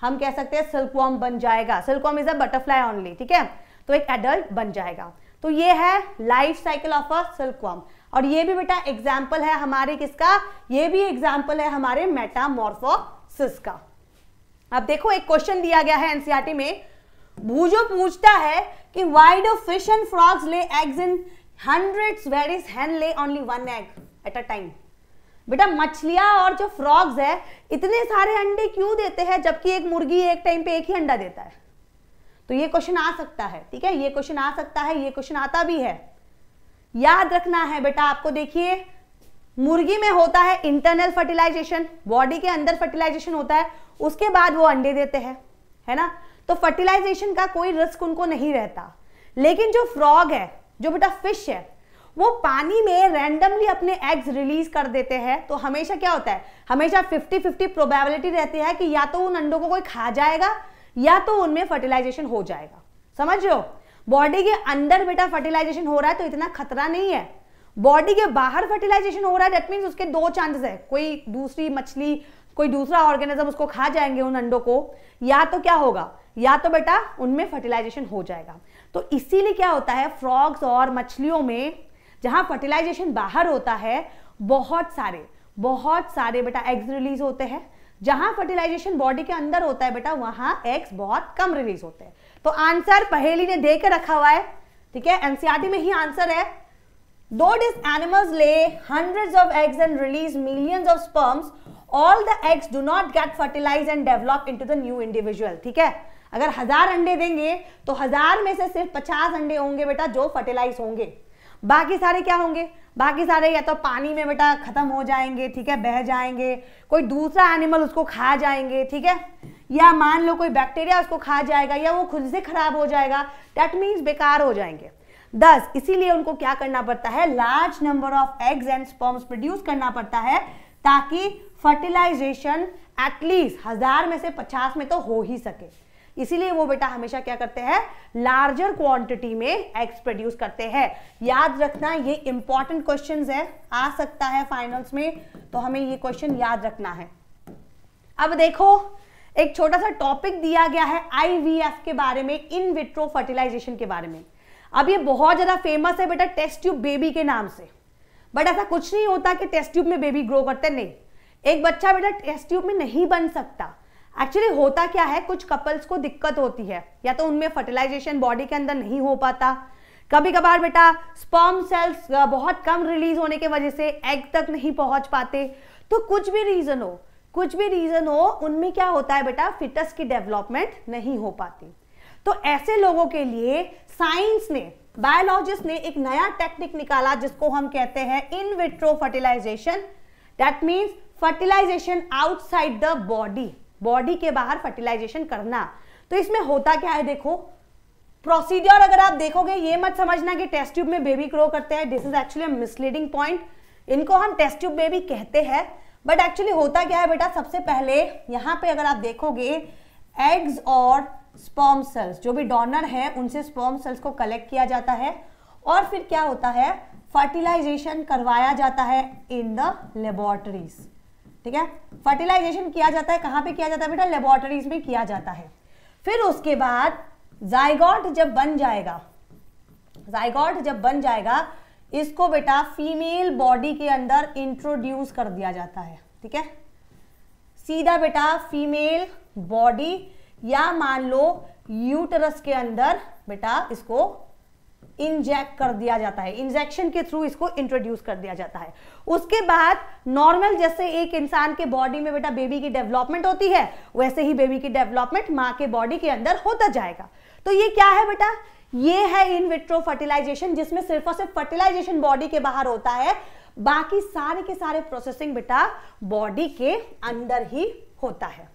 हम कह सकते हैं सिल्कवॉम बन जाएगा silkworm is a butterfly only ठीक है तो एक एडल्ट बन जाएगा तो ये है life cycle of a silkworm और ये भी बेटा एग्जाम्पल है हमारे किसका ये भी एग्जाम्पल है हमारे मेटामॉर्फोसिस का अब देखो एक क्वेश्चन दिया गया है एनसीआरटी e में भूजो पूछता है कि why do fish and frogs lay eggs in hundreds where is hen lay only one egg at a time बेटा मछलियाँ और जो फ्रॉग्स है इतने सारे अंडे क्यों देते हैं जबकि एक मुर्गी एक टाइम पे एक ही अंडा देता है तो ये क्वेश्चन आ सकता है ठीक है ये क्वेश्चन आ सकता है ये क्वेश्चन आता भी है याद रखना है बेटा आपको देखिए मुर्गी में होता है इंटरनल फर्टिलाइजेशन बॉडी के अंदर फर्टिलाइजेशन होता है उसके बाद वो अंडे देते हैं है ना तो फर्टिलाइजेशन का कोई रिस्क उनको नहीं रहता लेकिन जो फ्रॉग है जो बेटा फिश है वो पानी में रैंडमली अपने एग्स रिलीज कर देते हैं तो हमेशा क्या होता है हमेशा 50 50 प्रोबेबिलिटी रहती है कि या तो उन अंडों को कोई खा जाएगा या तो उनमें फर्टिलाइजेशन हो जाएगा समझ रहे हो बॉडी के अंदर बेटा फर्टिलाइजेशन हो रहा है तो इतना खतरा नहीं है बॉडी के बाहर फर्टिलाइजेशन हो रहा है डेट मीन उसके दो चांसेस है कोई दूसरी मछली कोई दूसरा ऑर्गेनिज्म उसको खा जाएंगे उन अंडों को या तो क्या होगा या तो बेटा उनमें फर्टिलाइजेशन हो जाएगा तो इसीलिए क्या होता है फ्रॉग्स और मछलियों में जहाँ फर्टिलाइजेशन बाहर होता है बहुत सारे बहुत सारे बेटा एग्स रिलीज होते हैं जहां फर्टिलाइजेशन बॉडी के अंदर होता है बेटा वहां एग्स बहुत कम रिलीज होते हैं तो आंसर पहेली ने देकर रखा हुआ है ठीक है एनसीआरटी में ही आंसर है though these animals lay hundreds of eggs and release millions of sperms all the eggs do not get fertilize and develop in the new individual ठीक है अगर हजार अंडे देंगे तो हजार में से सिर्फ पचास अंडे होंगे बेटा जो फर्टिलाइज होंगे बाकी सारे क्या होंगे बाकी सारे या तो पानी में बेटा खत्म हो जाएंगे ठीक है बह जाएंगे कोई दूसरा एनिमल उसको खा जाएंगे ठीक है या मान लो कोई बैक्टीरिया उसको खा जाएगा या वो खुद से खराब हो जाएगा डेट मीन्स बेकार हो जाएंगे दस इसीलिए उनको क्या करना पड़ता है large number of eggs and sperms produce करना पड़ता है ताकि फर्टिलाइजेशन एटलीस्ट हजार में से पचास में तो हो ही सके इसीलिए वो बेटा हमेशा क्या करते हैं लार्जर क्वांटिटी में एग्स प्रोड्यूस करते हैं याद रखना ये इंपॉर्टेंट क्वेश्चन है आ सकता है फाइनल्स में तो हमें ये क्वेश्चन याद रखना है अब देखो एक छोटा सा टॉपिक दिया गया है आईवीएफ के बारे में इन विट्रो फर्टिलाइजेशन के बारे में अब ये बहुत ज़्यादा फेमस है बेटा टेस्ट ट्यूब बेबी के नाम से बट ऐसा कुछ नहीं होता कि टेस्ट ट्यूब में बेबी ग्रो करते नहीं एक बच्चा बेटा टेस्ट ट्यूब में नहीं बन सकता एक्चुअली होता क्या है कुछ कपल्स को दिक्कत होती है या तो उनमें फर्टिलाइजेशन बॉडी के अंदर नहीं हो पाता कभी कभार बेटा स्पर्म सेल्स बहुत कम रिलीज होने के वजह से एग तक नहीं पहुंच पाते तो कुछ भी रीजन हो कुछ भी रीजन हो उनमें क्या होता है बेटा फिटस की डेवलपमेंट नहीं हो पाती तो ऐसे लोगों के लिए साइंस ने बायोलॉजिस्ट ने एक नया टेक्निक निकाला जिसको हम कहते हैं in vitro fertilization that means fertilization outside the body body के बाहर फर्टिलाइजेशन करना तो इसमें होता क्या है देखो प्रोसीजर अगर आप देखोगे ये मत समझना कि टेस्ट ट्यूब में बेबी ग्रो करते हैं this is actually misleading point इनको हम टेस्ट ट्यूब बेबी कहते हैं बट एक्चुअली होता क्या है बेटा सबसे पहले यहाँ पे अगर आप देखोगे एग्स और स्पॉम सेल्स जो भी डोनर है उनसे स्पॉम सेल्स को कलेक्ट किया जाता है और फिर क्या होता है फर्टिलाइजेशन करवाया जाता है इन द लेबोरेटरीज ठीक है फर्टिलाइजेशन किया जाता है कहाँ पे किया जाता है बेटा लेबोरेटरीज में किया जाता है फिर उसके बाद जायगॉट जब बन जाएगा जायगॉट जब बन जाएगा इसको बेटा फीमेल बॉडी के अंदर इंट्रोड्यूस कर दिया जाता है ठीक है सीधा बेटा फीमेल बॉडी या मान लो यूटरस के अंदर बेटा इसको इंजेक्ट कर दिया जाता है इंजेक्शन के थ्रू इसको इंट्रोड्यूस कर दिया जाता है उसके बाद नॉर्मल जैसे एक इंसान के बॉडी में बेटा बेबी की डेवलपमेंट होती है वैसे ही बेबी की डेवलपमेंट माँ के बॉडी के अंदर होता जाएगा तो ये क्या है बेटा ये है इन विट्रो फर्टिलाइजेशन जिसमें सिर्फ और सिर्फ फर्टिलाइजेशन बॉडी के बाहर होता है बाकी सारे के सारे प्रोसेसिंग बेटा बॉडी के अंदर ही होता है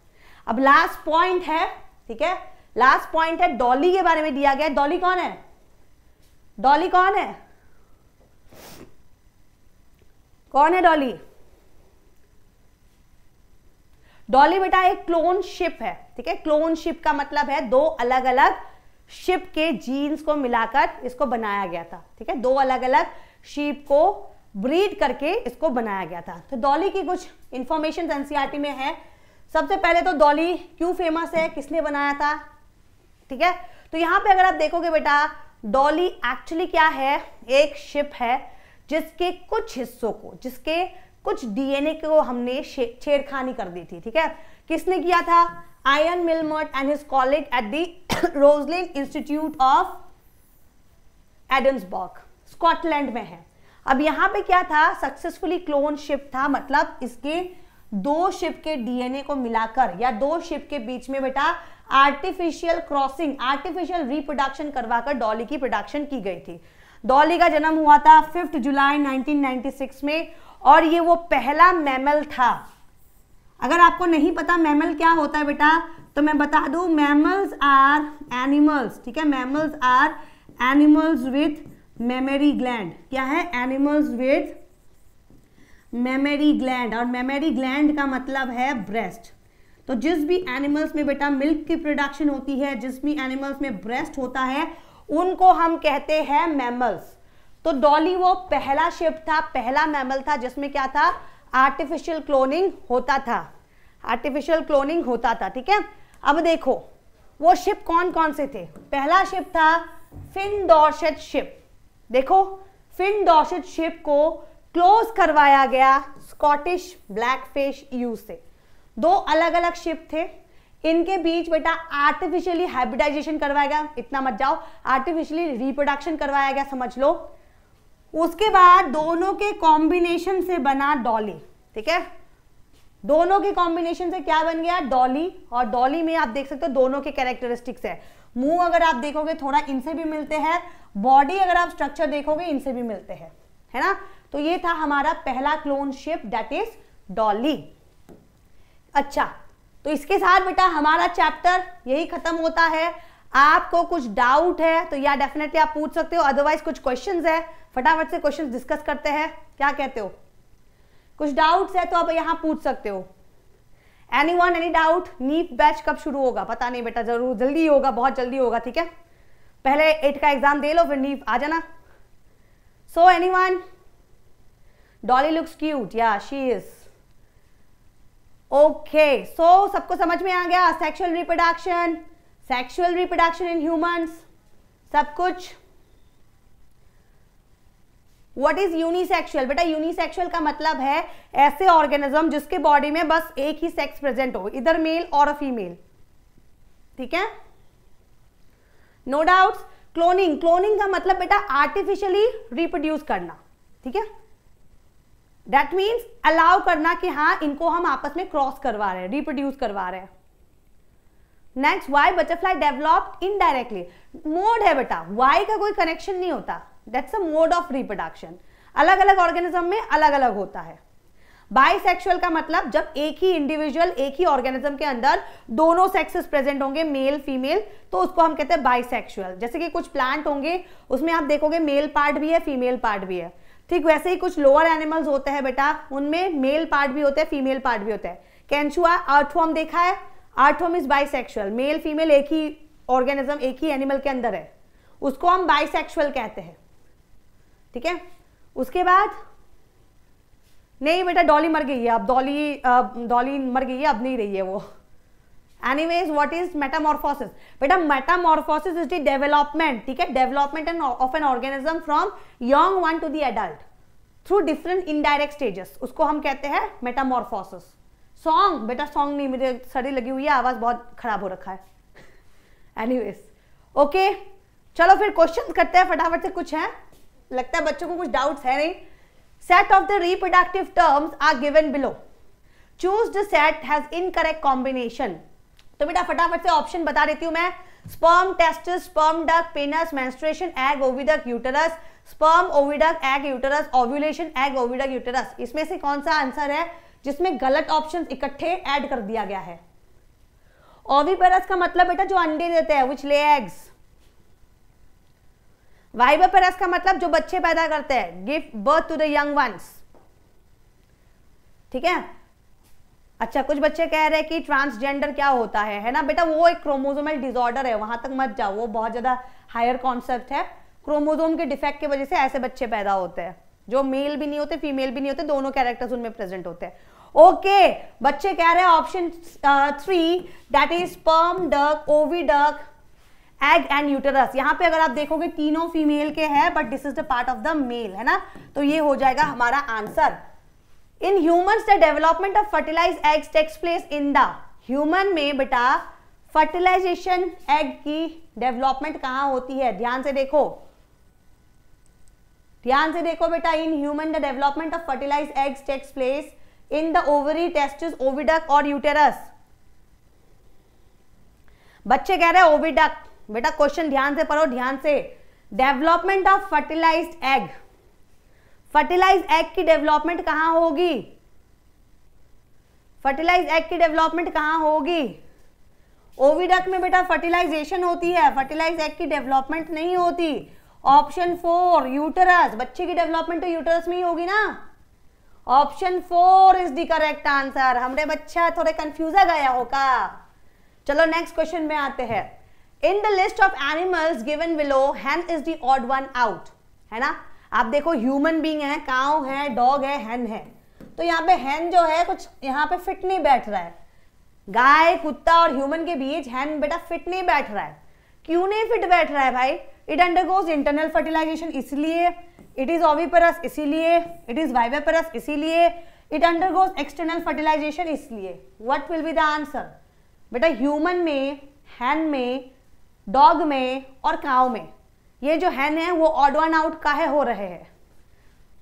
अब लास्ट पॉइंट है ठीक है लास्ट पॉइंट है डॉली के बारे में दिया गया है डॉली कौन है डॉली कौन है कौन है डॉली डॉली बेटा एक क्लोन शिप है ठीक है क्लोन शिप का मतलब है दो अलग अलग शिप के जीन्स को मिलाकर इसको बनाया गया था ठीक है दो अलग अलग शिप को ब्रीड करके इसको बनाया गया था तो डॉली की कुछ इंफॉर्मेशन एनसीआरटी e में है सबसे पहले तो डॉली क्यों फेमस है किसने बनाया था ठीक है तो यहां पे अगर आप देखोगे बेटा डॉली एक्चुअली क्या है एक शिप है जिसके कुछ हिस्सों को जिसके कुछ डीएनए को हमने छेड़खानी कर दी थी ठीक है किसने किया था Ian Wilmut and his college at the Roslin institute of Edinburgh Scotland में है अब यहां पे क्या था सक्सेसफुली क्लोन शिप था मतलब इसके दो शिप के डीएनए को मिलाकर या दो शिप के बीच में बेटा आर्टिफिशियल क्रॉसिंग आर्टिफिशियल रिप्रोडक्शन करवाकर डॉली की प्रोडक्शन की गई थी डॉली का जन्म हुआ था फिफ्थ जुलाई 1996 में और ये वो पहला मैमल था अगर आपको नहीं पता मैमल क्या होता है बेटा तो मैं बता दूं मैमल्स आर एनिमल्स ठीक है mammals are animals with mammary gland क्या है एनिमल्स विथ मेमरी ग्लैंड और मेमरी ग्लैंड का मतलब है ब्रेस्ट तो जिस भी एनिमल्स में बेटा मिल्क की प्रोडक्शन होती है जिस भी एनिमल्स में ब्रेस्ट होता है उनको हम कहते हैं मैमल्स तो डॉली वो पहला शिप था पहला मैमल था जिसमें क्या था आर्टिफिशियल क्लोनिंग होता था आर्टिफिशियल क्लोनिंग होता था ठीक है अब देखो वो शिप कौन कौन से थे पहला शिप था फिन डॉर्शेट शिप देखो फिन डॉर्शेट शिप को क्लोज करवाया गया स्कॉटिश ब्लैक फिश यू से दो अलग अलग शिप थे इनके बीच बेटा आर्टिफिशियली हाइब्रिडाइजेशन करवाया गया इतना मत जाओ आर्टिफिशियली रिप्रोडक्शन करवाया गया समझ लो उसके बाद दोनों के कॉम्बिनेशन से बना डॉली ठीक है दोनों के कॉम्बिनेशन से क्या बन गया डॉली और डॉली में आप देख सकते हो दोनों के कैरेक्टरिस्टिक्स है मुंह अगर आप देखोगे थोड़ा इनसे भी मिलते हैं बॉडी अगर आप स्ट्रक्चर देखोगे इनसे भी मिलते हैं है ना तो ये था हमारा पहला clone sheep that is Dolly अच्छा तो इसके साथ बेटा हमारा चैप्टर यही खत्म होता है आपको कुछ डाउट है तो या डेफिनेटली आप पूछ सकते हो अदरवाइज कुछ क्वेश्चंस है फटाफट से क्वेश्चंस डिस्कस करते हैं क्या कहते हो कुछ डाउट्स है तो आप यहां पूछ सकते हो any one any doubt NEET batch कब शुरू होगा पता नहीं बेटा जरूर जल्दी होगा बहुत जल्दी होगा ठीक है पहले एट का एग्जाम दे लो फिर नीट आ जाना so any one Dolly looks cute या शी इज़ ओके सो सबको समझ में आ गया sexual reproduction sexual reproduction in humans सब कुछ वट इज यूनिसेक्शुअल बेटा यूनिसेक्सुअल का मतलब है ऐसे ऑर्गेनिज्म जिसके बॉडी में बस एक ही सेक्स प्रेजेंट हो इधर मेल और फीमेल ठीक है नो डाउट क्लोनिंग क्लोनिंग का मतलब बेटा आर्टिफिशियली रिप्रोड्यूस करना ठीक है दैट मीन्स अलाउ करना कि हाँ इनको हम आपस में क्रॉस करवा रहे हैं रिप्रोड्यूस करवा रहे हैं next why butterfly developed indirectly mode है बेटा वाई का कोई कनेक्शन नहीं होता that's a mode of reproduction अलग अलग ऑर्गेनिज्म में अलग अलग होता है बाइसेक्सुअल का मतलब जब एक ही इंडिविजुअल एक ही ऑर्गेनिज्म के अंदर दोनों सेक्सेस प्रेजेंट होंगे मेल फीमेल तो उसको हम कहते हैं बाइसेक्सुअल जैसे कि कुछ प्लांट होंगे उसमें आप देखोगे मेल पार्ट भी है फीमेल पार्ट भी है ठीक वैसे ही कुछ लोअर एनिमल्स होते हैं बेटा उनमें मेल पार्ट भी होता है फीमेल पार्ट भी होता है कैंसुआ आर्थवॉर्म देखा है earthworm is bisexual male female एक ही ऑर्गेनिज्म एक ही एनिमल के अंदर है उसको हम बाइसेक्सुअल कहते हैं ठीक है उसके बाद नहीं बेटा डॉली मर गई है अब डॉली डॉली मर गई है अब नहीं रही है वो एनीवेज व्हाट इज मेटामॉर्फोसिस बेटा मेटामॉर्फोसिस इज द डेवलपमेंट ठीक है development and of an organism from young one to the adult through different indirect stages उसको हम कहते हैं मेटामॉर्फोसिस सॉन्ग बेटा सॉन्ग नहीं मुझे सर्दी लगी हुई है आवाज बहुत खराब हो रखा है एनीवेज ओके okay. चलो फिर क्वेश्चंस करते हैं फटाफट से कुछ है लगता है बच्चों को कुछ डाउट्स है नहीं set of the reproductive terms are given below choose the set has incorrect combination तो बेटा फटाफट से ऑप्शन बता देती हूँ मैं sperm testis sperm duct penis menstruation egg oviduct uterus sperm oviduct egg uterus ovulation egg oviduct uterus इसमें से कौन सा आंसर है जिसमें गलत ऑप्शन इकट्ठे एड कर दिया गया है ओविपेरस का मतलब बेटा जो अंडे देते हैं विच ले एग्स वाइबोपेरस का मतलब जो बच्चे पैदा करते हैं give birth to the young ones ठीक है अच्छा कुछ बच्चे कह रहे हैं कि ट्रांसजेंडर क्या होता है है ना बेटा वो एक क्रोमोजोमल डिसऑर्डर है वहां तक मत जाओ वो बहुत ज्यादा हायर कॉन्सेप्ट है क्रोमोजोम के डिफेक्ट की वजह से ऐसे बच्चे पैदा होते हैं जो मेल भी नहीं होते फीमेल भी नहीं होते दोनों कैरेक्टर्स उनमें प्रेजेंट होते हैं ओके okay, बच्चे कह रहे हैं option three that is sperm duct oviduct egg and uterus यहाँ पे अगर आप देखोगे तीनों फीमेल के हैं but this is the part of the male है ना तो ये हो जाएगा हमारा answer in human the development of fertilize eggs takes place in the human में बेटा फर्टिलाइजेशन एग की डेवलपमेंट कहा होती है ध्यान से देखो ध्यान से देखो बेटा in human the development of fertilize eggs takes place in the ovary testis oviduct और यूटेरस बच्चे कह रहे हैं ओविडक बेटा क्वेश्चन ध्यान से पढ़ो ध्यान से development of fertilized egg fertilize egg की डेवलपमेंट कहां होगी फर्टिलाइज एग की डेवलपमेंट कहां होगी ओविडक में बेटा फर्टिलाइजेशन होती है फर्टिलाइज एग की डेवलपमेंट नहीं होती ऑप्शन फोर यूटरस बच्चे की डेवलपमेंट तो यूटरस में ही होगी ना option four is the correct answer हमरे बच्चा थोड़े कंफ्यूजा गया होगा चलो नेक्स्ट क्वेश्चन में आते हैं in the list of animals given below hen is the odd one out है ना आप देखो ह्यूमन बींग है काउ है डॉग है हैन है तो यहाँ पे हैन जो है कुछ यहाँ पे फिट नहीं बैठ रहा है गाय कुत्ता और ह्यूमन के बीच हैन बेटा फिट नहीं बैठ रहा है क्यों नहीं फिट बैठ रहा है भाई इट अंडरगोज इंटरनल फर्टिलाइजेशन इसलिए इट इज ओविपरस इसीलिए इट इज वाइवेपरस इसीलिए इट अंडरगोज एक्सटर्नल फर्टिलाइजेशन इसलिए what will be the answer बेटा ह्यूमन में हैन में डॉग में और काव में ये जो हैन है वो ऑड वन आउट काहे हो रहे हैं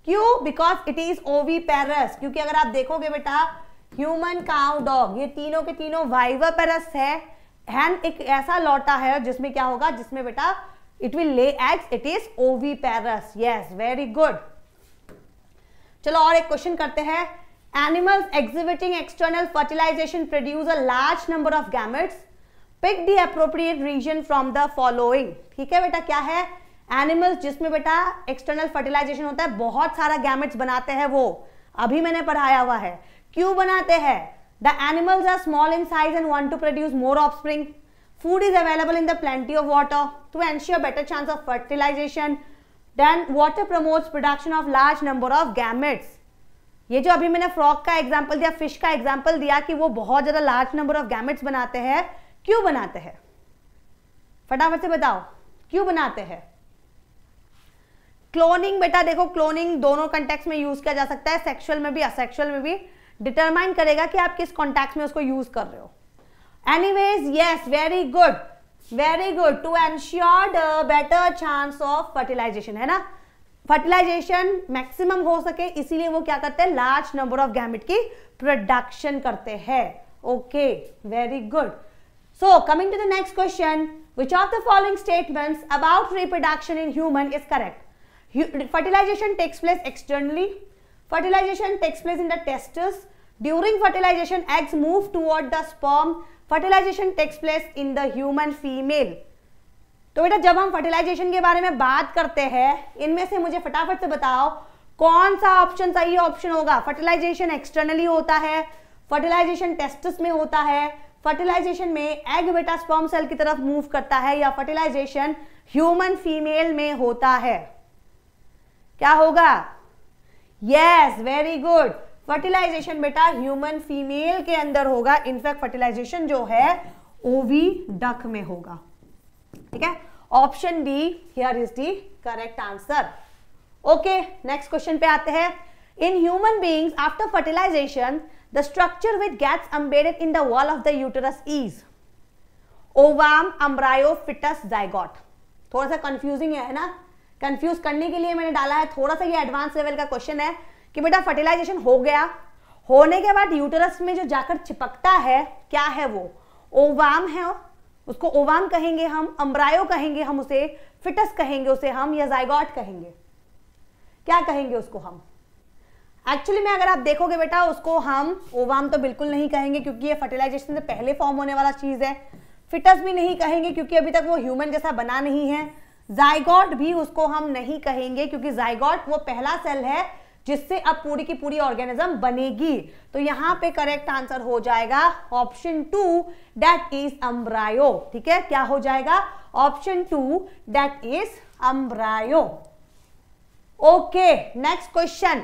क्यों बिकॉज इट इज ओवी पेरस क्योंकि अगर आप देखोगे बेटा ह्यूमन काउ डॉग ये तीनों के तीनों वाइवर पेरस है हैन एक ऐसा लौटा है जिसमें क्या होगा जिसमें बेटा it will lay eggs it is oviparous yes very good चलो और एक क्वेश्चन करते हैं animals exhibiting external fertilization produce a large number of gametes pick the appropriate reason from the following ठीक है बेटा क्या है एनिमल्स जिसमें बेटा एक्सटर्नल फर्टिलाइजेशन होता है बहुत सारा गैमेट्स बनाते हैं वो अभी मैंने पढ़ाया हुआ है क्यों बनाते हैं the animals are small in size and want to produce more offspring food is available in the plenty of water to ensure better chance of fertilization then water promotes production of large number of gametes ये जो अभी मैंने frock का example दिया fish का example दिया कि वो बहुत ज़्यादा लार्ज नंबर ऑफ गैमेट्स बनाते हैं क्यों बनाते हैं फटाफट से बताओ क्यों बनाते हैं क्लोनिंग बेटा देखो क्लोनिंग दोनों कॉन्टेक्स्ट में यूज किया जा सकता है सेक्सुअल में भी असेक्सुअल में भी डिटरमाइन करेगा कि आप किस कॉन्टेक्स्ट में उसको यूज कर रहे हो anyways yes very good very good to ensured better chance of fertilization है ना फर्टिलाइजेशन मैक्सिमम हो सके इसीलिए वो क्या करते हैं लार्ज नंबर ऑफ गैमेट की प्रोडक्शन करते हैं okay very good So coming to the next question, which of the following statements about reproduction in human is correct? Fertilization takes place externally. Fertilization takes place in the testes. During fertilization, eggs move toward the sperm. Fertilization takes place in the human female. तो बेटा जब हम fertilisation के बारे में बात करते हैं इनमें से मुझे फटाफट से बताओ कौन सा ऑप्शन सही ऑप्शन होगा फर्टिलाइजेशन एक्सटर्नली होता है फर्टिलाइजेशन टेस्टिस में होता है फर्टिलाइजेशन में एग बेटा स्पर्म सेल की तरफ मूव करता है या फर्टिलाइजेशन ह्यूमन फीमेल में होता है क्या होगा यस वेरी गुड फर्टिलाइजेशन बेटा ह्यूमन फीमेल के अंदर होगा इनफैक्ट फर्टिलाइजेशन जो है ओवी डक में होगा ठीक है option D here is the correct answer okay next question पे आते हैं in human beings after fertilization The structure which gets embedded in the wall of the uterus is ovum embryo foetus zygote थोड़ा सा confusing है ना confuse करने के लिए मैंने डाला है थोड़ा सा ये एडवांस लेवल का क्वेश्चन है कि बेटा फर्टिलाइजेशन हो गया होने के बाद यूटरस में जो जाकर चिपकता है क्या है वो ओवाम है उसको ओवाम कहेंगे हम अम्ब्रायो कहेंगे हम उसे फिटस कहेंगे उसे हम या जायगॉट कहेंगे क्या कहेंगे उसको हम एक्चुअली में अगर आप देखोगे बेटा उसको हम ओवाम तो बिल्कुल नहीं कहेंगे क्योंकि ये फर्टिलाइजेशन से पहले फॉर्म होने वाला चीज़ है फिटस भी नहीं कहेंगे क्योंकि अभी तक वो ह्यूमन जैसा बना नहीं है जायगॉट भी उसको हम नहीं कहेंगे क्योंकि जायगॉट वो पहला सेल है जिससे अब पूरी की पूरी ऑर्गेनिज्म बनेगी तो यहां पे करेक्ट आंसर हो जाएगा option two that is embryo ठीक है क्या हो जाएगा option two that is embryo okay next question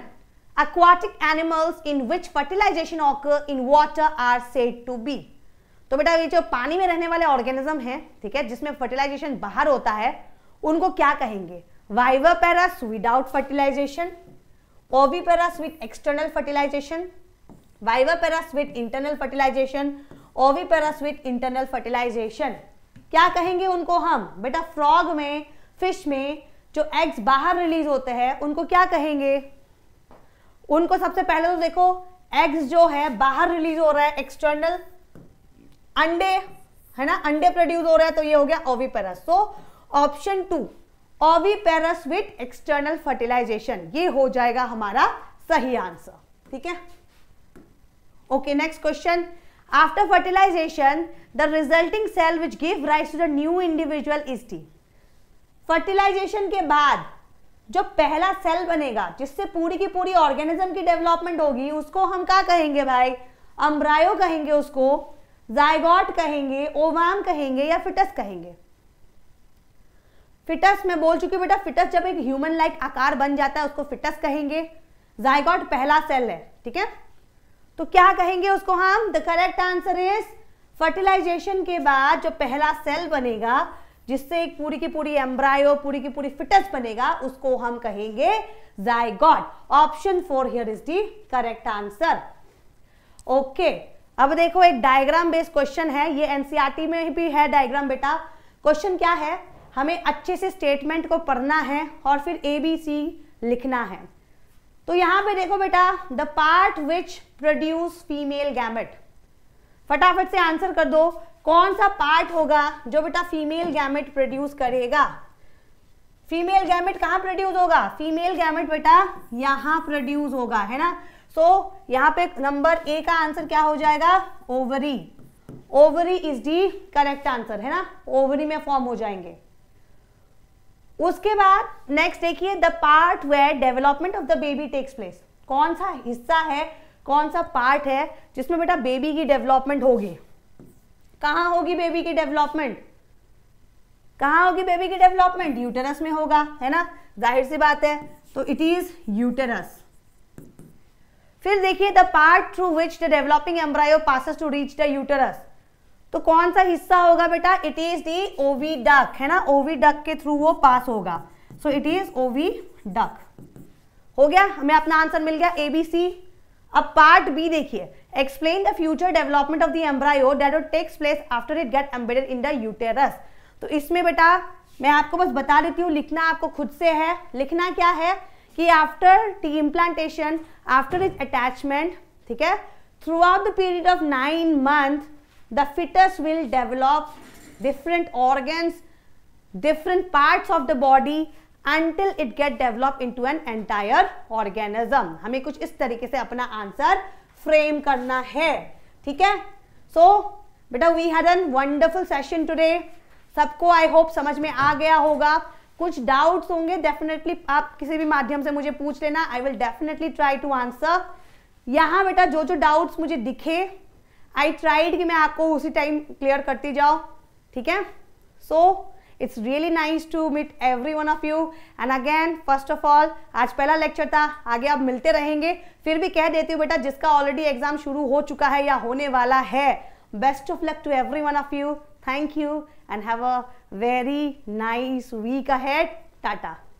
aquatic animals in which fertilization occur in water are said to be तो बेटा ये जो पानी में रहने वाले ऑर्गेनिज्म हैं ठीक है जिसमें फर्टिलाइजेशन बाहर होता है उनको क्या कहेंगे vivi without fertilization ovi with external fertilization vivi with internal fertilization ovi with internal fertilization क्या कहेंगे उनको हम बेटा फ्रॉग में फिश में जो एग्स बाहर रिलीज होते हैं उनको क्या कहेंगे उनको सबसे पहले तो देखो एग्स जो है बाहर रिलीज हो रहा है एक्सटर्नल अंडे है ना अंडे प्रोड्यूस हो रहा है तो ये हो गया oviparous so option two oviparous with external fertilization ये हो जाएगा हमारा सही आंसर ठीक है okay next question after fertilization the resulting cell which give rise to the new individual is t fertilization के बाद जो पहला सेल बनेगा जिससे पूरी की पूरी ऑर्गेनिज्म की डेवलपमेंट होगी उसको हम क्या कहेंगे भाई अम्ब्रायो कहेंगे उसको जायगॉट कहेंगे ओवाम कहेंगे या फिटस कहेंगे फिटस मैं बोल चुकी बेटा फिटस जब एक ह्यूमन लाइक आकार बन जाता है उसको फिटस कहेंगे जायगॉट पहला सेल है ठीक है तो क्या कहेंगे उसको हम the correct answer is fertilization के बाद जो पहला सेल बनेगा जिससे एक पूरी की पूरी एम्ब्रायो पूरी की पूरी फिटस बनेगा उसको हम कहेंगे zygote option four here is the correct answer okay अब देखो एक डायग्राम बेस्ड क्वेश्चन है ये एनसीईआरटी e में भी है डायग्राम बेटा क्वेश्चन क्या है हमें अच्छे से स्टेटमेंट को पढ़ना है और फिर ए बी सी लिखना है तो यहां पे देखो बेटा the part which produce female gamete फटाफट से आंसर कर दो कौन सा पार्ट होगा जो बेटा फीमेल गैमेट प्रोड्यूस करेगा फीमेल गैमेट कहाँ प्रोड्यूस होगा फीमेल गैमेट बेटा यहाँ प्रोड्यूस होगा है ना सो so, यहाँ पे नंबर ए का आंसर क्या हो जाएगा ovary ovary is the correct answer है ना ओवरी में फॉर्म हो जाएंगे उसके बाद नेक्स्ट देखिए the part where development of the baby takes place कौन सा हिस्सा है कौन सा पार्ट है जिसमें बेटा बेबी की डेवलपमेंट होगी कहा होगी बेबी की डेवलपमेंट कहा होगी बेबी की डेवलपमेंट यूटेरस में होगा है ना जाहिर सी बात है तो इट इज यूटेरस फिर देखिए the part through which the developing embryo passes to reach the uterus तो कौन सा हिस्सा होगा बेटा इट इज दी ओवी डक है ना ओवी डक के थ्रू वो पास होगा so it is oviduct हो गया हमें अपना आंसर मिल गया एबीसी अब पार्ट बी देखिए explain the future development of the embryo that would takes place after it get embedded in the uterus तो इसमें बेटा मैं आपको बस बता देती हूँ लिखना आपको खुद से है लिखना क्या है कि after the implantation after is attachment ठीक है throughout the period of nine month the foetus will develop different organs different parts of the body until it get develop into an entire organism हमें कुछ इस तरीके से अपना answer frame करना है ठीक है सो बेटा we had an wonderful session today सबको आई होप समझ में आ गया होगा कुछ डाउट्स होंगे डेफिनेटली आप किसी भी माध्यम से मुझे पूछ लेना I will definitely try to answer यहाँ बेटा जो जो डाउट्स मुझे दिखे आई ट्राइड कि मैं आपको उसी टाइम क्लियर करती जाओ ठीक है so so, it's really nice to meet every one of you and again first of all आज पहला लेक्चर था आगे आप मिलते रहेंगे फिर भी कह देती हूँ बेटा जिसका ऑलरेडी एग्जाम शुरू हो चुका है या होने वाला है best of luck to every one of you thank you and have a very nice week ahead Tata